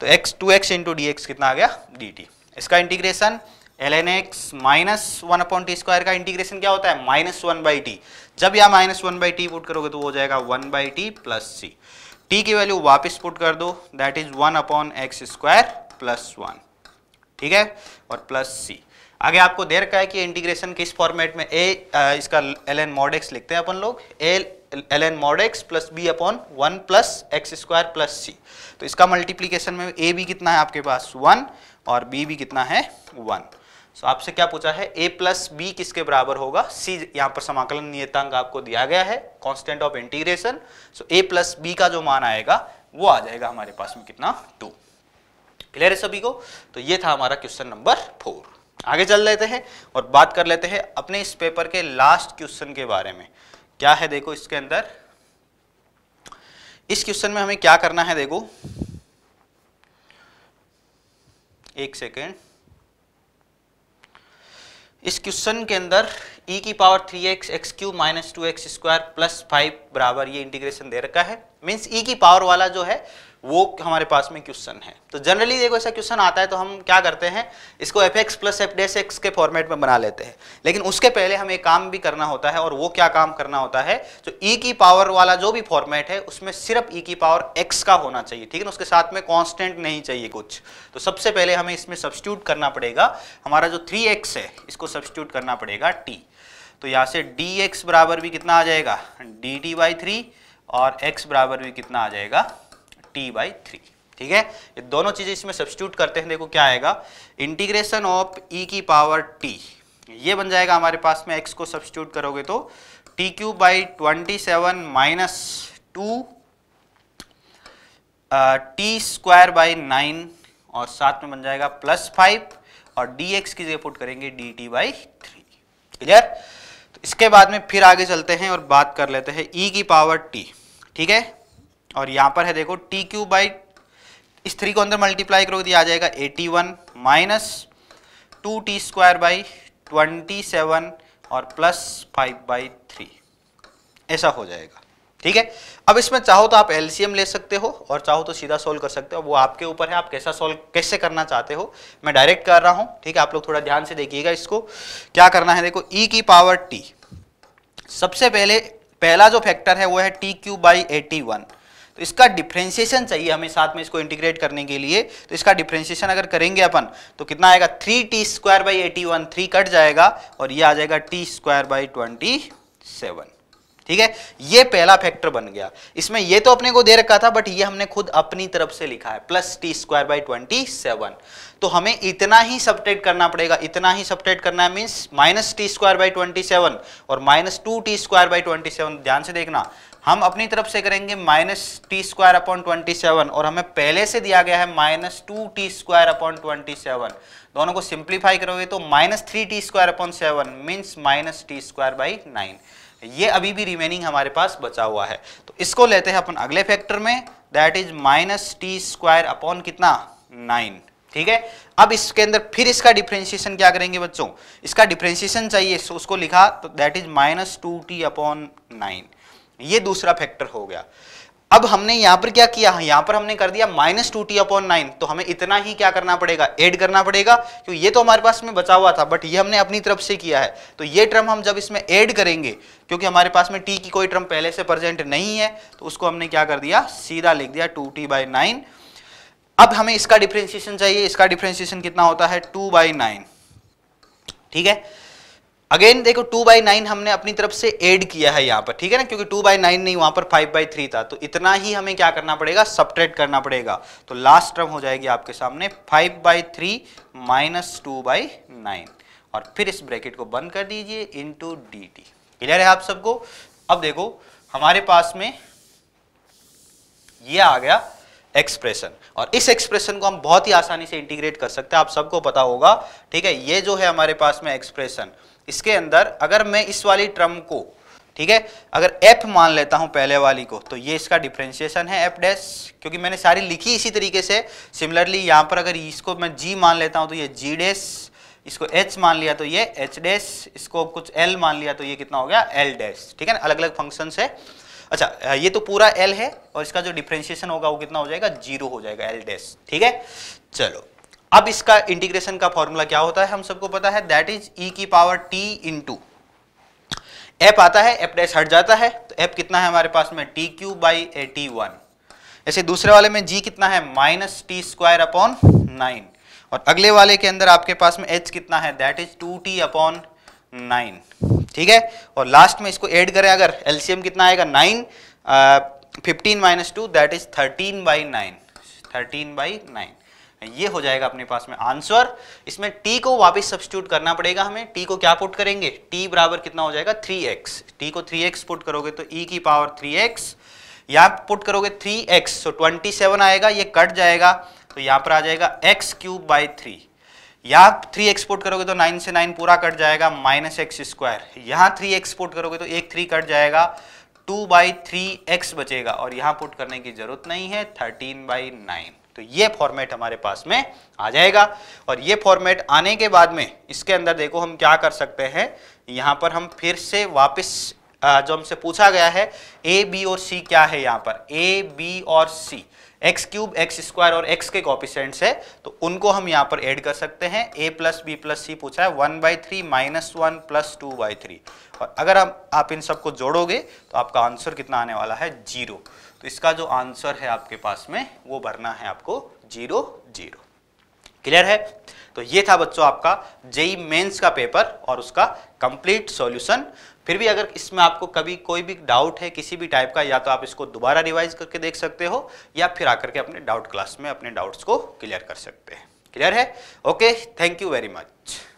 तो x to x into d x कितना आ गया डी टी इसका integration l n x minus one upon t square का इंटीग्रेशन क्या होता है माइनस वन बाई टी जब यहाँ minus one by t put करोगे तो वो हो जाएगा one by t plus c t की वैल्यू वापस पुट कर दो that is one upon x square plus one ठीक है और प्लस सी आगे आपको दे रखा है कि इंटीग्रेशन किस फॉर्मेट में ए आ, इसका एल एन मॉड एक्स लिखते हैं अपन लोग a l n mod x plus b upon one plus x square plus c तो इसका मल्टीप्लीकेशन में ए भी कितना है आपके पास वन और बी भी कितना है वन सो आपसे क्या पूछा है ए प्लस बी किसके बराबर होगा सी यहाँ पर समाकलन नियतांक आपको दिया गया है constant of integration so a plus b का जो मान आएगा वो आ जाएगा हमारे पास में कितना टू क्लियर है सभी को तो ये था हमारा क्वेश्चन नंबर फोर आगे चल लेते हैं और बात कर लेते हैं अपने इस पेपर के लास्ट क्वेश्चन के बारे में क्या है देखो इसके अंदर इस क्वेश्चन में हमें क्या करना है देखो एक सेकेंड इस क्वेश्चन के अंदर e की power 3x x x cube minus two x square plus five बराबर ये इंटीग्रेशन दे रखा है मीन्स e की पावर वाला जो है वो हमारे पास में क्वेश्चन है तो जनरली देखो ऐसा क्वेश्चन आता है तो हम क्या करते हैं इसको f x plus f dash x के फॉर्मेट में बना लेते हैं लेकिन उसके पहले हमें काम भी करना होता है और वो क्या काम करना होता है तो ई e की पावर वाला जो भी फॉर्मेट है उसमें सिर्फ ई e की पावर एक्स का होना चाहिए ठीक है उसके साथ में कॉन्स्टेंट नहीं चाहिए कुछ तो सबसे पहले हमें इसमें सब्सट्यूट करना पड़ेगा हमारा जो थ्री एक्स है इसको सब्सट्यूट करना पड़ेगा टी तो यहाँ से डी एक्स बराबर भी कितना आ जाएगा डी टी बाई थ्री और एक्स बराबर भी कितना आ जाएगा टी बाई थ्री ठीक है ये दोनों चीजें इसमें सब्सिट्यूट करते हैं देखो क्या आएगा इंटीग्रेशन ऑफ ई की पावर टी ये बन जाएगा हमारे पास में एक्स को सब्सिट्यूट करोगे तो t cube by twenty seven minus two t square by nine और साथ में बन जाएगा प्लस फाइव और डी एक्स की जगह पुट करेंगे d t by three clear तो इसके बाद में फिर आगे चलते हैं और बात कर लेते हैं ई e की पावर टी ठीक है और यहाँ पर है देखो टी क्यू बाई इस थ्री को अंदर मल्टीप्लाई करोगे तो आ जाएगा eighty one minus two t square by twenty seven और प्लस फाइव बाई थ्री ऐसा हो जाएगा ठीक है अब इसमें चाहो तो आप एलसीएम ले सकते हो और चाहो तो सीधा सोल्व कर सकते हो वो आपके ऊपर है आप कैसा सोल्व कैसे करना चाहते हो मैं डायरेक्ट कर रहा हूं ठीक है आप लोग थोड़ा ध्यान से देखिएगा इसको क्या करना है देखो ई e की पावर टी सबसे पहले पहला जो फैक्टर है वो है t cube by eighty one तो इसका डिफ्रेंसिएशन चाहिए हमें साथ में इसको इंटीग्रेट करने के लिए तो इसका डिफ्रेंसिएशन अगर करेंगे अपन तो कितना आएगा three t square by eighty one three cut जाएगा और ये आ जाएगा t square by twenty seven ठीक है ये पहला फैक्टर बन गया इसमें ये तो अपने को दे रखा था बट ये हमने खुद अपनी तरफ से लिखा है plus t square by twenty seven तो हमें इतना ही सब्ट्रेट करना पड़ेगा इतना ही सब्ट्रेट करना है means minus t square by twenty seven और minus two t square by twenty seven ध्यान से देखना हम अपनी तरफ से करेंगे minus t square upon twenty seven और हमें पहले से दिया गया है minus two t square upon twenty seven दोनों को सिंप्लीफाई करोगे तो minus three t square upon seven means minus t square by nine ये अभी भी रिमेनिंग हमारे पास बचा हुआ है तो इसको लेते हैं अपन अगले फैक्टर में that is minus t square upon कितना नाइन ठीक है अब इसके अंदर फिर इसका डिफ्रेंशिएशन क्या करेंगे बच्चों इसका डिफ्रेंशिएशन चाहिए उसको लिखा तो that is minus two t upon nine ये दूसरा फैक्टर हो गया अब हमने यहां पर क्या किया यहां पर हमने कर दिया minus two t upon nine तो हमें इतना ही क्या करना पड़ेगा ऐड करना पड़ेगा क्योंकि ये तो हमारे पास में बचा हुआ था बट ये हमने अपनी तरफ से किया है तो ये टर्म हम जब इसमें ऐड करेंगे क्योंकि हमारे पास में टी की कोई टर्म पहले से प्रेजेंट नहीं है तो उसको हमने क्या कर दिया सीधा लिख दिया टू टी बाई नाइन अब हमें इसका डिफ्रेंसिएशन चाहिए इसका डिफ्रेंसिएशन कितना होता है टू बाई नाइन ठीक है अगेन देखो टू बाई नाइन हमने अपनी तरफ से एड किया है यहाँ पर ठीक है ना क्योंकि टू बाई नाइन नहीं वहां पर फाइव बाई थ्री था तो इतना ही हमें क्या करना पड़ेगा सपरेट करना पड़ेगा तो लास्ट टर्म हो जाएगी आपके सामने five by three minus two by nine और फिर इस ब्रैकेट को बंद कर दीजिए into d t clear है आप सबको अब देखो हमारे पास में ये आ गया एक्सप्रेशन और इस एक्सप्रेशन को हम बहुत ही आसानी से इंटीग्रेट कर सकते हैं आप सबको पता होगा ठीक है ये जो है हमारे पास में एक्सप्रेशन इसके अंदर अगर मैं इस वाली ट्रम को ठीक है अगर f मान लेता हूं पहले वाली को तो ये इसका डिफ्रेंशिएशन है f डैश क्योंकि मैंने सारी लिखी इसी तरीके से सिमिलरली यहाँ पर अगर इसको मैं g मान लेता हूं तो ये g डैश इसको h मान लिया तो ये h डैश इसको कुछ l मान लिया तो ये कितना हो गया l डैश ठीक है ना अलग अलग फंक्शन है अच्छा ये तो पूरा एल है और इसका जो डिफ्रेंशिएशन होगा वो कितना हो जाएगा जीरो हो जाएगा एल डैश ठीक है चलो अब इसका इंटीग्रेशन का फॉर्मूला क्या होता है हम सबको पता है दैट इज ई की power t into f आता है एप डे हट जाता है तो एप कितना है हमारे पास में t cube by eighty one ऐसे दूसरे वाले में जी कितना है minus t square upon nine और अगले वाले के अंदर आपके पास में एच कितना है that is two t upon nine ठीक है और लास्ट में इसको एड करें अगर एलसीएम कितना आएगा nine fifteen minus two that is thirteen by nine thirteen by nine ये हो जाएगा अपने पास में आंसर इसमें t को वापस सब्सिट्यूट करना पड़ेगा हमें t को क्या पुट करेंगे t बराबर कितना हो जाएगा 3x t को 3x पुट करोगे तो e की पावर 3x एक्स यहाँ पुट करोगे 3x सो so 27 आएगा ये कट जाएगा तो यहाँ पर आ जाएगा एक्स क्यूब बाई थ्री यहाँ थ्री एक्सपोर्ट करोगे तो 9 से 9 पूरा कट जाएगा माइनस एक्स स्क्वायर यहाँ थ्री एक्सपोर्ट करोगे तो एक थ्री कट जाएगा 2 बाई थ्री एक्स बचेगा और यहाँ पुट करने की जरूरत नहीं है 13 बाई नाइन तो ये फॉर्मेट हमारे पास में आ जाएगा और ये फॉर्मेट आने के बाद में इसके अंदर देखो हम क्या कर सकते हैं यहाँ पर हम फिर से वापस जो हमसे पूछा गया है ए बी और सी क्या है यहाँ पर ए बी और c x cube x square और एक्स के कॉपिशेंट्स है तो उनको हम यहाँ पर ऐड कर सकते हैं A plus B plus C पूछा है one by three minus one plus two by three और अगर हम आप इन सबको जोड़ोगे तो आपका आंसर कितना आने वाला है जीरो तो इसका जो आंसर है आपके पास में वो भरना है आपको जीरो जीरो क्लियर है तो ये था बच्चों आपका जेई मेंस का पेपर और उसका कंप्लीट सॉल्यूशन फिर भी अगर इसमें आपको कभी कोई भी डाउट है किसी भी टाइप का या तो आप इसको दोबारा रिवाइज करके देख सकते हो या फिर आकर के अपने डाउट क्लास में अपने डाउट्स को क्लियर कर सकते हैं क्लियर है okay thank you very much